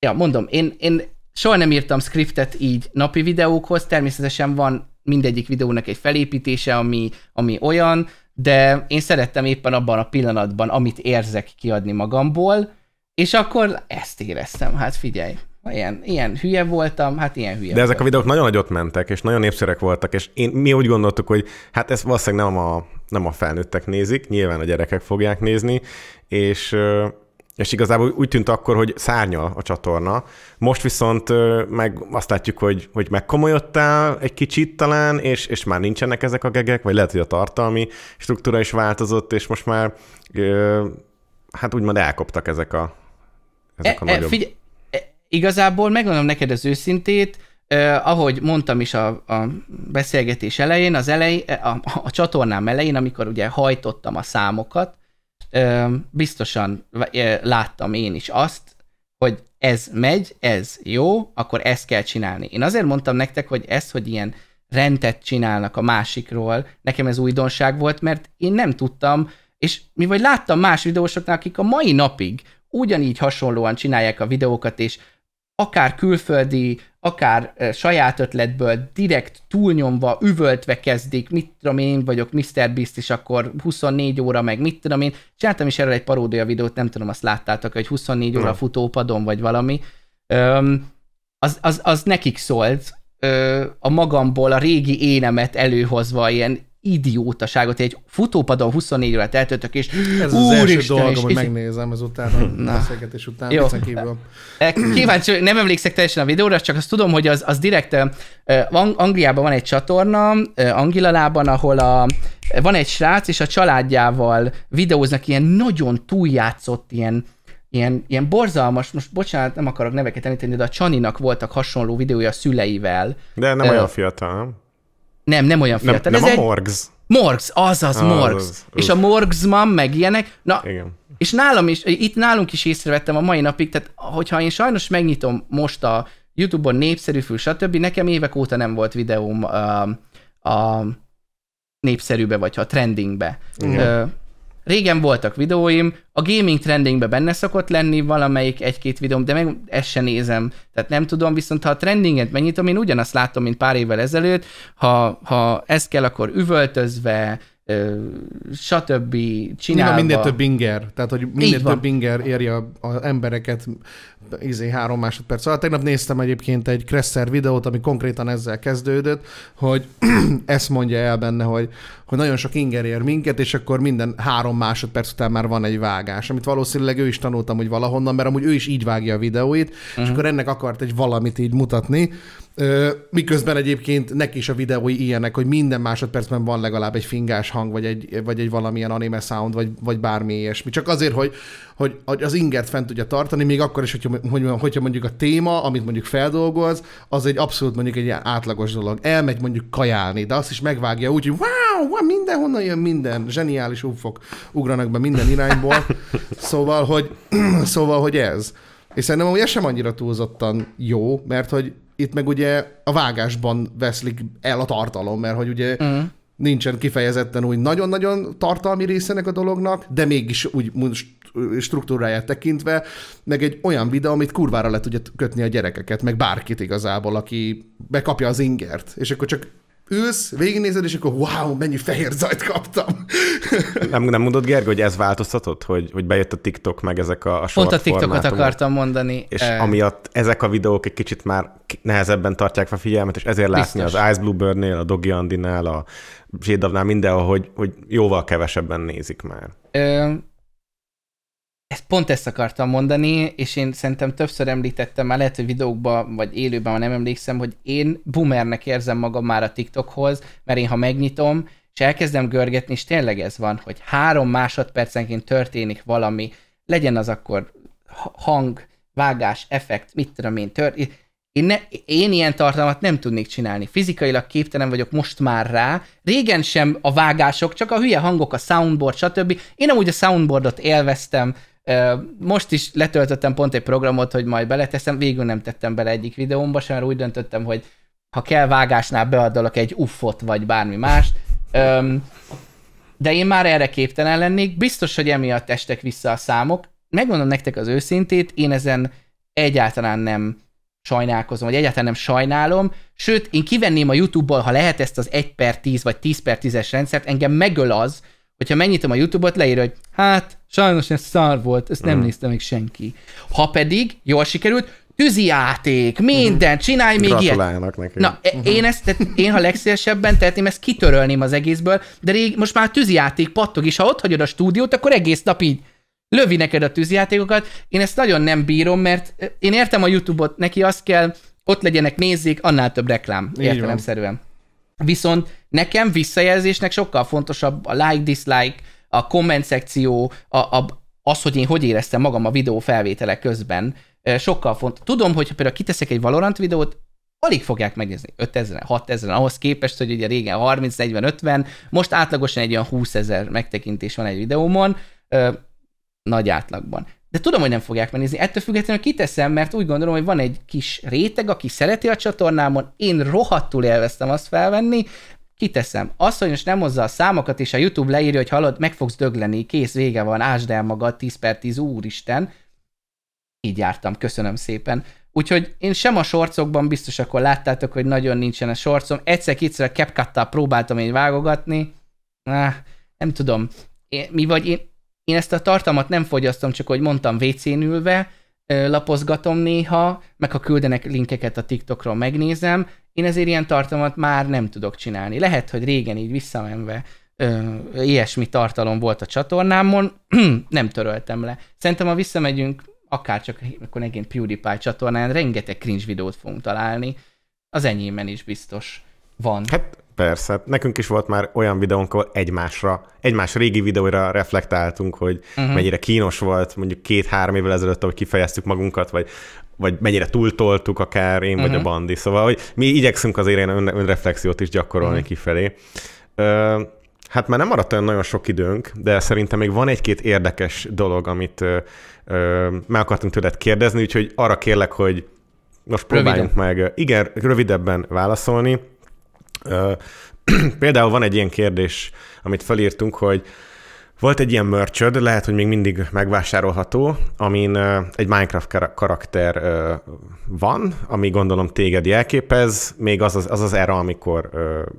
Ja, mondom, én, én soha nem írtam scriptet így napi videókhoz, természetesen van mindegyik videónak egy felépítése, ami, ami olyan, de én szerettem éppen abban a pillanatban, amit érzek kiadni magamból, és akkor ezt éreztem, hát figyelj. Ilyen, ilyen hülye voltam, hát ilyen hülye De voltam. ezek a videók nagyon nagyot mentek, és nagyon népszerűek voltak, és én, mi úgy gondoltuk, hogy hát ezt valószínűleg nem a, nem a felnőttek nézik, nyilván a gyerekek fogják nézni, és és igazából úgy tűnt akkor, hogy szárnyal a csatorna. Most viszont meg azt látjuk, hogy, hogy megkomolyodtál egy kicsit talán, és, és már nincsenek ezek a gegek, vagy lehet, hogy a tartalmi struktúra is változott, és most már hát úgymond elkoptak ezek a, ezek a e, e nagyobb... Figy- e, igazából megmondom neked az őszintét, eh, ahogy mondtam is a, a beszélgetés elején, az elej, e, a, a csatornám elején, amikor ugye hajtottam a számokat, biztosan láttam én is azt, hogy ez megy, ez jó, akkor ezt kell csinálni. Én azért mondtam nektek, hogy ez hogy ilyen rendet csinálnak a másikról, nekem ez újdonság volt, mert én nem tudtam, és mi vagy láttam más videósoknál, akik a mai napig ugyanígy hasonlóan csinálják a videókat, és akár külföldi akár saját ötletből direkt túlnyomva, üvöltve kezdik, mit tudom én vagyok, Mr. Beast, és akkor 24 óra meg mit tudom én. Csináltam is erről egy paródia videót, nem tudom, azt láttátok, hogy 24 óra no. futópadon vagy valami. Öm, az, az, az nekik szólt, ö, a magamból a régi énemet előhozva, ilyen idiótaságot, egy futópadon 24 órát eltöltök, és Ez úr az első Isten, dolgom, és, hogy és... Izé- megnézem ezután, a beszélgetés után, Jó. kívül. E, kíváncsi, nem emlékszek teljesen a videóra, csak azt tudom, hogy az, az direkt e, e, Angliában van egy csatorna, Angilalában, ahol a, van egy srác, és a családjával videóznak ilyen nagyon túljátszott ilyen ilyen, ilyen borzalmas, most bocsánat, nem akarok neveket említeni, de a Csaninak voltak hasonló videója a szüleivel. De nem uh, olyan fiatal, nem? Nem, nem olyan fiatal. Nem, nem Ez a egy... Morgz, Morgz, azaz, az Morgz. Az, az, és a Morgz-mam meg ilyenek. Na, Igen. és nálam is, itt nálunk is észrevettem a mai napig, tehát hogyha én sajnos megnyitom most a YouTube-on népszerű fül, stb., nekem évek óta nem volt videóm a, a népszerűbe, vagy ha trendingbe. Igen. Régen voltak videóim, a gaming trendingbe benne szokott lenni valamelyik egy-két videóm, de meg ezt se nézem. Tehát nem tudom, viszont ha a trendinget megnyitom, én ugyanazt látom, mint pár évvel ezelőtt, ha, ha ez kell, akkor üvöltözve, stb. csinálva. Nyilván minél több inger, tehát hogy minél több inger érje az embereket izé három másodperc alatt. Szóval, tegnap néztem egyébként egy kresszer videót, ami konkrétan ezzel kezdődött, hogy <clears throat> ezt mondja el benne, hogy, hogy nagyon sok inger ér minket, és akkor minden három másodperc után már van egy vágás, amit valószínűleg ő is tanultam, hogy valahonnan, mert amúgy ő is így vágja a videóit, uh-huh. és mhm. akkor ennek akart egy valamit így mutatni, Miközben egyébként neki is a videói ilyenek, hogy minden másodpercben van legalább egy fingás hang, vagy egy, vagy egy valamilyen anime sound, vagy, vagy bármi ilyesmi. Csak azért, hogy, hogy, az ingert fent tudja tartani, még akkor is, hogyha, hogy, hogyha mondjuk a téma, amit mondjuk feldolgoz, az egy abszolút mondjuk egy ilyen átlagos dolog. Elmegy mondjuk kajálni, de azt is megvágja úgy, hogy wow, wow mindenhonnan jön minden, zseniális ufok ugranak be minden irányból. Szóval, hogy, <clears throat> szóval, hogy ez. És szerintem ugye sem annyira túlzottan jó, mert hogy itt meg ugye a vágásban veszlik el a tartalom, mert hogy ugye mm. nincsen kifejezetten úgy nagyon-nagyon tartalmi részenek a dolognak, de mégis úgy struktúráját tekintve, meg egy olyan videó, amit kurvára le tudja kötni a gyerekeket, meg bárkit igazából, aki bekapja az ingert, és akkor csak ülsz, végignézed, és akkor wow, mennyi fehér zajt kaptam. <laughs> nem, nem mondod, Gergő, hogy ez változtatott, hogy, hogy bejött a TikTok, meg ezek a, a Pont a TikTokot akartam mondani. És e... amiatt ezek a videók egy kicsit már nehezebben tartják fel figyelmet, és ezért látni Biztos. az Ice Bluebird-nél, a Dogi Andinál, a Zsédavnál, mindenhol, hogy, hogy jóval kevesebben nézik már. Ö, ezt pont ezt akartam mondani, és én szerintem többször említettem már, lehet, hogy videókban vagy élőben már nem emlékszem, hogy én boomernek érzem magam már a TikTokhoz, mert én ha megnyitom, és elkezdem görgetni, és tényleg ez van, hogy három másodpercenként történik valami, legyen az akkor hang, vágás, effekt, mit tudom én, tör... Én, ne, én ilyen tartalmat nem tudnék csinálni. Fizikailag képtelen vagyok most már rá. Régen sem a vágások, csak a hülye hangok, a soundboard, stb. Én amúgy a soundboardot élveztem, most is letöltöttem pont egy programot, hogy majd beleteszem, végül nem tettem bele egyik videómba sem, úgy döntöttem, hogy ha kell vágásnál beadalak egy uffot vagy bármi mást. De én már erre képtelen lennék, biztos, hogy emiatt estek vissza a számok. Megmondom nektek az őszintét, én ezen egyáltalán nem sajnálkozom, vagy egyáltalán nem sajnálom, sőt, én kivenném a YouTube-ból, ha lehet ezt az 1 per 10 vagy 10 per 10-es rendszert, engem megöl az, hogyha megnyitom a YouTube-ot, leír, hogy hát, sajnos ez szar volt, ezt nem mm. nézte még senki. Ha pedig jól sikerült, tűzi játék, minden, mm-hmm. csinálj még Gratulálnak ilyet. neki. Na, uh-huh. én ezt, tehát én ha legszélesebben tehetném, ezt kitörölném az egészből, de rég, most már játék pattog, és ha ott hagyod a stúdiót, akkor egész nap így lövi neked a tűzijátékokat. Én ezt nagyon nem bírom, mert e, én értem a YouTube-ot, neki azt kell, ott legyenek, nézzék, annál több reklám, értelemszerűen. Viszont nekem visszajelzésnek sokkal fontosabb a like-dislike, a komment szekció, a, a, az, hogy én hogy éreztem magam a videó felvétele közben, sokkal fontos. Tudom, hogy ha például kiteszek egy Valorant videót, alig fogják megnézni 5000 6000 ahhoz képest, hogy ugye régen 30, 40, 50, most átlagosan egy olyan 20 ezer megtekintés van egy videómon, nagy átlagban de tudom, hogy nem fogják megnézni. Ettől függetlenül kiteszem, mert úgy gondolom, hogy van egy kis réteg, aki szereti a csatornámon, én rohadtul élveztem azt felvenni, kiteszem. Azt, hogy most nem hozza a számokat, és a YouTube leírja, hogy hallod, meg fogsz dögleni, kész, vége van, ásd el magad, 10 per 10, úristen. Így jártam, köszönöm szépen. Úgyhogy én sem a sorcokban biztos akkor láttátok, hogy nagyon nincsen a sorcom. Egyszer-kétszer a CapCut-tal próbáltam én vágogatni. Nah, nem tudom, én, mi vagy én, én ezt a tartalmat nem fogyasztom, csak hogy mondtam, wc ülve, lapozgatom néha, meg ha küldenek linkeket a TikTokról, megnézem. Én ezért ilyen tartalmat már nem tudok csinálni. Lehet, hogy régen így visszamenve ö, ilyesmi tartalom volt a csatornámon, <clears throat> nem töröltem le. Szerintem, ha visszamegyünk, akár csak akkor megint PewDiePie csatornán, rengeteg cringe videót fogunk találni. Az enyémen is biztos van. Hát Persze, hát nekünk is volt már olyan videónk, ahol egymásra, egymás régi videóra reflektáltunk, hogy uh-huh. mennyire kínos volt mondjuk két-három évvel ezelőtt, ahogy kifejeztük magunkat, vagy vagy mennyire túltoltuk akár én uh-huh. vagy a mhm. bandi. Szóval, hogy mi igyekszünk azért ilyen ön, önreflexiót is gyakorolni uh-huh. kifelé. Ö, hát már nem maradt olyan nagyon sok időnk, de szerintem még van egy-két érdekes dolog, amit ö, ö, meg akartunk tőled kérdezni, úgyhogy arra kérlek, hogy most próbáljunk Röviden. meg, igen, rövidebben válaszolni, <clears throat> Például van egy ilyen kérdés, amit felírtunk, hogy volt egy ilyen mörcsöd, lehet, hogy még mindig megvásárolható, amin egy Minecraft karakter van, ami gondolom téged jelképez, még az az, az, az era, amikor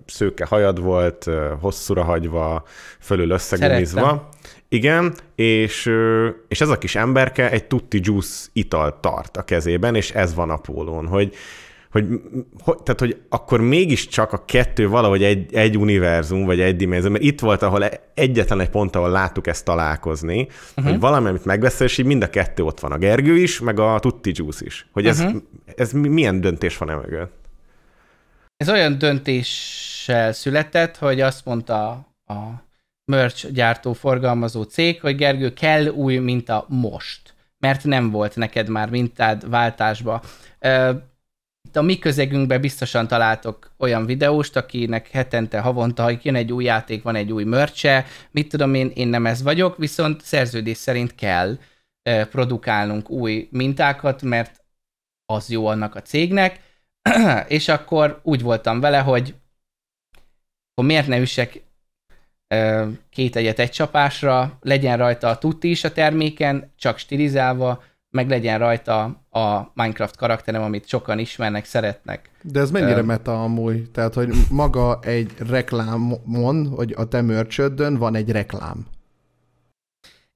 szőke hajad volt, hosszúra hagyva, fölül összegumizva. Igen, és, és ez a kis emberke egy tutti juice italt tart a kezében, és ez van a pólón, hogy hogy, hogy, tehát, hogy akkor mégiscsak a kettő valahogy egy, egy univerzum, vagy egy dimenzió, mert itt volt, ahol e-, egyetlen egy pont, ahol láttuk ezt találkozni, uh-huh. hogy valami, amit megbeszél, és így mind a kettő ott van, a Gergő is, meg a Tutti Juice is. Hogy ez, uh-huh. ez milyen döntés van emögött? Ez olyan döntéssel született, hogy azt mondta a merch gyártó forgalmazó cég, hogy Gergő kell új minta most, mert nem volt neked már mintád váltásba itt a mi közegünkben biztosan találtok olyan videóst, akinek hetente, havonta, ha jön egy új játék, van egy új mörcse, mit tudom én, én nem ez vagyok, viszont szerződés szerint kell produkálnunk új mintákat, mert az jó annak a cégnek, <clears throat> és akkor úgy voltam vele, hogy akkor miért ne üssek két egyet egy csapásra, legyen rajta a tutti is a terméken, csak stilizálva, meg legyen rajta a Minecraft karakterem, amit sokan ismernek, szeretnek. De ez mennyire um, meta amúgy? Tehát, hogy maga egy reklámon, hogy a te mörcsöddön van egy reklám.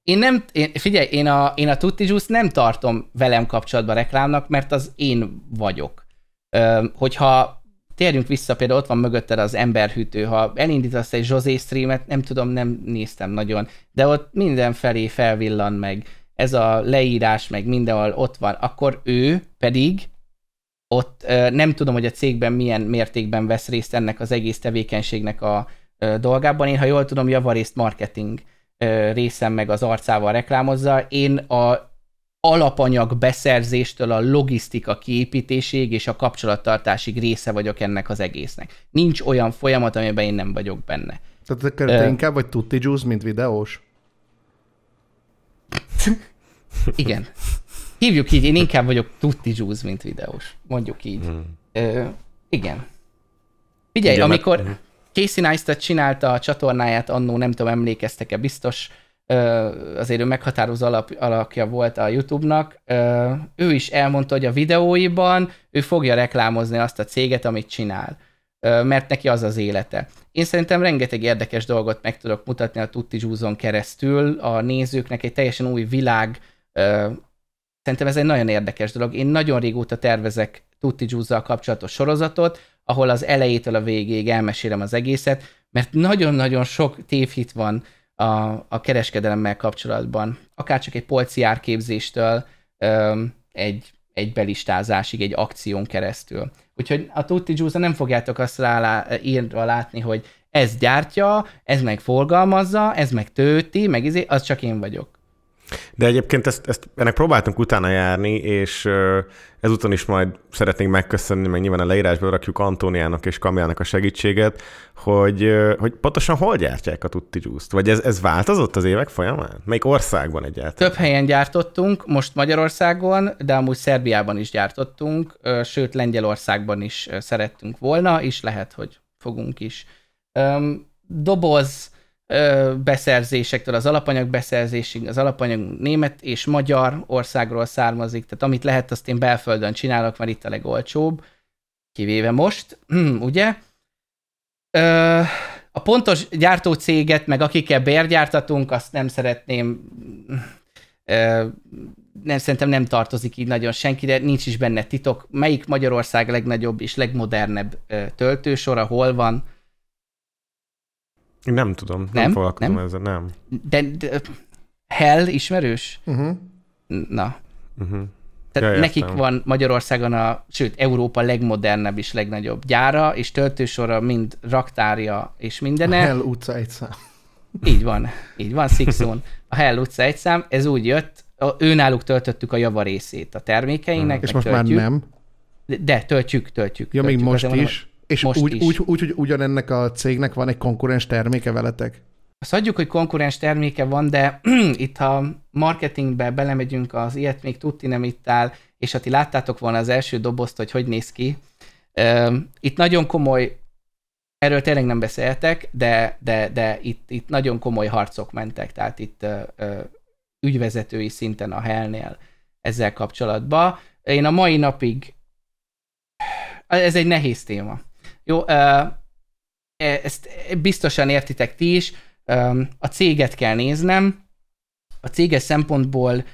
Én nem, én, figyelj, én a, én a Tutti Juice nem tartom velem kapcsolatban reklámnak, mert az én vagyok. Um, hogyha térjünk vissza, például ott van mögötted az emberhűtő, ha elindítasz egy Zsozé streamet, nem tudom, nem néztem nagyon, de ott mindenfelé felvillan meg ez a leírás, meg mindenhol ott van, akkor ő pedig ott nem tudom, hogy a cégben milyen mértékben vesz részt ennek az egész tevékenységnek a dolgában. Én, ha jól tudom, javarészt marketing részem meg az arcával reklámozza. Én a alapanyag beszerzéstől a logisztika kiépítéséig és a kapcsolattartásig része vagyok ennek az egésznek. Nincs olyan folyamat, amiben én nem vagyok benne. Tehát te, te inkább vagy tutti juice, mint videós? Igen. Hívjuk így, én inkább vagyok tutti zsúz, mint videós. Mondjuk így. Hmm. Ö, igen. Figyelj, igen, amikor mert... Casey Neistat csinálta a csatornáját, annó nem tudom, emlékeztek-e biztos, ö, azért ő meghatározó alap, alakja volt a YouTube-nak, ö, ő is elmondta, hogy a videóiban ő fogja reklámozni azt a céget, amit csinál, ö, mert neki az az élete. Én szerintem rengeteg érdekes dolgot meg tudok mutatni a Tutti Zsúzon keresztül, a nézőknek egy teljesen új világ, szerintem ez egy nagyon érdekes dolog. Én nagyon régóta tervezek Tutti Zsúzzal kapcsolatos sorozatot, ahol az elejétől a végéig elmesélem az egészet, mert nagyon-nagyon sok tévhit van a, a kereskedelemmel kapcsolatban. Akár csak egy polci árképzéstől, egy egy belistázásig, egy akción keresztül. Úgyhogy a Tutti Juice nem fogjátok azt rá írva látni, hogy ez gyártja, ez meg forgalmazza, ez meg tőti, meg izé, az csak én vagyok. De egyébként ezt, ezt, ennek próbáltunk utána járni, és ezúton is majd szeretnénk megköszönni, meg nyilván a leírásba rakjuk Antóniának és Kamilának a segítséget, hogy, hogy pontosan hol gyártják a tutti juice Vagy ez, ez változott az évek folyamán? Melyik országban egyáltalán? Több helyen gyártottunk, most Magyarországon, de amúgy Szerbiában is gyártottunk, sőt Lengyelországban is szerettünk volna, és lehet, hogy fogunk is. Doboz, beszerzésektől az alapanyag beszerzésig, az alapanyag német és magyar országról származik, tehát amit lehet, azt én belföldön csinálok, mert itt a legolcsóbb, kivéve most, <clears throat> ugye? A pontos gyártócéget, meg akikkel bérgyártatunk, azt nem szeretném, nem, szerintem nem tartozik így nagyon senki, de nincs is benne titok. Melyik Magyarország legnagyobb és legmodernebb töltősora, hol van, én nem tudom, nem, nem foglalkozom nem? ezzel, nem. De, de Hell ismerős? Uh-huh. Na. Uh-huh. Tehát ja, nekik értem. van Magyarországon a, sőt, Európa legmodernebb és legnagyobb gyára, és töltősora, mind raktárja és mindene. A Hell utca egy szám. Így van, így van, Sixon. A Hell utca egy szám, ez úgy jött, a, őnáluk töltöttük a java részét a termékeinek. Hmm. És most töltjük, már nem? De, de töltjük, töltjük. Ja, töltjük, még most is? Mondom, és Most úgy, Úgy, úgy, hogy ugyanennek a cégnek van egy konkurens terméke veletek? Azt adjuk, hogy konkurens terméke van, de <clears throat> itt ha marketingbe belemegyünk, az ilyet még tudti nem itt áll, és ha ti láttátok volna az első dobozt, hogy hogy néz ki, itt nagyon komoly, erről tényleg nem beszéltek, de, de, de itt, itt nagyon komoly harcok mentek, tehát itt ügyvezetői szinten a helnél ezzel kapcsolatban. Én a mai napig, ez egy nehéz téma. Jó, e, ezt biztosan értitek ti is, a céget kell néznem, a céges szempontból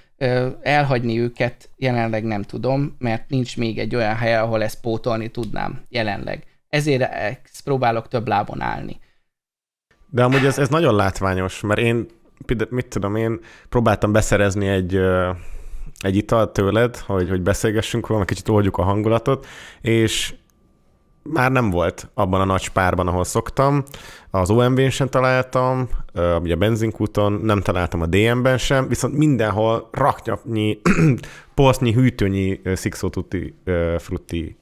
elhagyni őket jelenleg nem tudom, mert nincs még egy olyan hely, ahol ezt pótolni tudnám jelenleg. Ezért e, ezt próbálok több lábon állni. De amúgy ez, ez nagyon látványos, mert én, mit tudom, én próbáltam beszerezni egy, egy italt tőled, hogy, hogy beszélgessünk róla, kicsit oldjuk a hangulatot, és már nem volt abban a nagy párban, ahol szoktam. Az OMV-n sem találtam, ugye a benzinkúton, nem találtam a DM-ben sem, viszont mindenhol raknyapnyi, <clears throat> posznyi, hűtőnyi szikszótuti frutti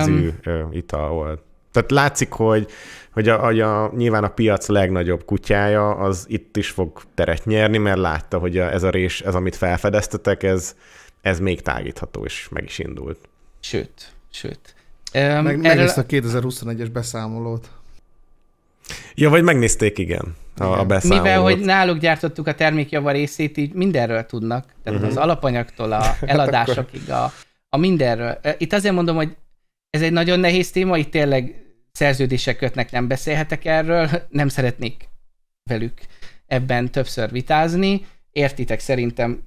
ízű um, ital volt. Tehát látszik, hogy, hogy a, a, a, nyilván a piac legnagyobb kutyája az itt is fog teret nyerni, mert látta, hogy a, ez a rés, ez amit felfedeztetek, ez, ez még tágítható, és meg is indult. Sőt, sőt. Um, Meg, megnézte a 2021-es beszámolót. Ja, vagy megnézték, igen, a, a beszámolót. Mivel, hogy náluk gyártottuk a termékjava részét, így mindenről tudnak. Tehát uh-huh. az mhm. alapanyagtól a <laughs> hát eladásokig, a, a mindenről. Itt azért mondom, hogy ez egy nagyon nehéz téma, itt tényleg szerződések kötnek, nem beszélhetek erről, <laughs> nem szeretnék velük ebben többször vitázni. Értitek, szerintem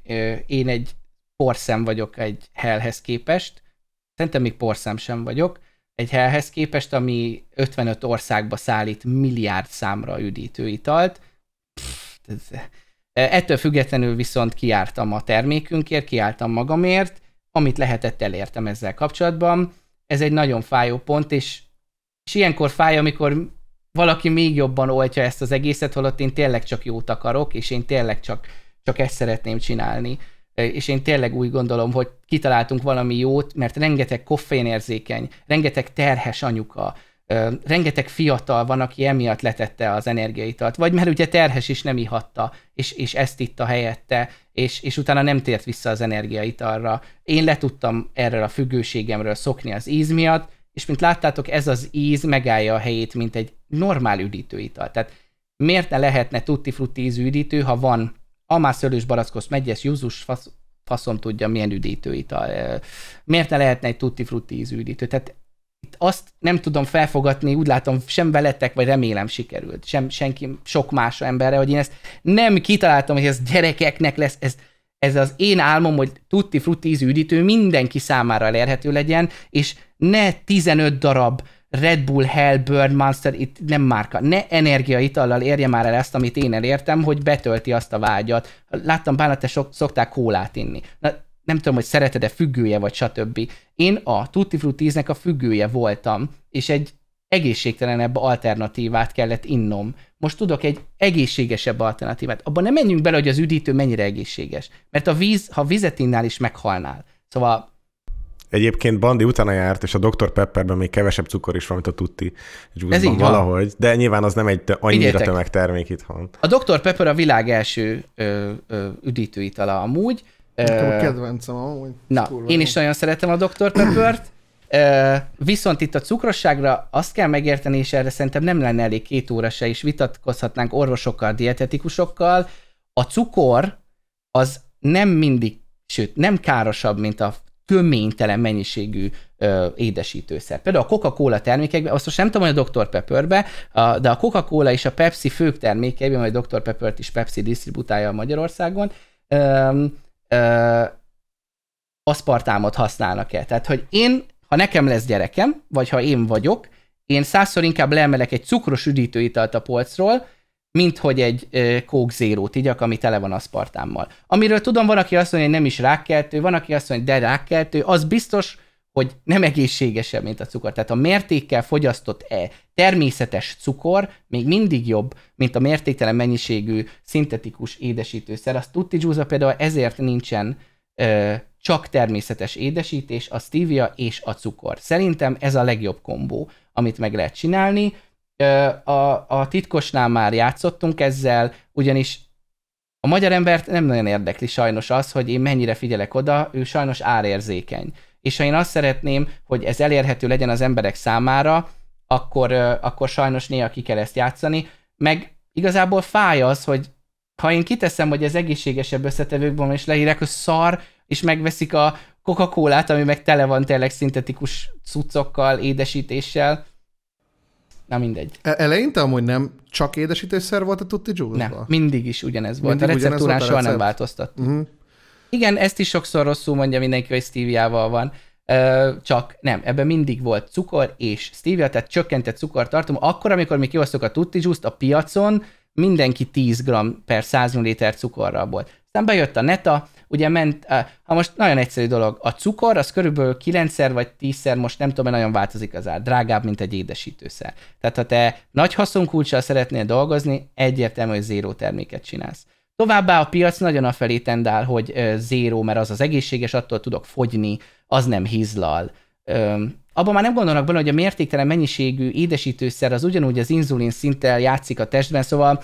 én egy porszem vagyok egy helhez képest, Szerintem még porszám sem vagyok. Egy helyhez képest, ami 55 országba szállít milliárd számra italt. Pff, ez, ettől függetlenül viszont kiártam a termékünkért, kiálltam magamért, amit lehetett elértem ezzel kapcsolatban. Ez egy nagyon fájó pont, és, és ilyenkor fáj, amikor valaki még jobban oltja ezt az egészet, holott én tényleg csak jót akarok, és én tényleg csak, csak ezt szeretném csinálni és én tényleg úgy gondolom, hogy kitaláltunk valami jót, mert rengeteg koffeinérzékeny, rengeteg terhes anyuka, rengeteg fiatal van, aki emiatt letette az energiaitalt, vagy mert ugye terhes is nem ihatta, és, és ezt itta helyette, és, és utána nem tért vissza az energiaitalra. Én le tudtam erről a függőségemről szokni az íz miatt, és mint láttátok, ez az íz megállja a helyét, mint egy normál üdítőital. Tehát miért ne lehetne tutti frutti ízű üdítő, ha van Amászölős barackos, megyes, Júzus fasz, faszom tudja, milyen üdítőital. Miért ne lehetne egy tutti frutti ízű üdítő? Tehát itt azt nem tudom felfogadni, úgy látom, sem veletek, vagy remélem sikerült, sem senki, sok más emberre, hogy én ezt nem kitaláltam, hogy ez gyerekeknek lesz, ez, ez az én álmom, hogy tutti frutti ízű üdítő mindenki számára elérhető legyen, és ne 15 darab Red Bull, Hell, Burn, Monster, itt nem márka. Ne energiaitallal érje már el ezt, amit én elértem, hogy betölti azt a vágyat. Láttam bánat, te sok, szoktál kólát inni. Na, nem tudom, hogy szereted-e függője, vagy stb. Én a Tutti frutti nek a függője voltam, és egy egészségtelenebb alternatívát kellett innom. Most tudok egy egészségesebb alternatívát. Abban nem menjünk bele, hogy az üdítő mennyire egészséges. Mert a víz, ha vizet innál is meghalnál. Szóval Egyébként Bandi utána járt, és a Dr. Pepperben még kevesebb cukor is van, mint a tutti Ez így valahogy, van. de nyilván az nem egy annyira Figyeltek. tömegtermék itthon. A Dr. Pepper a világ első ö, ö, üdítőitala amúgy. Nekem a kedvencem amúgy. Na, én is nagyon szeretem a Dr. Peppert, viszont itt a cukrosságra azt kell megérteni, és erre szerintem nem lenne elég két óra se, és vitatkozhatnánk orvosokkal, dietetikusokkal. A cukor az nem mindig, sőt, nem károsabb, mint a töménytelen mennyiségű ö, édesítőszer. Például a Coca-Cola termékekben, azt most nem tudom, hogy a Dr. Pepperbe, a, de a Coca-Cola és a Pepsi fők termékeiben, vagy a Dr. Peppert is Pepsi disztributálja Magyarországon, ö, ö, aszpartámot használnak el. Tehát, hogy én, ha nekem lesz gyerekem, vagy ha én vagyok, én százszor inkább leemelek egy cukros üdítőitalt a polcról, mint hogy egy Coke zero igyak, ami tele van aszpartámmal. Amiről tudom, van, aki azt mondja, hogy nem is rákkeltő, van, aki azt mondja, hogy de rákkeltő, az biztos, hogy nem egészségesebb, mint a cukor. Tehát a mértékkel fogyasztott e természetes cukor még mindig jobb, mint a mértéktelen mennyiségű szintetikus édesítőszer. Azt tudti Zsúza például ezért nincsen ö, csak természetes édesítés, a stevia és a cukor. Szerintem ez a legjobb kombó, amit meg lehet csinálni a, a titkosnál már játszottunk ezzel, ugyanis a magyar embert nem nagyon érdekli sajnos az, hogy én mennyire figyelek oda, ő sajnos árérzékeny. És ha én azt szeretném, hogy ez elérhető legyen az emberek számára, akkor, akkor sajnos néha ki kell ezt játszani, meg igazából fáj az, hogy ha én kiteszem, hogy ez egészségesebb összetevőkben és leírek, hogy szar, és megveszik a coca ami meg tele van tényleg szintetikus cuccokkal, édesítéssel, Na mindegy. E, eleinte amúgy nem csak édesítőszer volt a Tutti juice Nem, mindig is ugyanez volt. Mindig a receptúrán soha recept. nem változtat. Uh-huh. Mhm. Igen, ezt is sokszor rosszul mondja mindenki, hogy stíviával van. Ö, csak nem, ebben mindig volt cukor és stevia, tehát csökkentett cukortartalom. Akkor, amikor mi kiosztok a Tutti juice a piacon mindenki 10 g per 100 ml cukorral volt. Aztán bejött a neta, ugye ment, ha most nagyon egyszerű dolog, a cukor az körülbelül 9 vagy 10 most nem tudom, mert nagyon változik az ár, drágább, mint egy édesítőszer. Tehát ha te nagy haszonkulcsal szeretnél dolgozni, egyértelmű, hogy zéró terméket csinálsz. Továbbá a piac nagyon afelé tendál, hogy zéró, mert az az egészséges, attól tudok fogyni, az nem hízlal. Abban már nem gondolnak bele, hogy a mértéktelen mennyiségű édesítőszer az ugyanúgy az inzulin szinttel játszik a testben, szóval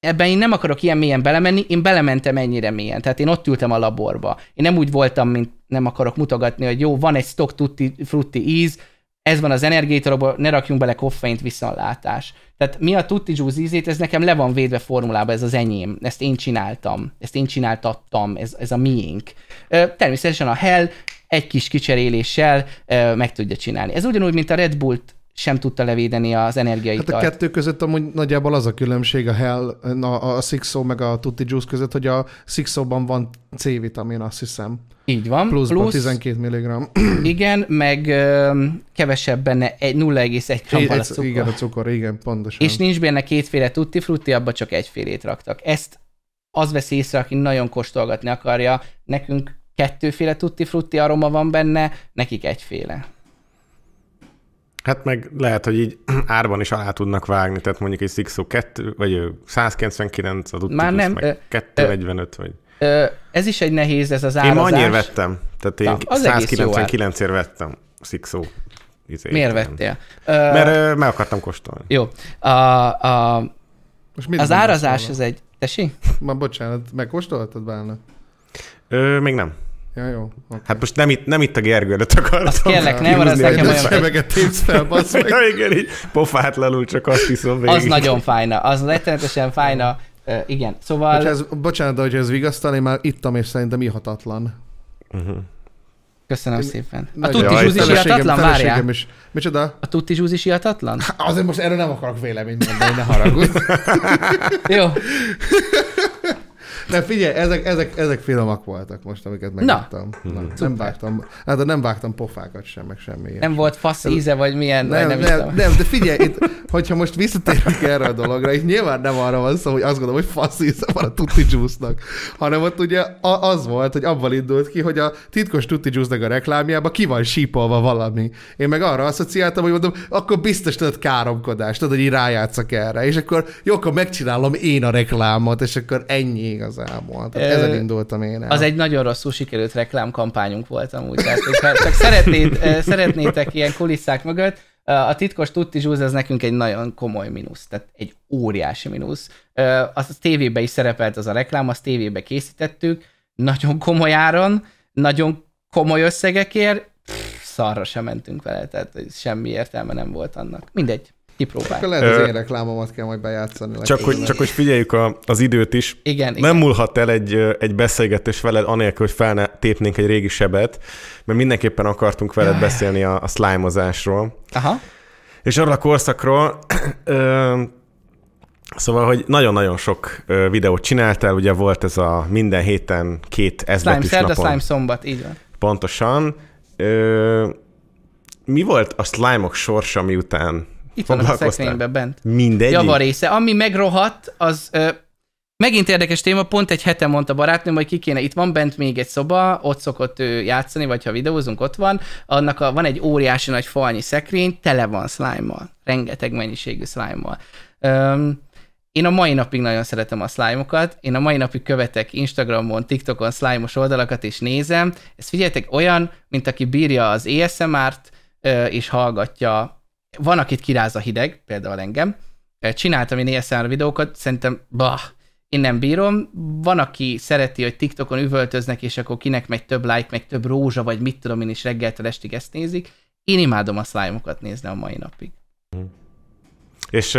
ebben én nem akarok ilyen mélyen belemenni, én belementem ennyire mélyen. Tehát én ott ültem a laborba. Én nem úgy voltam, mint nem akarok mutogatni, hogy jó, van egy stock tutti, frutti íz, ez van az energétorban, ne rakjunk bele koffeint, viszontlátás. Tehát mi a tutti juice ízét, ez nekem le van védve formulába, ez az enyém, ezt én csináltam, ezt én csináltattam, ez, ez a miénk. Természetesen a hell egy kis kicseréléssel meg tudja csinálni. Ez ugyanúgy, mint a Red Bull-t sem tudta levédeni az energiai Hát a kettő között amúgy nagyjából az a különbség a Hell, a, a Sixo meg a Tutti Juice között, hogy a Sixo-ban van C-vitamin, azt hiszem. Így van. Pluszban plusz, 12 mg. <clears throat> Igen, meg ö, kevesebb benne 0,1 grammval a cukor. Igen, a cukor, igen, pontosan. És nincs benne kétféle tutti frutti, abba csak egyfélét raktak. Ezt az vesz észre, aki nagyon kóstolgatni akarja. Nekünk kettőféle tutti frutti aroma van benne, nekik egyféle. Hát meg lehet, hogy így <clears throat> árban is alá tudnak vágni, tehát mondjuk egy Sixo 2, vagy 199, az Már nem, meg ö, 245, ö, vagy... Ö, ez is egy nehéz, ez az árazás. Én annyira vettem, tehát én Na, 199-ért vettem Sixo. Izé, Miért vettél? Mert ö, meg akartam kóstolni. Jó. A, a, Most mit az árazás, ez egy... Tesi? Ma bocsánat, megkóstoltad bánna? Ö, még nem. Ja, jó. Okay. Hát most nem itt, nem itt a Gergő előtt akartam. Azt kérlek, nem, mert az nekem olyan... Szemeket tépsz fel, bassz meg. <laughs> ja, igen, így pofátlanul csak azt hiszom végig. Az nagyon fájna, az rettenetesen fájna. Uh, igen, szóval... Hogy ez, bocsánat, hogy ez vigasztal, én már ittam, és szerintem ihatatlan. Uh-huh. Köszönöm én, szépen. A tutti zsúz is ihatatlan, várjál. Is. Micsoda? A tutti zsúz is ihatatlan? Azért most erről nem akarok véleményt mondani, ne haragudj. Jó. <laughs> De figyelj, ezek, ezek, ezek finomak voltak most, amiket megadtam. Na. Na, mhm. nem vágtam, hát nem vágtam pofákat sem, meg semmi. Nem sem. volt fasz íze, vagy milyen, nem, nem, nem, nem, de figyelj, itt, hogyha most visszatérünk erre a dologra, itt nyilván nem arra van szó, hogy azt gondolom, hogy fasz íze van a tutti juice-nak, hanem ott ugye az volt, hogy abban indult ki, hogy a titkos tutti juice a reklámjában ki van sípolva valami. Én meg arra asszociáltam, hogy mondom, akkor biztos tudod káromkodást, tudod, hogy rájátszak erre, és akkor jó, akkor megcsinálom én a reklámot, és akkor ennyi igaz igazából. Tehát Ö, ezen indultam én el. Az egy nagyon rosszul sikerült reklámkampányunk volt amúgy. Tehát, hogyha csak szeretnéd, szeretnétek ilyen kulisszák mögött, a titkos tutti zsúz, ez nekünk egy nagyon komoly mínusz, tehát egy óriási mínusz. Az a tévébe is szerepelt az a reklám, azt tévébe készítettük, nagyon komoly áron, nagyon komoly összegekért, pff, szarra sem mentünk vele, tehát semmi értelme nem volt annak. Mindegy kipróbálj. Akkor lehet az én reklámomat kell majd bejátszani. Csak hogy, csak hogy figyeljük a, az időt is. Igen, Nem igen. múlhat el egy, egy beszélgetés veled, anélkül, hogy tépnénk egy régi sebet, mert mindenképpen akartunk veled Jaj. beszélni a, a szlájmozásról. Aha. És arra a korszakról, <clears throat> ö, Szóval, hogy nagyon-nagyon sok videót csináltál, ugye volt ez a minden héten két ezbetűs Slime szerda, Slime szombat, így van. Pontosan. Ö, mi volt a slime-ok sorsa, miután itt van a szekrényben bent. Mindegy. Javarésze. Ami megrohadt, az ö, megint érdekes téma, pont egy hete mondta barátnőm, hogy ki kéne, itt van bent még egy szoba, ott szokott ő játszani, vagy ha videózunk, ott van, annak a, van egy óriási nagy falnyi szekrény, tele van slime-mal, rengeteg mennyiségű slime-mal. Öm, én a mai napig nagyon szeretem a slime-okat, én a mai napig követek Instagramon, TikTokon slime-os oldalakat, és nézem. Ez figyeljetek, olyan, mint aki bírja az ASMR-t, és hallgatja van, akit kiráz a hideg, például engem. Csináltam én ASMR videókat, szerintem bah, én nem bírom. Van, aki szereti, hogy TikTokon üvöltöznek, és akkor kinek megy több like, meg több rózsa, vagy mit tudom én is reggeltől estig ezt nézik. Én imádom a slime nézni a mai napig. És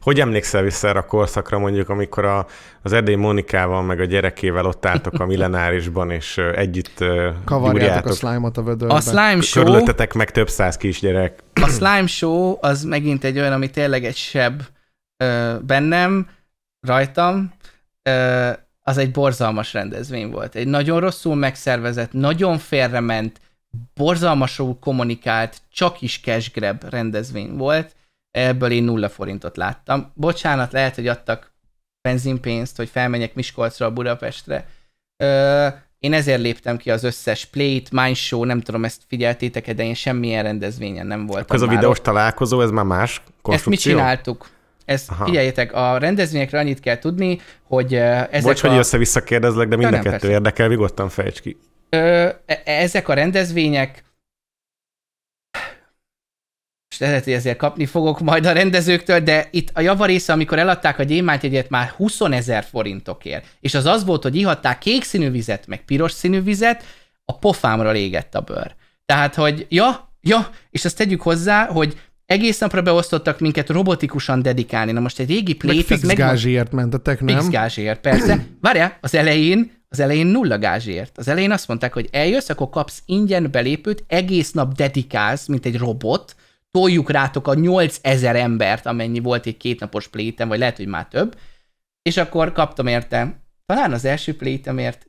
hogy emlékszel vissza erre a korszakra mondjuk, amikor a, az Edély Monikával meg a gyerekével ott álltok a millenárisban, és együtt Kavarjátok a slime-ot a vödörbe. A slime show... Körülöttetek meg több száz kisgyerek. A slime show az megint egy olyan, ami tényleg egy seb ö, bennem, rajtam. Ö, az egy borzalmas rendezvény volt. Egy nagyon rosszul megszervezett, nagyon félrement, borzalmasul kommunikált, csak is cash grab rendezvény volt ebből én nulla forintot láttam. Bocsánat, lehet, hogy adtak benzinpénzt, hogy felmenjek Miskolcra, Budapestre. Ö, én ezért léptem ki az összes plate, Mind Show, nem tudom, ezt figyeltétek de én semmilyen rendezvényen nem voltam Akkor ez a videós ott. találkozó, ez már más konstrukció? Ezt mi csináltuk? Ezt Aha. figyeljetek, a rendezvényekre annyit kell tudni, hogy ezek Bocs, a... hogy össze-vissza kérdezlek, de mind a kettő persze. érdekel, vigottan fejts ki. Ö, e, e, ezek a rendezvények és lehet, hogy ezért kapni fogok majd a rendezőktől, de itt a java része, amikor eladták a egyet már 20 ezer forintokért. És az az volt, hogy ihatták kék színű vizet, meg piros színű vizet, a pofámra légett a bőr. Tehát, hogy ja, ja, és azt tegyük hozzá, hogy egész napra beosztottak minket robotikusan dedikálni. Na most egy régi plét... Meg fix meg... gázsért mentetek, nem? Fix gázsért, persze. Várjál, az elején az elején nulla gázsért. Az elején azt mondták, hogy eljössz, akkor kapsz ingyen belépőt, egész nap dedikálsz, mint egy robot, toljuk rátok a 8000 embert, amennyi volt egy kétnapos plétem, vagy lehet, hogy már több, és akkor kaptam érte, talán az első plétemért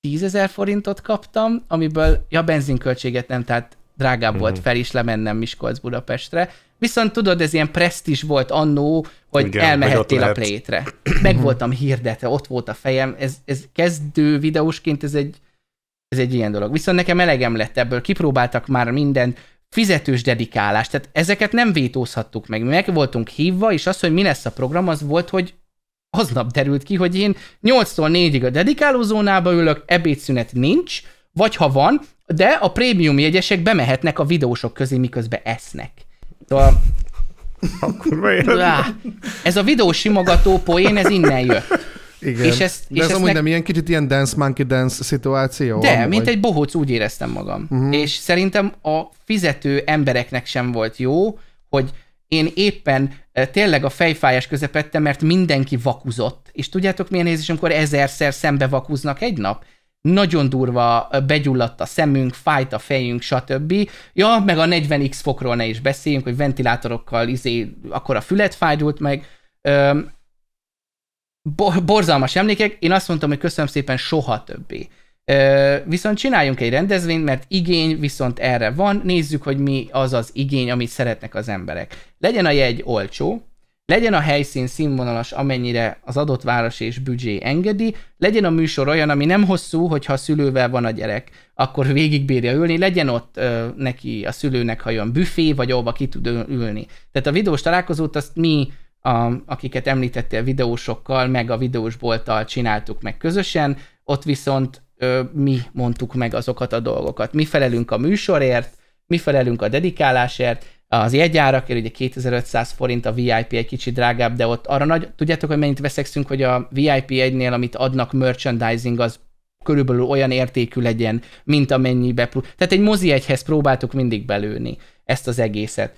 10 ezer forintot kaptam, amiből, ja, benzinköltséget nem, tehát drágább mm-hmm. volt mhm. fel is lemennem Miskolc-Budapestre, viszont tudod, ez ilyen presztis volt annó, hogy Igen, elmehettél a plétre. Meg voltam hirdetve, ott volt a fejem, ez, ez kezdő videósként ez egy, ez egy ilyen dolog. Viszont nekem elegem lett ebből, kipróbáltak már mindent, fizetős dedikálás, tehát ezeket nem vétózhattuk meg. Mi meg voltunk hívva, és az, hogy mi lesz a program, az volt, hogy aznap derült ki, hogy én 8-tól 4-ig a dedikáló zónába ülök, ebédszünet nincs, vagy ha van, de a prémium jegyesek bemehetnek a videósok közé, miközben esznek. Szóval... Akkor ez a videósimogató poén, ez innen jött. Igen. És ezt, De és ez ezt amúgy nek... nem ilyen kicsit ilyen Dance Monkey Dance szituáció? De, mint vagy... egy bohóc úgy éreztem magam. Uh-huh. És szerintem a fizető embereknek sem volt jó, hogy én éppen eh, tényleg a fejfájás közepette, mert mindenki vakuzott. És tudjátok milyen érzés, amikor ezerszer szembe vakuznak egy nap? Nagyon durva eh, begyulladt a szemünk, fájt a fejünk, stb. Ja, meg a 40x fokról ne is beszéljünk, hogy ventilátorokkal izé, akkor a fület fájdult meg bo- borzalmas emlékek, én azt mondtam, hogy köszönöm szépen soha többé. Viszont csináljunk egy rendezvényt, mert igény viszont erre van, nézzük, hogy mi az az igény, amit szeretnek az emberek. Legyen a jegy olcsó, legyen a helyszín színvonalas, amennyire az adott város és büdzsé engedi, legyen a műsor olyan, ami nem hosszú, hogyha a szülővel van a gyerek, akkor végigbírja ülni, legyen ott ö, neki a szülőnek, ha jön büfé, vagy ahova ki tud ülni. Tehát a videós találkozót azt mi a, akiket említettél videósokkal, meg a videósbolttal csináltuk meg közösen, ott viszont ö, mi mondtuk meg azokat a dolgokat. Mi felelünk a műsorért, mi felelünk a dedikálásért, az jegyárakért, ugye 2500 forint a VIP egy kicsit drágább, de ott arra nagy, tudjátok, hogy mennyit veszekszünk, hogy a VIP egynél, amit adnak merchandising, az körülbelül olyan értékű legyen, mint amennyibe. Tehát egy mozi egyhez próbáltuk mindig belőni ezt az egészet.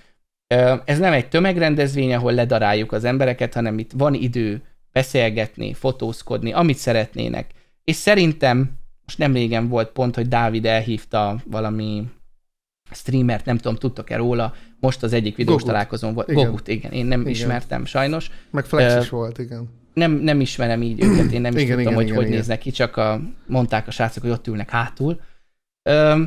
Ez nem egy tömegrendezvény, ahol ledaráljuk az embereket, hanem itt van idő beszélgetni, fotózkodni, amit szeretnének. És szerintem, most nem régen volt pont, hogy Dávid elhívta valami streamert, nem tudom, tudtok-e róla, most az egyik videós találkozón volt. Igen. Gogut, igen, én nem igen. ismertem sajnos. Meg Flex uh, volt, igen. Nem, nem ismerem így őket, én nem is igen, tudtam, igen, hogy igen, hogy igen. néznek ki, csak a, mondták a srácok, hogy ott ülnek hátul. Uh,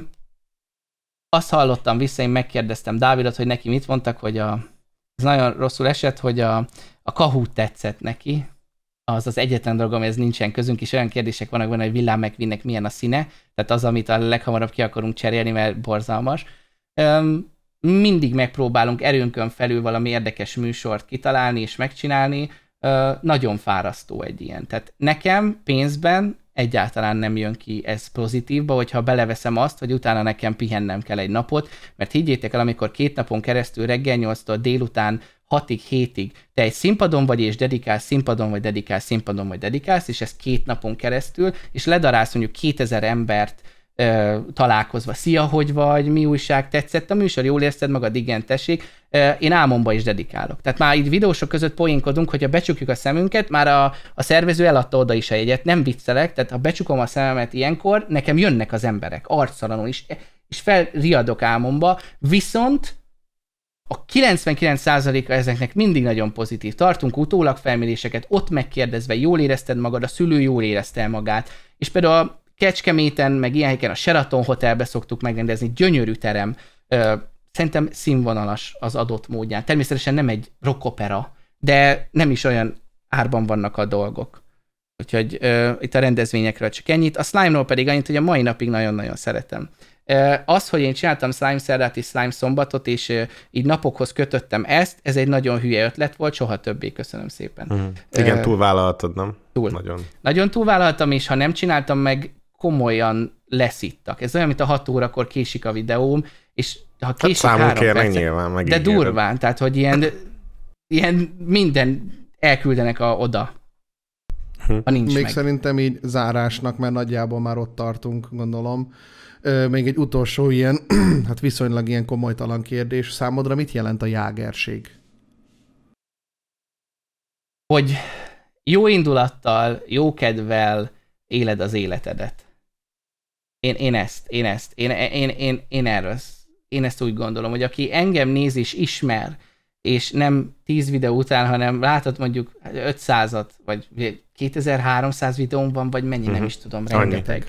azt hallottam vissza, én megkérdeztem Dávidot, hogy neki mit mondtak, hogy a, ez nagyon rosszul esett, hogy a, a kahú tetszett neki, az az egyetlen dolog, ez nincsen közünk, és olyan kérdések vannak benne, hogy Villám megvinnek milyen a színe, tehát az, amit a leghamarabb ki akarunk cserélni, mert borzalmas. Üm, mindig megpróbálunk erőnkön felül valami érdekes műsort kitalálni és megcsinálni, Üm, nagyon fárasztó egy ilyen. Tehát nekem pénzben egyáltalán nem jön ki ez pozitívba, hogyha beleveszem azt, hogy utána nekem pihennem kell egy napot, mert higgyétek el, amikor két napon keresztül reggel 8-tól délután 6-ig, 7-ig te egy színpadon vagy, és dedikálsz színpadon, vagy dedikálsz színpadon, vagy dedikálsz, és ez két napon keresztül, és ledarálsz mondjuk 2000 embert ö, találkozva. Szia, hogy vagy, mi újság, tetszett a műsor, jól érzed magad, igen, tessék. Ö, én álmomba is dedikálok. Tehát már itt videósok között poénkodunk, hogyha becsukjuk a szemünket, már a, a szervező eladta oda is a jegyet, nem viccelek, tehát ha becsukom a szememet ilyenkor, nekem jönnek az emberek, arcalanul is, és felriadok álmomba, viszont a 99%-a ezeknek mindig nagyon pozitív. Tartunk utólag felméréseket, ott megkérdezve, jól érezted magad, a szülő jól érezte magát. És például Kecskeméten, meg ilyen helyeken a Sheraton Hotelbe szoktuk megrendezni, gyönyörű terem, szerintem színvonalas az adott módján. Természetesen nem egy rockopera, de nem is olyan árban vannak a dolgok. Úgyhogy ö, uh, itt a rendezvényekről csak ennyit. A Slime-ról pedig annyit, hogy a mai napig nagyon-nagyon szeretem. Ö, uh, az, hogy én csináltam Slime szerdát és Slime szombatot, és ö, uh, így napokhoz kötöttem ezt, ez egy nagyon hülye ötlet volt, soha többé, köszönöm szépen. Mm. Igen, túlvállaltad, nem? Túl. Nagyon. Nagyon túlvállaltam, és ha nem csináltam meg komolyan leszittak. Ez olyan, mint a 6 órakor késik a videóm, és ha hát késik hát három kérlek, percet, nyilván, meg de durván, tehát hogy ilyen, ilyen minden elküldenek a, oda. Hm. Ha nincs Még meg. szerintem így zárásnak, mert nagyjából már ott tartunk, gondolom. Még egy utolsó ilyen, <clears throat> hát viszonylag ilyen komolytalan kérdés. Számodra mit jelent a jágerség? Hogy jó indulattal, jó kedvel éled az életedet. Én, én ezt, én ezt, én, én, én, én erről, én ezt úgy gondolom, hogy aki engem néz és ismer, és nem 10 videó után, hanem látott mondjuk 500-at, vagy 2300 videón van, vagy mennyi, uh-huh. nem mhm. is tudom, rengeteg.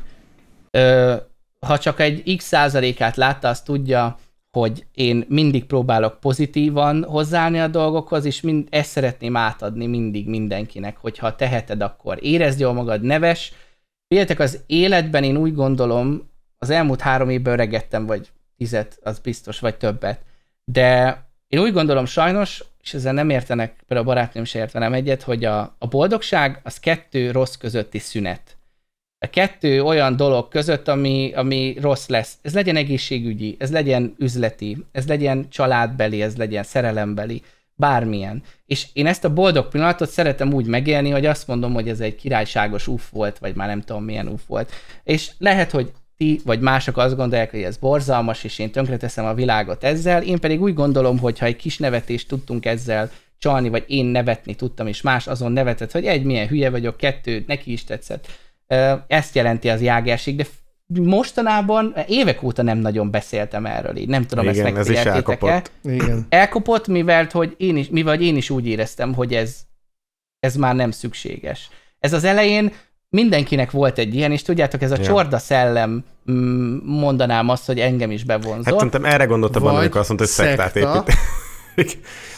Ö, ha csak egy x százalékát látta, azt tudja, hogy én mindig próbálok pozitívan hozzáállni a dolgokhoz, és mind, ezt szeretném átadni mindig mindenkinek, hogyha teheted, akkor érezd jól magad, neves, Féltek az életben, én úgy gondolom, az elmúlt három évben öregettem, vagy tizet, az biztos, vagy többet. De én úgy gondolom sajnos, és ezzel nem értenek, például a barátnőm se értenem egyet, hogy a, a boldogság az kettő rossz közötti szünet. A kettő olyan dolog között, ami, ami rossz lesz. Ez legyen egészségügyi, ez legyen üzleti, ez legyen családbeli, ez legyen szerelembeli bármilyen. És én ezt a boldog pillanatot szeretem úgy megélni, hogy azt mondom, hogy ez egy királyságos uff volt, vagy már nem tudom milyen uff volt. És lehet, hogy ti vagy mások azt gondolják, hogy ez borzalmas, és én tönkreteszem a világot ezzel, én pedig úgy gondolom, hogy ha egy kis nevetést tudtunk ezzel csalni, vagy én nevetni tudtam, és más azon nevetett, hogy egy, milyen hülye vagyok, kettő, neki is tetszett. Ezt jelenti az jágerség, de mostanában évek óta nem nagyon beszéltem erről így, nem tudom, Igen, ezt megfigyeltétek-e. Igen. elkopott. elkopott, mivel hogy én is, mivel én is úgy éreztem, hogy ez, ez már nem szükséges. Ez az elején mindenkinek volt egy ilyen, és tudjátok, ez a ja. csorda szellem, mm, mondanám azt, hogy engem is bevonzott. Hát szerintem erre gondoltam, Vagy amikor azt mondta, hogy szektát épít. <laughs>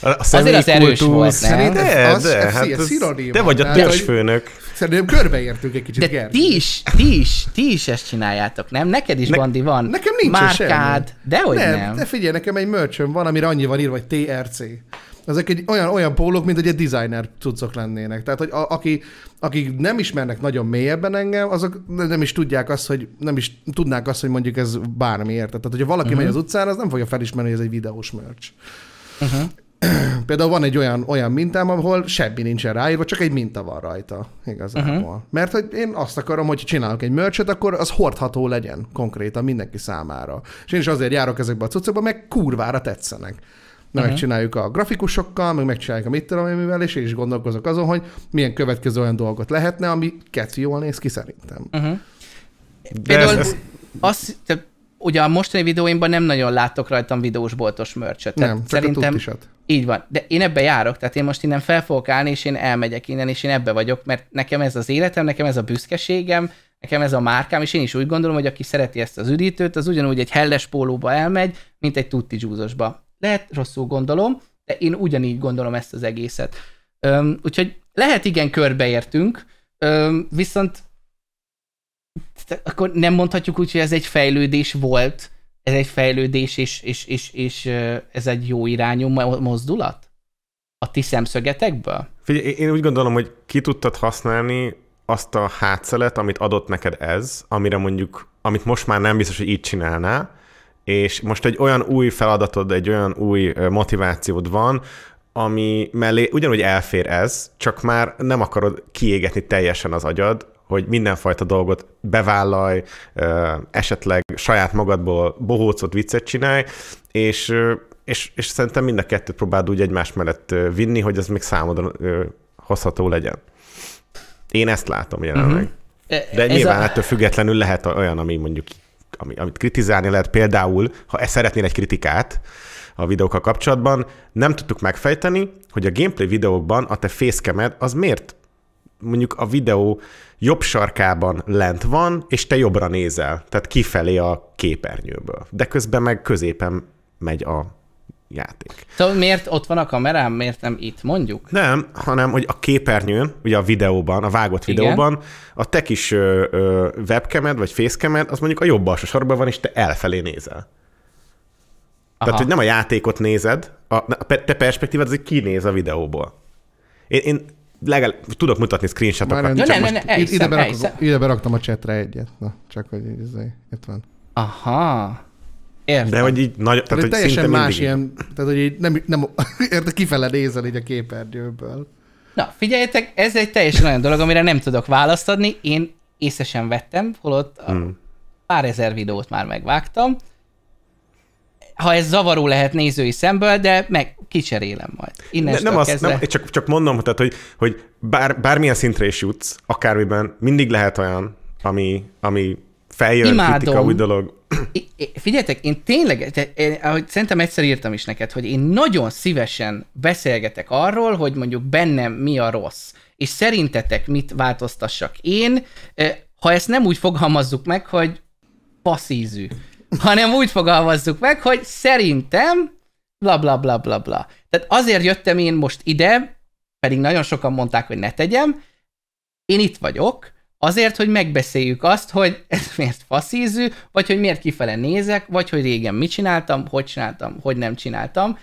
A Azért az erős kultúr, volt, nem? De, de, de, az, hát az, de vagy a törzsfőnök. Szerintem körbeértünk egy kicsit, De Gergő. ti is, ti is, ti is ezt csináljátok, nem? Neked is, ne, Bandi, van Nekem nincs márkád, semmi. dehogy nem. nem. De figyelj, nekem egy mörcsöm van, amire annyi van írva, hogy TRC. Ezek egy olyan, olyan pólók, mint hogy egy designer cuccok lennének. Tehát, hogy a, aki, akik nem ismernek nagyon mélyebben engem, azok nem is tudják azt, hogy nem is tudnák azt, hogy mondjuk ez bármiért. Tehát, hogyha valaki uh-huh. megy mhm. az utcán, az nem fogja felismerni, hogy ez egy videós mörcs. Uh-huh. Mhm. <clears throat> például van egy olyan, olyan mintám, ahol semmi nincsen ráírva, csak egy minta van rajta igazából. Uh-huh. Mert hogy én azt akarom, hogy csinálok egy mörcsöt, akkor az hordható legyen konkrétan mindenki számára. És én is azért járok ezekbe a cuccokba, meg kurvára tetszenek. Na, uh-huh. megcsináljuk a grafikusokkal, meg megcsináljuk a mit tudom mivel, és én is gondolkozok azon, hogy milyen következő olyan dolgot lehetne, ami keci jól néz ki szerintem. Uh-huh. Például ez, ez... azt, te, ugye a mostani videóimban nem nagyon látok rajtam boltos mörcsöt. Nem, csak szerintem... a így van, de én ebbe járok, tehát én most innen fel fogok állni, és én elmegyek innen, és én ebbe vagyok, mert nekem ez az életem, nekem ez a büszkeségem, nekem ez a márkám, és én is úgy gondolom, hogy aki szereti ezt az üdítőt, az ugyanúgy egy helles pólóba elmegy, mint egy tutti dzsúzosba. Lehet rosszul gondolom, de én ugyanígy gondolom ezt az egészet. Üm, úgyhogy lehet igen körbeértünk, üm, viszont akkor nem mondhatjuk úgy, hogy ez egy fejlődés volt, ez egy fejlődés, és, és, és, és ez egy jó irányú mozdulat? A ti szemszögetekből? Figyelj, én úgy gondolom, hogy ki tudtad használni azt a hátszelet, amit adott neked ez, amire mondjuk, amit most már nem biztos, hogy így csinálná, és most egy olyan új feladatod, egy olyan új motivációd van, ami mellé ugyanúgy elfér ez, csak már nem akarod kiégetni teljesen az agyad, hogy mindenfajta dolgot bevállalj, esetleg saját magadból bohócot, viccet csinálj, és, és, és szerintem mind a kettőt próbáld úgy egymás mellett vinni, hogy ez még számodra hozható legyen. Én ezt látom jelenleg. Uh-huh. De ez nyilván a... ettől függetlenül lehet olyan, ami mondjuk ami, amit kritizálni lehet például, ha ezt szeretnél egy kritikát a videókkal kapcsolatban, nem tudtuk megfejteni, hogy a gameplay videókban a te fészkemed az miért mondjuk a videó jobb sarkában lent van, és te jobbra nézel, tehát kifelé a képernyőből. De közben meg középen megy a játék. Szóval miért ott van a kamerám, miért nem itt mondjuk? Nem, hanem hogy a képernyőn, ugye a videóban, a vágott Igen. videóban, a te kis ö, ö, vagy facecamed, az mondjuk a jobb alsó sarokban van, és te elfelé nézel. Aha. Tehát, hogy nem a játékot nézed, a, te perspektívád az, hogy kinéz a videóból. Én, én legalább, tudok mutatni screenshotokat. Már nem, csak nem, most ne, ne, ide, ide, ide beraktam a chatre egyet. Na, csak hogy így, itt van. Aha. Értem. De hogy így nagy, tehát, hogy teljesen más mindig... ilyen, tehát hogy így nem, nem <laughs> érted, kifele nézel így a képernyőből. Na, figyeljetek, ez egy teljesen olyan dolog, amire nem tudok választ adni. Én észesen vettem, holott a hmm. pár ezer videót már megvágtam, ha ez zavaró lehet nézői szemből, de meg kicserélem majd. Innen ne, nem azt, nem, csak, csak mondom, tehát, hogy, hogy bár, bármilyen szintre is jutsz, akármiben, mindig lehet olyan, ami, ami feljön, Imádom. kritika, új dolog. figyeljetek, én tényleg, én, ahogy szerintem egyszer írtam is neked, hogy én nagyon szívesen beszélgetek arról, hogy mondjuk bennem mi a rossz, és szerintetek mit változtassak én, ha ezt nem úgy fogalmazzuk meg, hogy passzízű hanem úgy fogalmazzuk meg, hogy szerintem bla bla bla bla bla. Tehát azért jöttem én most ide, pedig nagyon sokan mondták, hogy ne tegyem, én itt vagyok, azért, hogy megbeszéljük azt, hogy ez miért faszízű, vagy hogy miért kifele nézek, vagy hogy régen mit csináltam, hogy csináltam, hogy nem csináltam,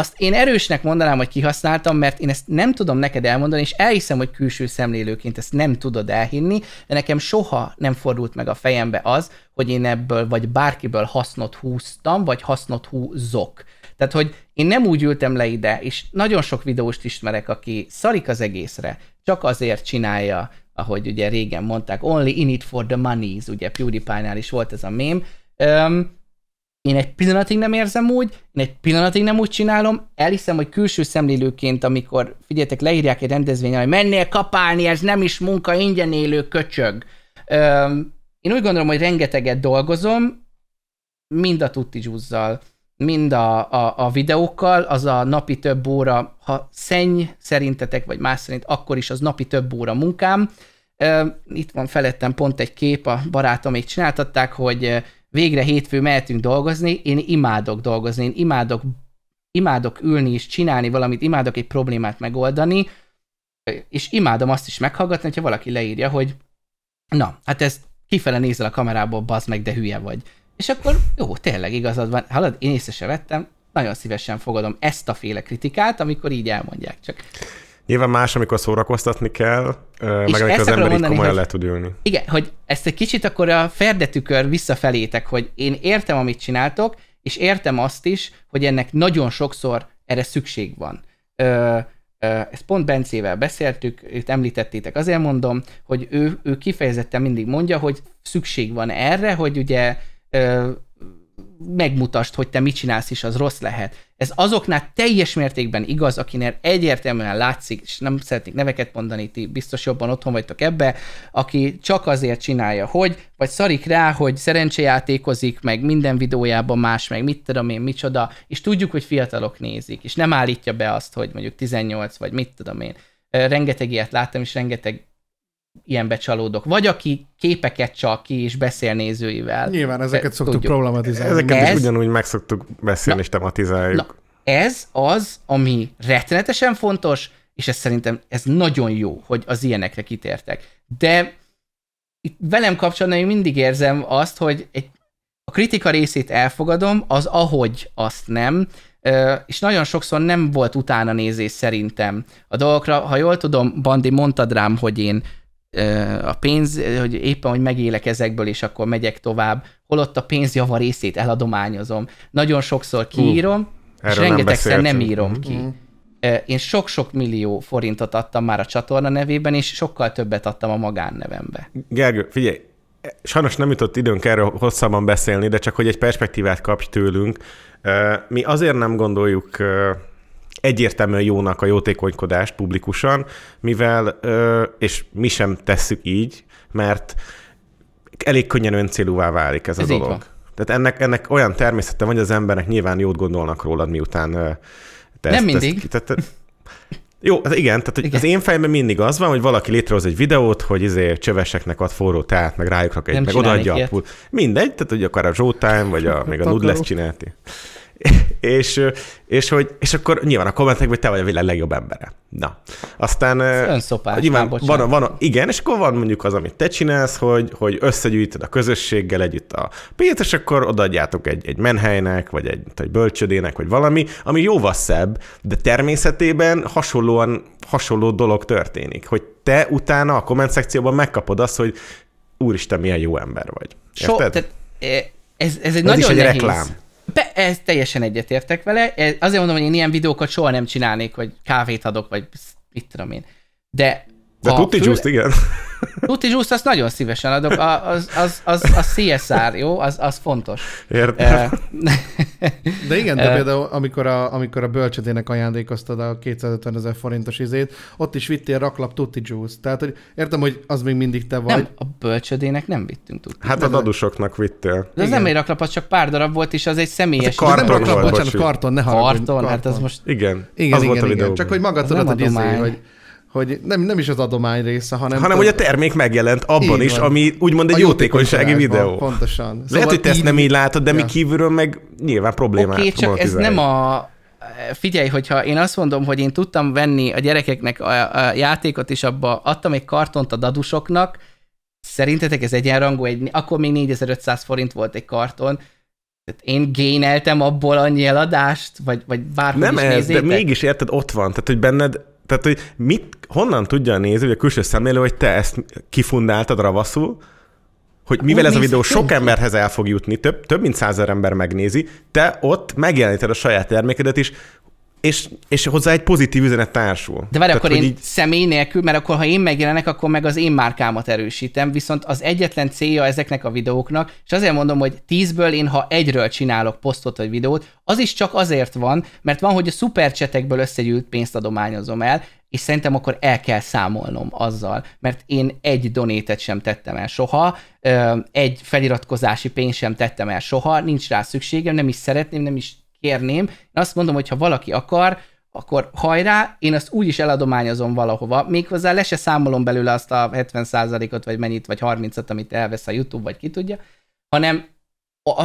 azt én erősnek mondanám, hogy kihasználtam, mert én ezt nem tudom neked elmondani, és elhiszem, hogy külső szemlélőként ezt nem tudod elhinni, de nekem soha nem fordult meg a fejembe az, hogy én ebből vagy bárkiből hasznot húztam, vagy hasznot húzok. Tehát, hogy én nem úgy ültem le ide, és nagyon sok videóst ismerek, aki szarik az egészre, csak azért csinálja, ahogy ugye régen mondták, only in it for the money, ugye PewDiePie-nál is volt ez a mém, én egy pillanatig nem érzem úgy, én egy pillanatig nem úgy csinálom, elhiszem, hogy külső szemlélőként, amikor, figyeljetek, leírják egy rendezvényre, hogy mennél kapálni, ez nem is munka, ingyen élő köcsög. Öm, én úgy gondolom, hogy rengeteget dolgozom, mind a tutti zsúzzal, mind a, a, a videókkal, az a napi több óra, ha szenny szerintetek, vagy más szerint, akkor is az napi több óra munkám. Öm, itt van felettem pont egy kép, a barátom még csináltatták, hogy végre hétfő mehetünk dolgozni, én imádok dolgozni, én imádok, imádok ülni és csinálni valamit, imádok egy problémát megoldani, és imádom azt is meghallgatni, hogyha valaki leírja, hogy na, hát ez kifele nézel a kamerából, bazd meg, de hülye vagy. És akkor jó, tényleg igazad van. Hallod, én észre se vettem, nagyon szívesen fogadom ezt a féle kritikát, amikor így elmondják csak. Nyilván más, amikor szórakoztatni kell, és meg amikor az ember így komolyan hogy, le tud ülni. Igen, hogy ezt egy kicsit akkor a ferdetükör visszafelétek, hogy én értem, amit csináltok, és értem azt is, hogy ennek nagyon sokszor erre szükség van. Ö, ö, ezt pont Bencével beszéltük, őt említettétek, azért mondom, hogy ő, ő kifejezetten mindig mondja, hogy szükség van erre, hogy ugye ö, megmutasd, hogy te mit csinálsz, és az rossz lehet. Ez azoknál teljes mértékben igaz, akinél egyértelműen látszik, és nem szeretnék neveket mondani, ti biztos jobban otthon vagytok ebbe, aki csak azért csinálja, hogy, vagy szarik rá, hogy szerencsejátékozik, meg minden videójában más, meg mit tudom én, micsoda, és tudjuk, hogy fiatalok nézik, és nem állítja be azt, hogy mondjuk 18, vagy mit tudom én. Rengeteg ilyet láttam, és rengeteg ilyenbe csalódok. Vagy aki képeket csal ki és beszél nézőivel. Nyilván ezeket szoktuk tudjuk. problematizálni. Ezeket ez, is ugyanúgy meg szoktuk beszélni na, és tematizáljuk. Na, ez az, ami rettenetesen fontos, és ez szerintem ez nagyon jó, hogy az ilyenekre kitértek. De itt velem kapcsolatban én mindig érzem azt, hogy egy, a kritika részét elfogadom, az ahogy azt nem, és nagyon sokszor nem volt utána nézés szerintem a dolgokra. Ha jól tudom, Bandi, mondtad rám, hogy én a pénz, hogy éppen, hogy megélek ezekből, és akkor megyek tovább, holott a pénz java részét eladományozom. Nagyon sokszor kiírom, uh, és rengetegszer nem, nem írom mhm. ki. Uh-huh. Én sok-sok millió forintot adtam már a csatorna nevében, és sokkal többet adtam a magánnevembe. Gergő, figyelj, sajnos nem jutott időnk erről hosszabban beszélni, de csak hogy egy perspektívát kapj tőlünk. Mi azért nem gondoljuk egyértelműen jónak a jótékonykodást publikusan, mivel, és mi sem tesszük így, mert elég könnyen öncélúvá válik ez, ez a dolog. Van. Tehát ennek, ennek olyan természete van, hogy az emberek nyilván jót gondolnak rólad, miután te Nem ezt, mindig. Ezt, tehát, jó, hát igen, tehát hogy igen. az én fejemben mindig az van, hogy valaki létrehoz egy videót, hogy izé csöveseknek ad forró teát, meg rájuk rak egy, Nem meg odaadja a pult. Mindegy, tehát hogy akár a Showtime, vagy a, <laughs> még a Nudles csinálti. <laughs> és, és, hogy, és akkor nyilván a kommentek, hogy te vagy a világ legjobb embere. Na, aztán... Önszopás, nyilván nem, van, van, igen, és akkor van mondjuk az, amit te csinálsz, hogy, hogy összegyűjtöd a közösséggel együtt a pénzt, és akkor odaadjátok egy, egy menhelynek, vagy egy, egy bölcsödének, vagy valami, ami jóval szebb, de természetében hasonlóan hasonló dolog történik, hogy te utána a komment szekcióban megkapod azt, hogy úristen, milyen jó ember vagy. Érted? So, te, e, ez, ez egy ez nagyon is egy nehéz. reklám. Be, ez teljesen egyetértek vele. Ez, azért mondom, hogy én ilyen videókat soha nem csinálnék, hogy kávét adok, vagy mit tudom én. De, De tudti, fül... igen. Tuti zsúszt azt nagyon szívesen adok, a, az, az, az, az CSR, jó? Az, az fontos. Értem. Eh, de igen, de eh, például amikor a, amikor a bölcsödének ajándékoztad a 250 ezer forintos izét, ott is vittél raklap tuti juice. Tehát, hogy értem, hogy az még mindig te vagy. Nem, a bölcsödének nem vittünk tuti. Hát a dadusoknak vittél. De az igen. nem egy raklap, az csak pár darab volt, és az egy személyes. Hát karton nem raklap, bocsánat, karton, ne haragudj. Karton, karton, hát az most... Igen, igen, az igen, volt a igen. Videóban. Csak hogy maga tudod, hogy izé, hogy hogy nem, nem is az adomány része, hanem... Hanem, hogy a termék megjelent abban is, van. ami úgymond egy jótékonysági videó. Pontosan. Szóval Lehet, hogy te ezt nem így látod, de ja. mi kívülről meg nyilván problémát Oké, okay, csak ez nem a... Eh, figyelj, hogyha én azt mondom, hogy én tudtam venni a gyerekeknek a, a játékot, és abba adtam egy kartont a dadusoknak, szerintetek ez egyenrangú? Egy, akkor még 4500 forint volt egy karton, tehát én géneltem abból annyi eladást, vagy, vagy bárhogy Nem is ez, nézzétek? de mégis érted, ott van, tehát hogy benned tehát, hogy mit, honnan tudja a néző, hogy a külső szemlélő, hogy te ezt kifundáltad ravaszul, hogy mivel ez a videó sok emberhez el fog jutni, több, több mint százer ember megnézi, te ott megjeleníted a saját termékedet is, és, és hozzá egy pozitív üzenet társul. De várj, akkor én így... személy nélkül, mert akkor ha én megjelenek, akkor meg az én márkámat erősítem, viszont az egyetlen célja ezeknek a videóknak, és azért mondom, hogy tízből én ha egyről csinálok posztot vagy videót, az is csak azért van, mert van, hogy a szupercsetekből összegyűlt pénzt adományozom el, és szerintem akkor el kell számolnom azzal, mert én egy donétet sem tettem el soha, egy feliratkozási pénzt sem tettem el soha, nincs rá szükségem, nem is szeretném, nem is kérném. Én azt mondom, hogy ha valaki akar, akkor hajrá, én azt úgy is eladományozom valahova, méghozzá le se számolom belőle azt a 70%-ot, vagy mennyit, vagy 30-at, amit elvesz a YouTube, vagy ki tudja, hanem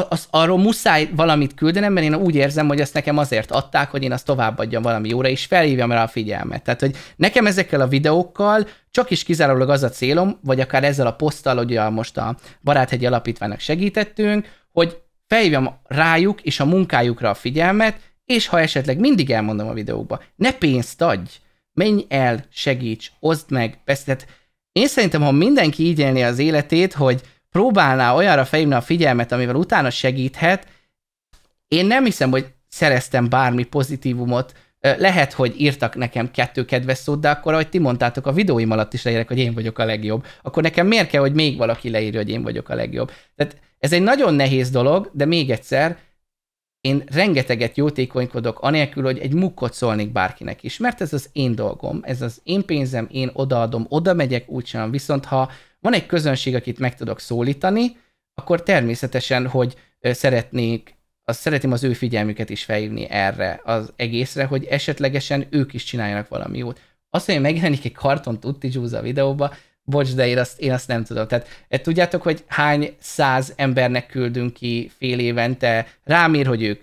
az, arról muszáj valamit küldenem, mert én úgy érzem, hogy ezt nekem azért adták, hogy én azt továbbadjam valami jóra, és felhívjam rá a figyelmet. Tehát, hogy nekem ezekkel a videókkal csak is kizárólag az a célom, vagy akár ezzel a poszttal, hogy most a Baráthegyi Alapítványnak segítettünk, hogy fejvem rájuk és a munkájukra a figyelmet, és ha esetleg mindig elmondom a videókba, ne pénzt adj, menj el, segíts, oszd meg, beszélt. Én szerintem, ha mindenki így élné az életét, hogy próbálná olyanra felhívni a figyelmet, amivel utána segíthet, én nem hiszem, hogy szereztem bármi pozitívumot. Lehet, hogy írtak nekem kettő kedves szót, de akkor, ahogy ti mondtátok, a videóim alatt is leírek, hogy én vagyok a legjobb. Akkor nekem miért kell, hogy még valaki leírja, hogy én vagyok a legjobb? Tehát ez egy nagyon nehéz dolog, de még egyszer, én rengeteget jótékonykodok, anélkül, hogy egy mukkot szólnék bárkinek is, mert ez az én dolgom, ez az én pénzem, én odaadom, oda megyek, úgy Viszont ha van egy közönség, akit meg tudok szólítani, akkor természetesen, hogy szeretnék, az, szeretném az ő figyelmüket is felhívni erre az egészre, hogy esetlegesen ők is csináljanak valami jót. Azt, hogy megjelenik egy karton tutti a videóba, bocs, de én azt, én azt nem tudom. Tehát eh, tudjátok, hogy hány száz embernek küldünk ki fél évente, rámír, hogy ők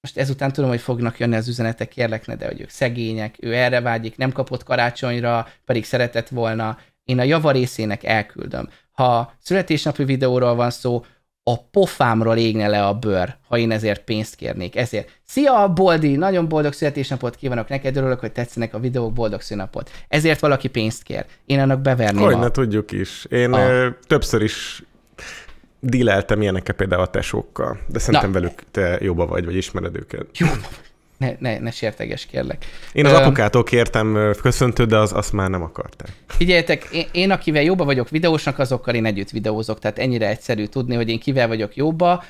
most ezután tudom, hogy fognak jönni az üzenetek, kérlek ne, de hogy ők szegények, ő erre vágyik, nem kapott karácsonyra, pedig szeretett volna. Én a java részének elküldöm. Ha születésnapi videóról van szó, a pofámról égne le a bőr, ha én ezért pénzt kérnék. Ezért. Szia, Boldi! Nagyon boldog születésnapot kívánok neked, örülök, hogy tetszenek a videók, boldog szünapot. Ezért valaki pénzt kér. Én annak beverném Hogy a... ne tudjuk is. Én a... többször is díleltem ilyeneket például a tesókkal, de szerintem Na. velük te jobba vagy, vagy ismered őket. Jó. Ne, ne, ne sérteges, kérlek. Én az apukától kértem köszöntőt, de az, azt már nem akarták. Figyeljetek, én, én akivel jobba vagyok videósnak, azokkal én együtt videózok, tehát ennyire egyszerű tudni, hogy én kivel vagyok jobba,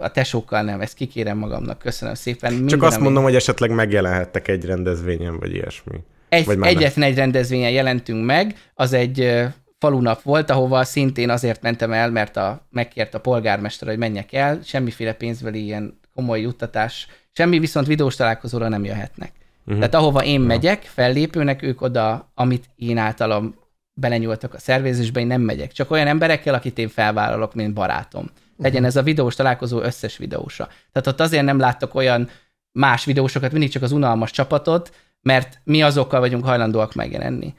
a tesókkal nem, ezt kikérem magamnak, köszönöm szépen. Minden, Csak azt mondom, amit... hogy esetleg megjelenhettek egy rendezvényen, vagy ilyesmi. Egy, vagy egyetlen nem. egy rendezvényen jelentünk meg, az egy falunap volt, ahova szintén azért mentem el, mert a, megkért a polgármester, hogy menjek el, semmiféle pénzbeli ilyen komoly juttatás Semmi viszont videós találkozóra nem jöhetnek. Uh-huh. Tehát ahova én megyek, fellépőnek ők oda, amit én általam belenyúltak a szervezésbe, én nem megyek. Csak olyan emberekkel, akit én felvállalok, mint barátom. Legyen mhm. ez a videós találkozó összes videósa. Tehát ott azért nem láttak olyan más videósokat, mindig csak az unalmas csapatot, mert mi azokkal vagyunk hajlandóak megjelenni.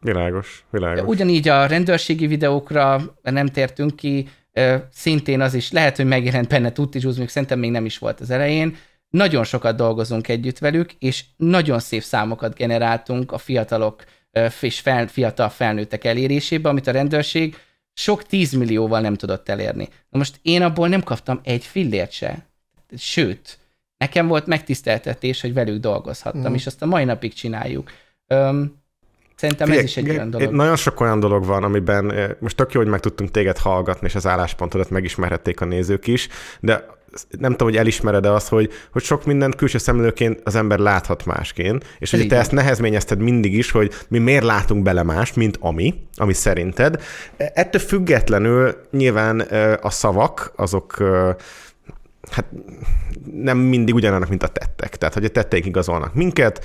Világos, világos. Ugyanígy a rendőrségi videókra nem tértünk ki, szintén az is lehet, hogy megjelent benne Tutti Juice, még szerintem még nem is volt az elején. Nagyon sokat dolgozunk együtt velük, és nagyon szép számokat generáltunk a fiatalok és fel, fiatal felnőttek elérésébe, amit a rendőrség sok tízmillióval nem tudott elérni. Na most én abból nem kaptam egy fillért se. Sőt, nekem volt megtiszteltetés, hogy velük dolgozhattam, mm. és azt a mai napig csináljuk. Öm, Szerintem Figyelj, ez is egy olyan dolog. Nagyon sok olyan dolog van, amiben eh, most tök jó, hogy meg tudtunk téged hallgatni, és az álláspontodat megismerhették a nézők is, de nem tudom, hogy elismered-e azt, hogy, hogy sok mindent külső szemlőként az ember láthat másként, és hogy te ezt nehezményezted mindig is, hogy mi miért látunk bele más, mint ami, ami szerinted. E, ettől függetlenül nyilván eh, a szavak, azok eh, hát nem mindig ugyanannak, mint a tettek. Tehát, hogy a tetteink igazolnak minket,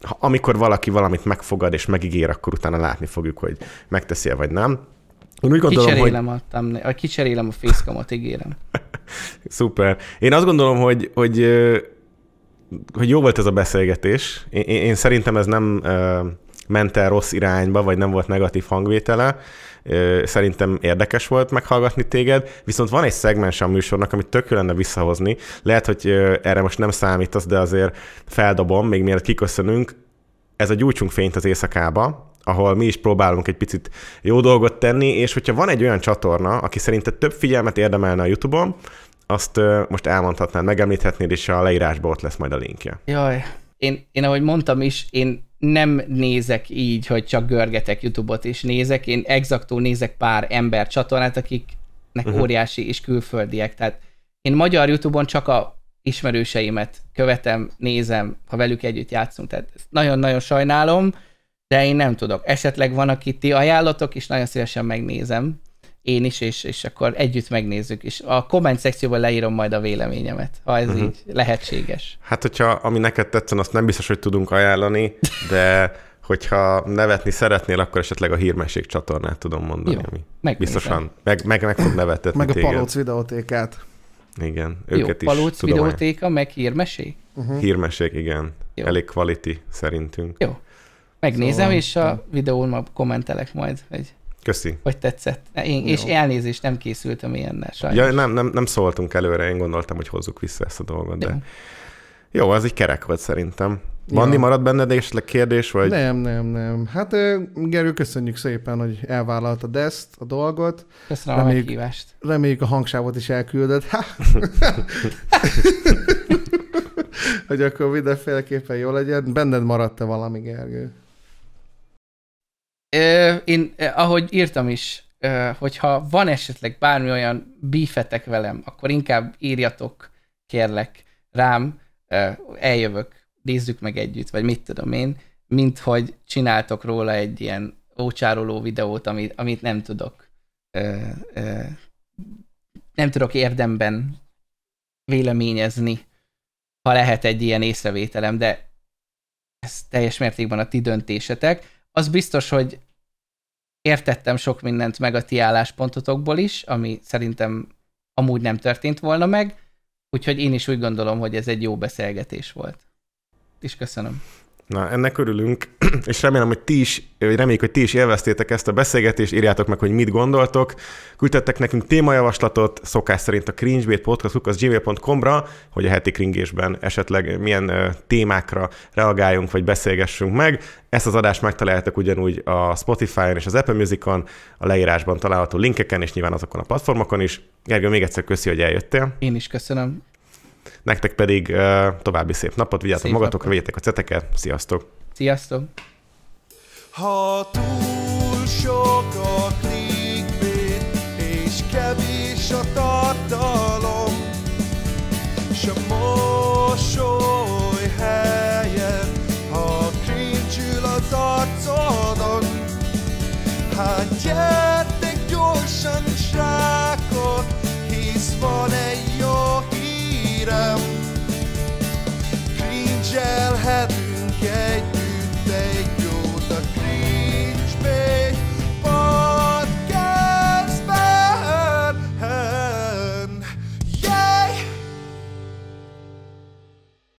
ha amikor valaki valamit megfogad és megígér, akkor utána látni fogjuk, hogy megteszi vagy nem. Én úgy gondolom, kicserélem hogy... A thumbnail, kicserélem a fészkamat, ígérem. <laughs> Szuper. Én azt gondolom, hogy, hogy, hogy jó volt ez a beszélgetés. Én, én szerintem ez nem ment el rossz irányba, vagy nem volt negatív hangvétele szerintem érdekes volt meghallgatni téged, viszont van egy szegmens a műsornak, amit tök lenne visszahozni. Lehet, hogy erre most nem számítasz, de azért feldobom, még mielőtt kiköszönünk. Ez a gyújtsunk fényt az éjszakába, ahol mi is próbálunk egy picit jó dolgot tenni, és hogyha van egy olyan csatorna, aki szerinted több figyelmet érdemelne a YouTube-on, azt most elmondhatnád, megemlíthetnéd, és a leírásban ott lesz majd a linkje. Jaj, én, én ahogy mondtam is, én nem nézek így, hogy csak görgetek YouTube-ot és nézek, én exaktul nézek pár ember csatornát, akiknek uh-huh. óriási és külföldiek, tehát én magyar YouTube-on csak a ismerőseimet követem, nézem, ha velük együtt játszunk, tehát nagyon-nagyon sajnálom, de én nem tudok. Esetleg van, akit ti ajánlatok, és nagyon szívesen megnézem én is, és, és akkor együtt megnézzük, és a komment szekcióban leírom majd a véleményemet, ha ez uh-huh. így lehetséges. Hát, hogyha ami neked tetszen, azt nem biztos, hogy tudunk ajánlani, de <laughs> hogyha nevetni szeretnél, akkor esetleg a hírmesség csatornát tudom mondani. Jó, ami biztosan meg, meg, meg fog nevetetni Meg a téged. Palóc videótékát. Igen, őket Jó, is Palóc tudom videótéka, ajánl. meg hírmesség? Uh-huh. Mhm. Hírmesség, igen. Jó. Elég quality szerintünk. Jó. Megnézem, szóval... és a videón kommentelek majd, egy Köszi. Hogy tetszett. Én, és elnézést, nem készültem ilyennel, sajnos. Ja, nem, nem, nem szóltunk előre, én gondoltam, hogy hozzuk vissza ezt a dolgot, de... Jó. az egy kerek volt szerintem. Vanni ja. maradt benned esetleg kérdés? Vagy... Nem, nem, nem. Hát Gerő, köszönjük szépen, hogy elvállaltad ezt a dolgot. Köszönöm reméljük, a meghívást. Reméljük a hangsávot is elküldöd. <laughs> hogy akkor mindenféleképpen jó legyen. Benned maradt-e valami, Gergő? én, ahogy írtam is, hogyha van esetleg bármi olyan bífetek velem, akkor inkább írjatok, kérlek, rám, eljövök, nézzük meg együtt, vagy mit tudom én, mint hogy csináltok róla egy ilyen ócsároló videót, amit, amit nem tudok nem tudok érdemben véleményezni, ha lehet egy ilyen észrevételem, de ez teljes mértékben a ti döntésetek az biztos, hogy értettem sok mindent meg a ti álláspontotokból is, ami szerintem amúgy nem történt volna meg, úgyhogy én is úgy gondolom, hogy ez egy jó beszélgetés volt. És köszönöm. Na, ennek örülünk, <clears throat> és remélem, hogy ti is, vagy reméljük, hogy ti is élveztétek ezt a beszélgetést, írjátok meg, hogy mit gondoltok. Küldtettek nekünk témajavaslatot, szokás szerint a cringebait gmailcom ra hogy a heti kringésben esetleg milyen témákra reagáljunk, vagy beszélgessünk meg. Ezt az adást megtaláljátok ugyanúgy a Spotify-on és az Apple Music-on, a leírásban található linkeken, és nyilván azokon a platformokon is. Gergő, még egyszer köszi, hogy eljöttél. Én is köszönöm. Nektek pedig uh, további szép napot, vigyázzatok magatokra, vegyetek a ceteket, sziasztok! Sziasztok! Ha túl sok a klí- Yeah.